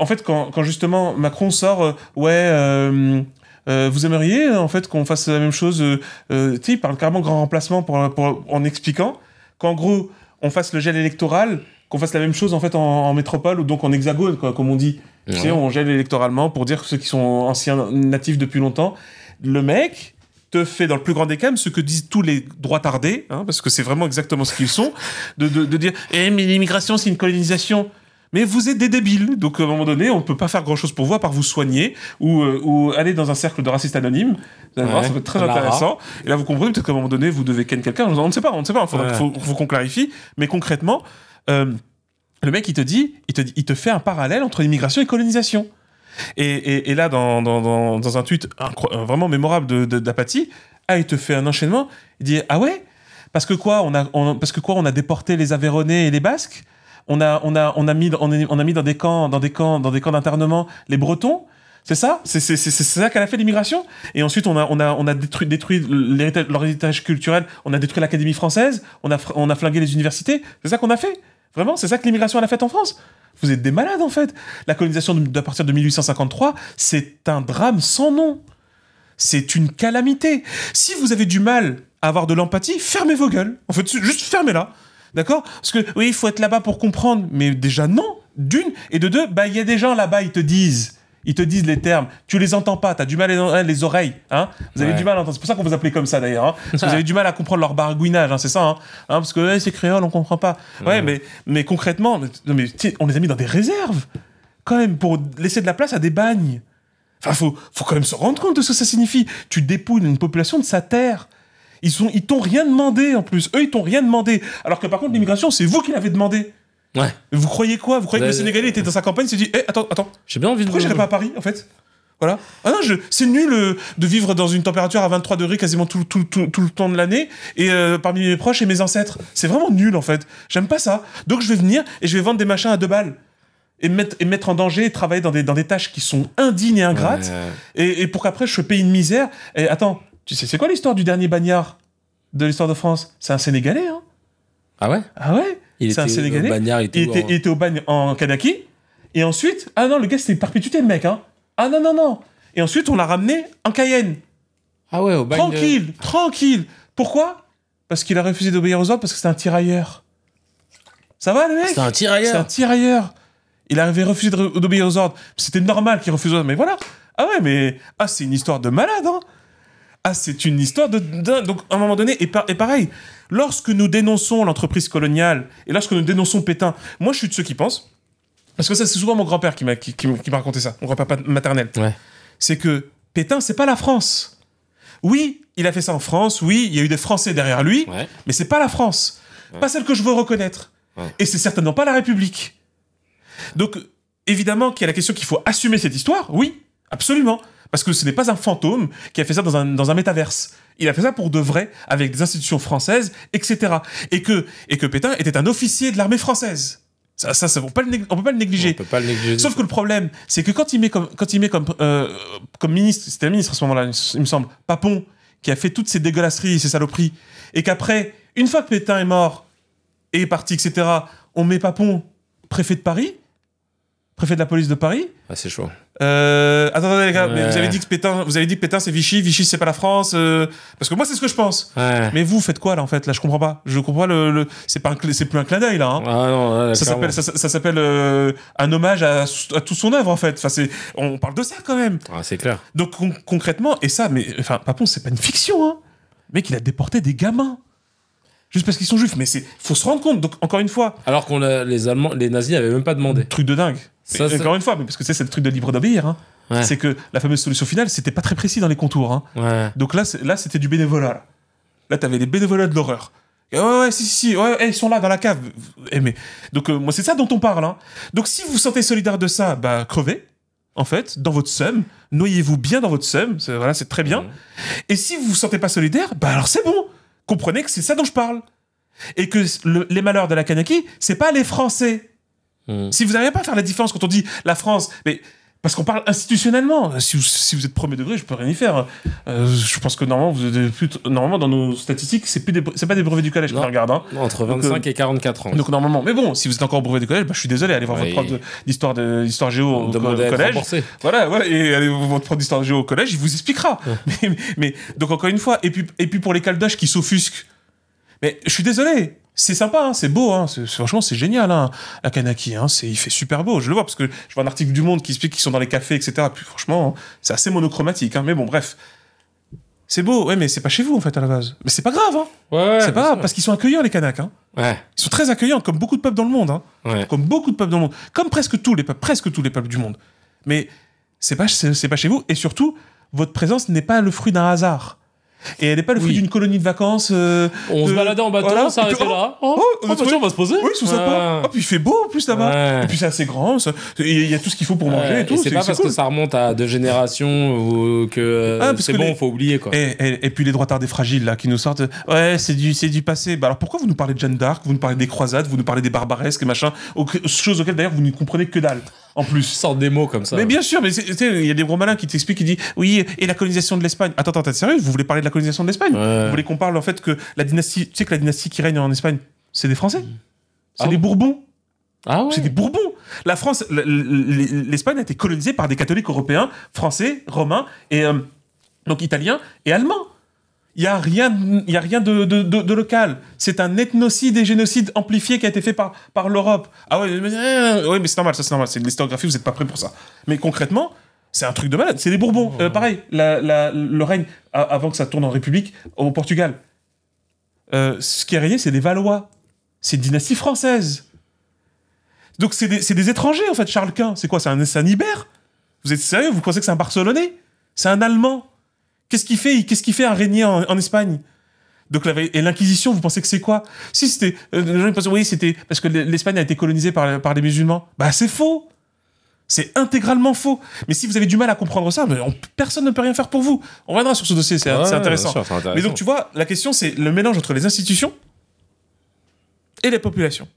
En fait, quand, quand, justement Macron sort, euh, ouais, euh, euh, vous aimeriez en fait qu'on fasse la même chose Tu sais, il parle carrément grand remplacement pour, en expliquant qu'en gros, on fasse le gel électoral, qu'on fasse la même chose en fait en, métropole ou donc en hexagone, quoi, comme on dit. Tu sais, on gèle électoralement pour dire que ceux qui sont anciens natifs depuis longtemps. Le mec, te fait dans le plus grand des cas ce que disent tous les droits tardés, hein, parce que c'est vraiment exactement ce qu'ils sont, de, de, de dire eh, mais l'immigration c'est une colonisation » mais vous êtes des débiles. Donc à un moment donné, on ne peut pas faire grand-chose pour vous, à part vous soigner ou, euh, aller dans un cercle de racistes anonymes. ça peut être très intéressant. Et là, vous comprenez peut-être qu'à un moment donné, vous devez ken quelqu'un. On ne sait pas, on ne sait pas. Il faut, qu'on clarifie. Mais concrètement, euh, le mec, il te dit, il te, il te fait un parallèle entre l'immigration et colonisation. Et, là, dans, dans, un tweet euh, vraiment mémorable d'apathie, ah, il te fait un enchaînement. Il dit ah ouais. Parce que quoi, on a, parce que quoi, on a déporté les Aveyronais et les Basques on a, a, on a mis, on a, mis dans des camps, dans des camps, dans des camps d'internement les Bretons. C'est ça C'est ça qu'elle a fait l'immigration Et ensuite, on a, on on a détruit, détruit leur héritage culturel, on a détruit l'Académie française, on a, on a flingué les universités. C'est ça qu'on a fait Vraiment C'est ça que l'immigration a fait en France Vous êtes des malades, en fait La colonisation de, à partir de 1853, c'est un drame sans nom. C'est une calamité. Si vous avez du mal à avoir de l'empathie, fermez vos gueules. En fait, juste fermez-la. D'accord Parce que oui, il faut être là-bas pour comprendre, mais déjà non, d'une, et de deux, bah il y a des gens là-bas, ils te disent. Ils te disent les termes, tu les entends pas, tu as du mal à les oreilles, hein Vous avez du mal à entendre, c'est pour ça qu'on vous appelle comme ça d'ailleurs, hein. vous (laughs) avez du mal à comprendre leur barguinage, hein, c'est ça, hein, hein Parce que eh, c'est créole, on comprend pas. Ouais, mais mais concrètement, on les a mis dans des réserves, quand même, pour laisser de la place à des bagnes. Enfin, faut, faut quand même se rendre compte de ce que ça signifie. Tu dépouilles une population de sa terre. Ils sont, ils t'ont rien demandé en plus. Eux, ils t'ont rien demandé. Alors que par contre, l'immigration, c'est vous qui l'avez demandé. Ouais. Vous croyez quoi Vous croyez que le Sénégalais était dans sa campagne, s'est dit, eh, attends, attends. J'ai bien envie de. Pourquoi j'irai pas à Paris en fait voilà. Ah non, je, c'est nul euh, de vivre dans une température à 23 degrés quasiment tout, le temps de l'année et euh, parmi mes proches et mes ancêtres. C'est vraiment nul en fait. J'aime pas ça. Donc je vais venir et je vais vendre des machins à deux balles. Et mettre, et mettre en danger et travailler dans des, dans des tâches qui sont indignes et ingrates. Et, et, pour qu'après je paye une misère. Et attends, c'est quoi l'histoire du dernier bagnard de l'histoire de France C'est un Sénégalais, hein Ah ouais Ah ouais C'est un Sénégalais. Bagnard, il, était, il, était, au bagne en Kanaki. Et ensuite, ah non, le gars, c'était perpétuité, le mec, hein Ah non, non, non Et ensuite, on l'a ramené en Cayenne. Ah ouais, au bagne Tranquille, tranquille Pourquoi Parce qu'il a refusé d'obéir aux ordres parce que c'est un tirailleur. Ça va, le mec C'est un tirailleur C'est un tirailleur il avait refusé d'obéir aux ordres. C'était normal qu'il refuse aux ordres, mais voilà. Ah ouais, mais ah, c'est une histoire de malade, hein ah, c'est une histoire de Donc, à un moment donné, et, pareil, lorsque nous dénonçons l'entreprise coloniale et lorsque nous dénonçons Pétain, moi, je suis de ceux qui pensent, parce que ça, c'est souvent mon grand-père qui m'a qui, raconté ça, mon grand-père maternel. Ouais. C'est que Pétain, c'est pas la France. Oui, il a fait ça en France, oui, il y a eu des Français derrière lui, mais c'est pas la France. Pas celle que je veux reconnaître. Et c'est certainement pas la République. Donc, évidemment qu'il y a la question qu'il faut assumer cette histoire, oui, absolument. Parce que ce n'est pas un fantôme qui a fait ça dans un, dans un métaverse. Il a fait ça pour de vrai, avec des institutions françaises, etc. Et que, et que Pétain était un officier de l'armée française. Ça, ça, ça, on, ne pas peut pas le négliger. On peut pas le négliger. Sauf que le problème, c'est que quand il met comme, quand il met comme, euh, comme ministre, c'était un ministre à ce moment-là, il me semble, Papon, qui a fait toutes ces dégueulasseries, ces saloperies, et qu'après, une fois que Pétain est mort et est parti, etc., on met Papon préfet de Paris, préfet de la police de Paris. Ah, c'est chaud. Euh, attendez, les gars, vous avez dit que Pétain, vous avez dit Pétain, c'est Vichy, Vichy, c'est pas la France. Euh, parce que moi, c'est ce que je pense. Mais vous, faites quoi, là, en fait Là, je comprends pas. Je comprends le. c'est pas c'est plus un clin d'œil, là. Hein. Ah, non, ça s'appelle, ça, euh, s'appelle un hommage à, à toute son œuvre, en fait. Enfin, c'est, on parle de ça, quand même. Ah, c'est clair. Donc, concrètement, et ça, mais. Enfin, Papon, c'est pas une fiction, hein. qu'il mec, il a déporté des gamins juste parce qu'ils sont juifs. Mais c'est faut se rendre compte. Donc encore une fois. Alors qu'on les Allemands, les nazis n'avaient même pas demandé. Truc de dingue encore une fois, mais parce que c'est le truc de libre d'obéir. Hein. C'est que la fameuse solution finale, c'était pas très précis dans les contours. Hein. Donc là, là, c'était du bénévolat. Là, t'avais des bénévolats de l'horreur. Ouais, ouais, si, si, ils sont là, dans la cave. Eh, donc, euh, moi, c'est ça dont on parle. Hein. Donc, si vous vous sentez solidaire de ça, bah, crevez, en fait, dans votre somme. Noyez-vous bien dans votre somme. Voilà, c'est très bien. Et si vous vous sentez pas solidaire, bah, alors c'est bon. Comprenez que c'est ça dont je parle. Et que les malheurs de la Kanaki, c'est pas les Français Hmm. Si vous n'arrivez pas à faire la différence quand on dit la France, mais parce qu'on parle institutionnellement. Si vous, êtes premier degré, je peux rien y faire. Euh, je pense que normalement, vous êtes plus normalement dans nos statistiques, c'est plus c'est pas des brevets du collège regarde. Hein. entre 25 euh, et 44 ans. Donc normalement, mais bon, si vous êtes encore brevet du collège, bah, je suis désolé, allez voir votre prof d'histoire de d'histoire géo au, collège. Voilà, voilà, et allez voir votre prof d'histoire géo au collège, il vous expliquera. Ah. (laughs) Mais, mais, donc encore une fois, et puis et puis pour les caldoches qui s'offusquent. Mais je suis désolé, c'est sympa, hein, c'est beau, hein, franchement c'est génial, hein, la Kanaki, hein, il fait super beau, je le vois, parce que je vois un article du Monde qui explique qu'ils sont dans les cafés, etc. Puis franchement, c'est assez monochromatique, hein, mais bon, bref. C'est beau, ouais, mais c'est pas chez vous en fait à la base. Mais c'est pas grave, hein. Ouais, c'est pas grave, parce qu'ils sont accueillants les Kanaks, hein. Ils sont très accueillants, comme beaucoup de peuples dans le monde, hein. Comme beaucoup de peuples dans le monde, comme presque tous les peuples, presque tous les peuples du monde. Mais c'est pas, c'est pas chez vous, et surtout, votre présence n'est pas le fruit d'un hasard. Et elle n'est pas le fruit d'une colonie de vacances. Euh, on se baladait en bateau, on s'arrêtait là. Oh, oh, oh bah, on va se poser. Oui, sous sympa. Ah. Oh, puis il fait beau en plus là-bas. Et puis c'est assez grand. Il y a tout ce qu'il faut pour manger et tout. C'est pas parce que ça remonte à deux générations que ah, c'est bon, faut oublier quoi. Et, puis les droits tardés fragiles là qui nous sortent. Ouais, c'est du, du passé. Bah, alors pourquoi vous nous parlez de Jeanne d'Arc Vous nous parlez des croisades, vous nous parlez des barbaresques et machin. Chose choses auxquelles d'ailleurs vous ne comprenez que dalle en plus. Sans des mots comme ça. Mais bien sûr, mais il y a des gros malins qui t'expliquent, qui disent oui, et la colonisation de l'Espagne. Attends, attends, t'es sérieux Vous voulez parler de la colonisation de l'Espagne Vous voulez qu'on parle en fait que la dynastie, tu sais que la dynastie qui règne en Espagne, c'est des Français, mm. c'est ah des Bourbons. Ah C'est des Bourbons. La France, l'Espagne a été colonisée par des catholiques européens, français, romains et euh, donc italiens et allemands. Il n'y a rien, y a rien de, local. C'est un ethnocide et génocide amplifié qui a été fait par, par l'Europe. Ah ouais, mais, euh, ouais, mais c'est normal, ça c'est normal. C'est de l'historiographie, vous n'êtes pas prêt pour ça. Mais concrètement, c'est un truc de malade. C'est des Bourbons. Euh, mmh. pareil, le règne, avant que ça tourne en République, au Portugal. Euh, ce qui est régné, c'est des Valois. C'est une dynastie française. Donc c'est des, des, étrangers, en fait, Charles Quint. C'est quoi C'est un, un Vous êtes sérieux Vous pensez que c'est un Barcelonais C'est un Allemand Qu'est-ce qu'il fait Qu'est-ce qu'il fait à régner en, Espagne donc la, et l'inquisition, vous pensez que c'est quoi Si c'était, euh, les c'était parce que l'Espagne a été colonisée par, les musulmans. Bah c'est faux. C'est intégralement faux. Mais si vous avez du mal à comprendre ça, personne ne peut rien faire pour vous. On reviendra sur ce dossier, c'est intéressant. Mais donc tu vois, la question c'est le mélange entre les institutions et les populations.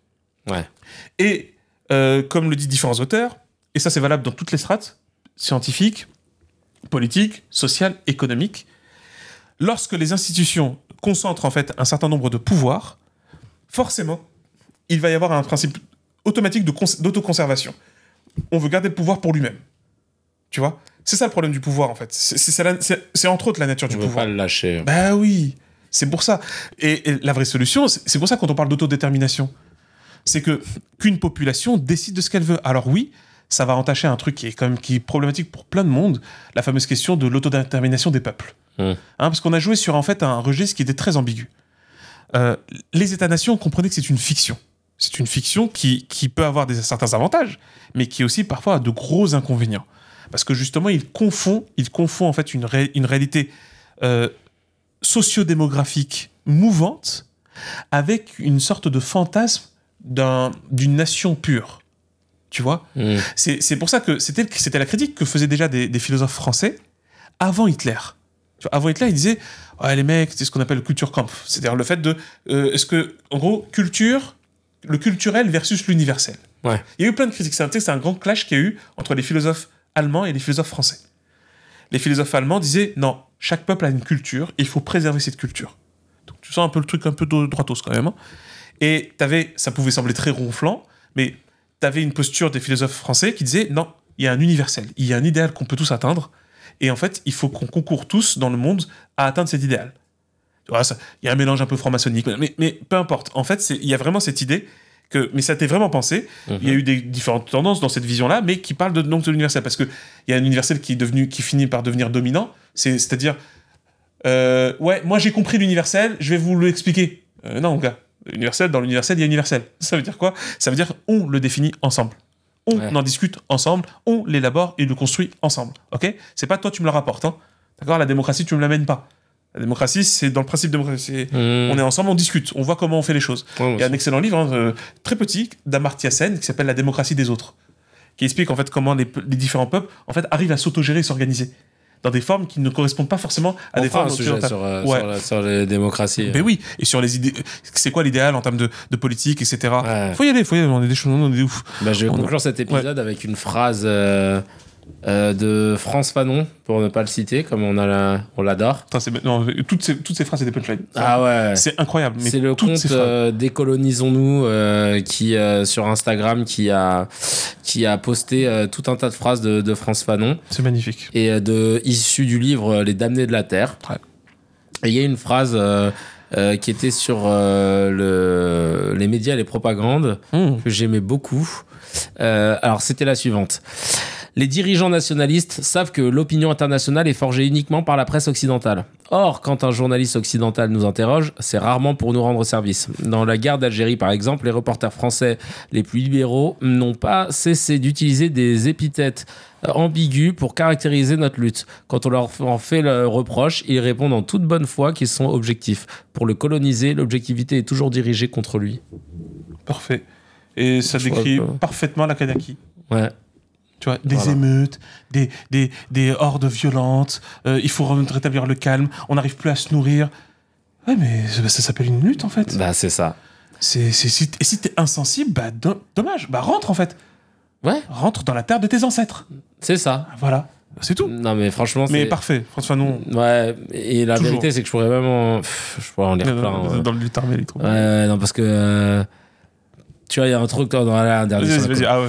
Ouais. Et euh, comme le disent différents auteurs, et ça c'est valable dans toutes les strates scientifiques, politique, sociale, économique. Lorsque les institutions concentrent en fait un certain nombre de pouvoirs, forcément, il va y avoir un principe automatique d'autoconservation. On veut garder le pouvoir pour lui-même. Tu vois C'est ça le problème du pouvoir, en fait. C'est entre autres la nature du pouvoir. On ne pas le lâcher. Bah oui C'est pour ça. Et, la vraie solution, c'est pour ça quand on parle d'autodétermination, c'est que qu'une population décide de ce qu'elle veut. Alors oui, ça va entacher un truc qui est quand même qui est problématique pour plein de monde, la fameuse question de l'autodétermination des peuples. Hmm. Hein, parce qu'on a joué sur en fait un registre qui était très ambigu. Euh, les États-nations, comprenaient que c'est une fiction. C'est une fiction qui, qui peut avoir des, certains avantages, mais qui aussi parfois a de gros inconvénients. Parce que justement, il confond, il confond en fait une, une réalité euh, sociodémographique mouvante avec une sorte de fantasme d'une nation pure. Tu vois mm. C'est pour ça que c'était la critique que faisaient déjà des, philosophes français avant Hitler. avant Hitler, ils disaient « les mecs, c'est ce qu'on appelle le Kulturkampf. C'est-à-dire le fait de. Euh, est-ce que, en gros, culture, le culturel versus l'universel ouais. Il y a eu plein de critiques. C'est un, grand clash qu'il y a eu entre les philosophes allemands et les philosophes français. Les philosophes allemands disaient non, chaque peuple a une culture, il faut préserver cette culture. Donc tu sens un peu le truc un peu droitos quand même. Hein. Et avais, ça pouvait sembler très ronflant, mais tu avais une posture des philosophes français qui disait non, il y a un universel, il y a un idéal qu'on peut tous atteindre, et en fait, il faut qu'on concourt tous dans le monde à atteindre cet idéal. il y a un mélange un peu franc-maçonnique, mais, peu importe. En fait, il y a vraiment cette idée que, mais ça t'est vraiment pensé. Il y a mhm. eu des différentes tendances dans cette vision-là, mais qui parle de, donc de l'universel, parce que il y a un universel qui est devenu, qui finit par devenir dominant. C'est, à dire euh, ouais, moi j'ai compris l'universel, je vais vous l'expliquer. Euh, non, mon gars, universel, dans l'universel, il y a universel. (laughs) Ça veut dire quoi Ça veut dire on le définit ensemble. On en discute ensemble, on l'élabore et le construit ensemble. Ok C'est pas toi, tu me le rapportes. Hein. D'accord La démocratie, tu me l'amènes pas. La démocratie, c'est dans le principe de démocratie. Mmh. On est ensemble, on discute, on voit comment on fait les choses. il y a un excellent livre, hein, euh, très petit, d'Amartya Sen, qui s'appelle La démocratie des autres, qui explique en fait comment les, différents peuples en fait, arrivent à s'autogérer et s'organiser dans des formes qui ne correspondent pas forcément à des formes sur, euh, sur, la, sur, les démocraties. Mais euh. oui, et sur les idées. C'est quoi l'idéal en termes de, de politique, etc. Faut y aller, faut y aller. On est des choses, on est des ouf. Bah, je vais conclure cet épisode avec une phrase. Euh, euh, de France Fanon, pour ne pas le citer, comme on a on l'adore. Toutes ces, toutes ces phrases, c'est des punchlines. Ah ouais. C'est incroyable. C'est le compte euh, décolonisons-nous euh, qui sur Instagram qui a qui a posté tout un tas de phrases de, France Fanon. C'est magnifique. Et de issu du livre Les damnés de la terre. il y a une phrase. qui était sur le, les médias, les propagandes, hmm. que j'aimais beaucoup. alors, c'était la suivante. Les dirigeants nationalistes savent que l'opinion internationale est forgée uniquement par la presse occidentale. Or, quand un journaliste occidental nous interroge, c'est rarement pour nous rendre service. Dans la guerre d'Algérie, par exemple, les reporters français les plus libéraux n'ont pas cessé d'utiliser des épithètes euh, ambiguës pour caractériser notre lutte. Quand on leur en fait le reproche, ils répondent en toute bonne foi qu'ils sont objectifs. Pour le coloniser, l'objectivité est toujours dirigée contre lui. Parfait. Et ça décrit parfaitement la Kanaki. Ouais. Tu vois, des émeutes, des, des, des, hordes violentes, euh, il faut rétablir le calme, on n'arrive plus à se nourrir. Ouais, mais ça, s'appelle une lutte en fait. Bah, c'est ça. C'est, si, et si t'es insensible, bah, dommage, bah, rentre en fait. Ouais. Rentre dans la terre de tes ancêtres. C'est ça. Voilà. C'est tout. Non, mais franchement. Mais parfait. François, non. Ouais. Et la vérité, c'est que je pourrais vraiment. Je pourrais en lire plein. Dans, le hein. dans le les trucs. Ouais, non, parce que. Euh, tu vois, il y a un truc dans la dernière. Ah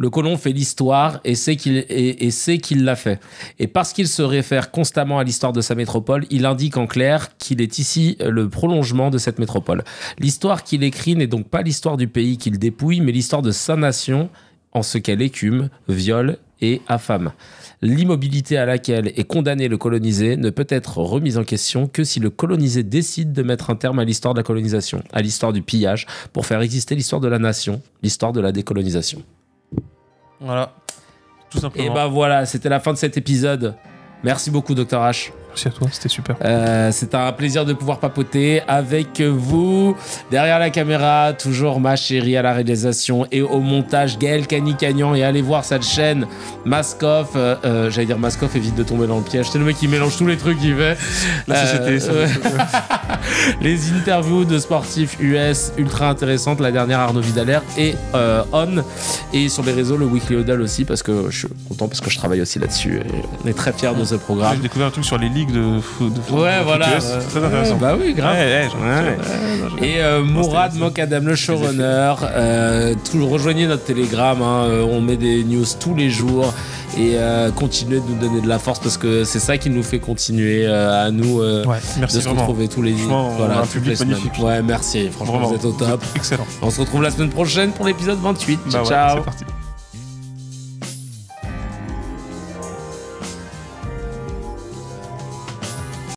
le colon fait l'histoire et sait qu'il l'a fait. Et parce qu'il se réfère constamment à l'histoire de sa métropole, il indique en clair qu'il est ici le prolongement de cette métropole. L'histoire qu'il écrit n'est donc pas l'histoire du pays qu'il dépouille, mais l'histoire de sa nation en ce qu'elle écume, viole et affame. L'immobilité à laquelle est condamné le colonisé ne peut être remise en question que si le colonisé décide de mettre un terme à l'histoire de la colonisation, à l'histoire du pillage, pour faire exister l'histoire de la nation, l'histoire de la décolonisation. Voilà. Tout simplement. Et bah voilà, c'était la fin de cet épisode. Merci beaucoup, Docteur H à toi, c'était super. Euh, c'est un plaisir de pouvoir papoter avec vous. Derrière la caméra, toujours ma chérie à la réalisation et au montage, Gaël Canicagnan Et allez voir cette chaîne, Maskov. Euh, euh, J'allais dire Maskoff, évite de tomber dans le piège. C'est le mec qui mélange tous les trucs qu'il fait. Euh, (laughs) les interviews de sportifs US ultra intéressantes. La dernière, Arnaud Vidalère et euh, On. Et sur les réseaux, le Weekly Odal aussi, parce que je suis content, parce que je travaille aussi là-dessus. on est très fiers de ce programme. J'ai découvert un truc sur les ligues de, foot Ouais, voilà. bah oui, grave. et euh, Mourad Mokadam, le showrunner. Euh, rejoignez notre Telegram. Hein, euh, on met des news tous les jours. Et euh, continuez de nous donner de la force parce que c'est ça qui nous fait continuer à nous merci de se retrouver tous les jours. Voilà, public magnifique. Ouais, merci. Franchement, vous êtes au top. Excellent. On se retrouve la semaine prochaine pour l'épisode 28. Bah ciao. c'est parti.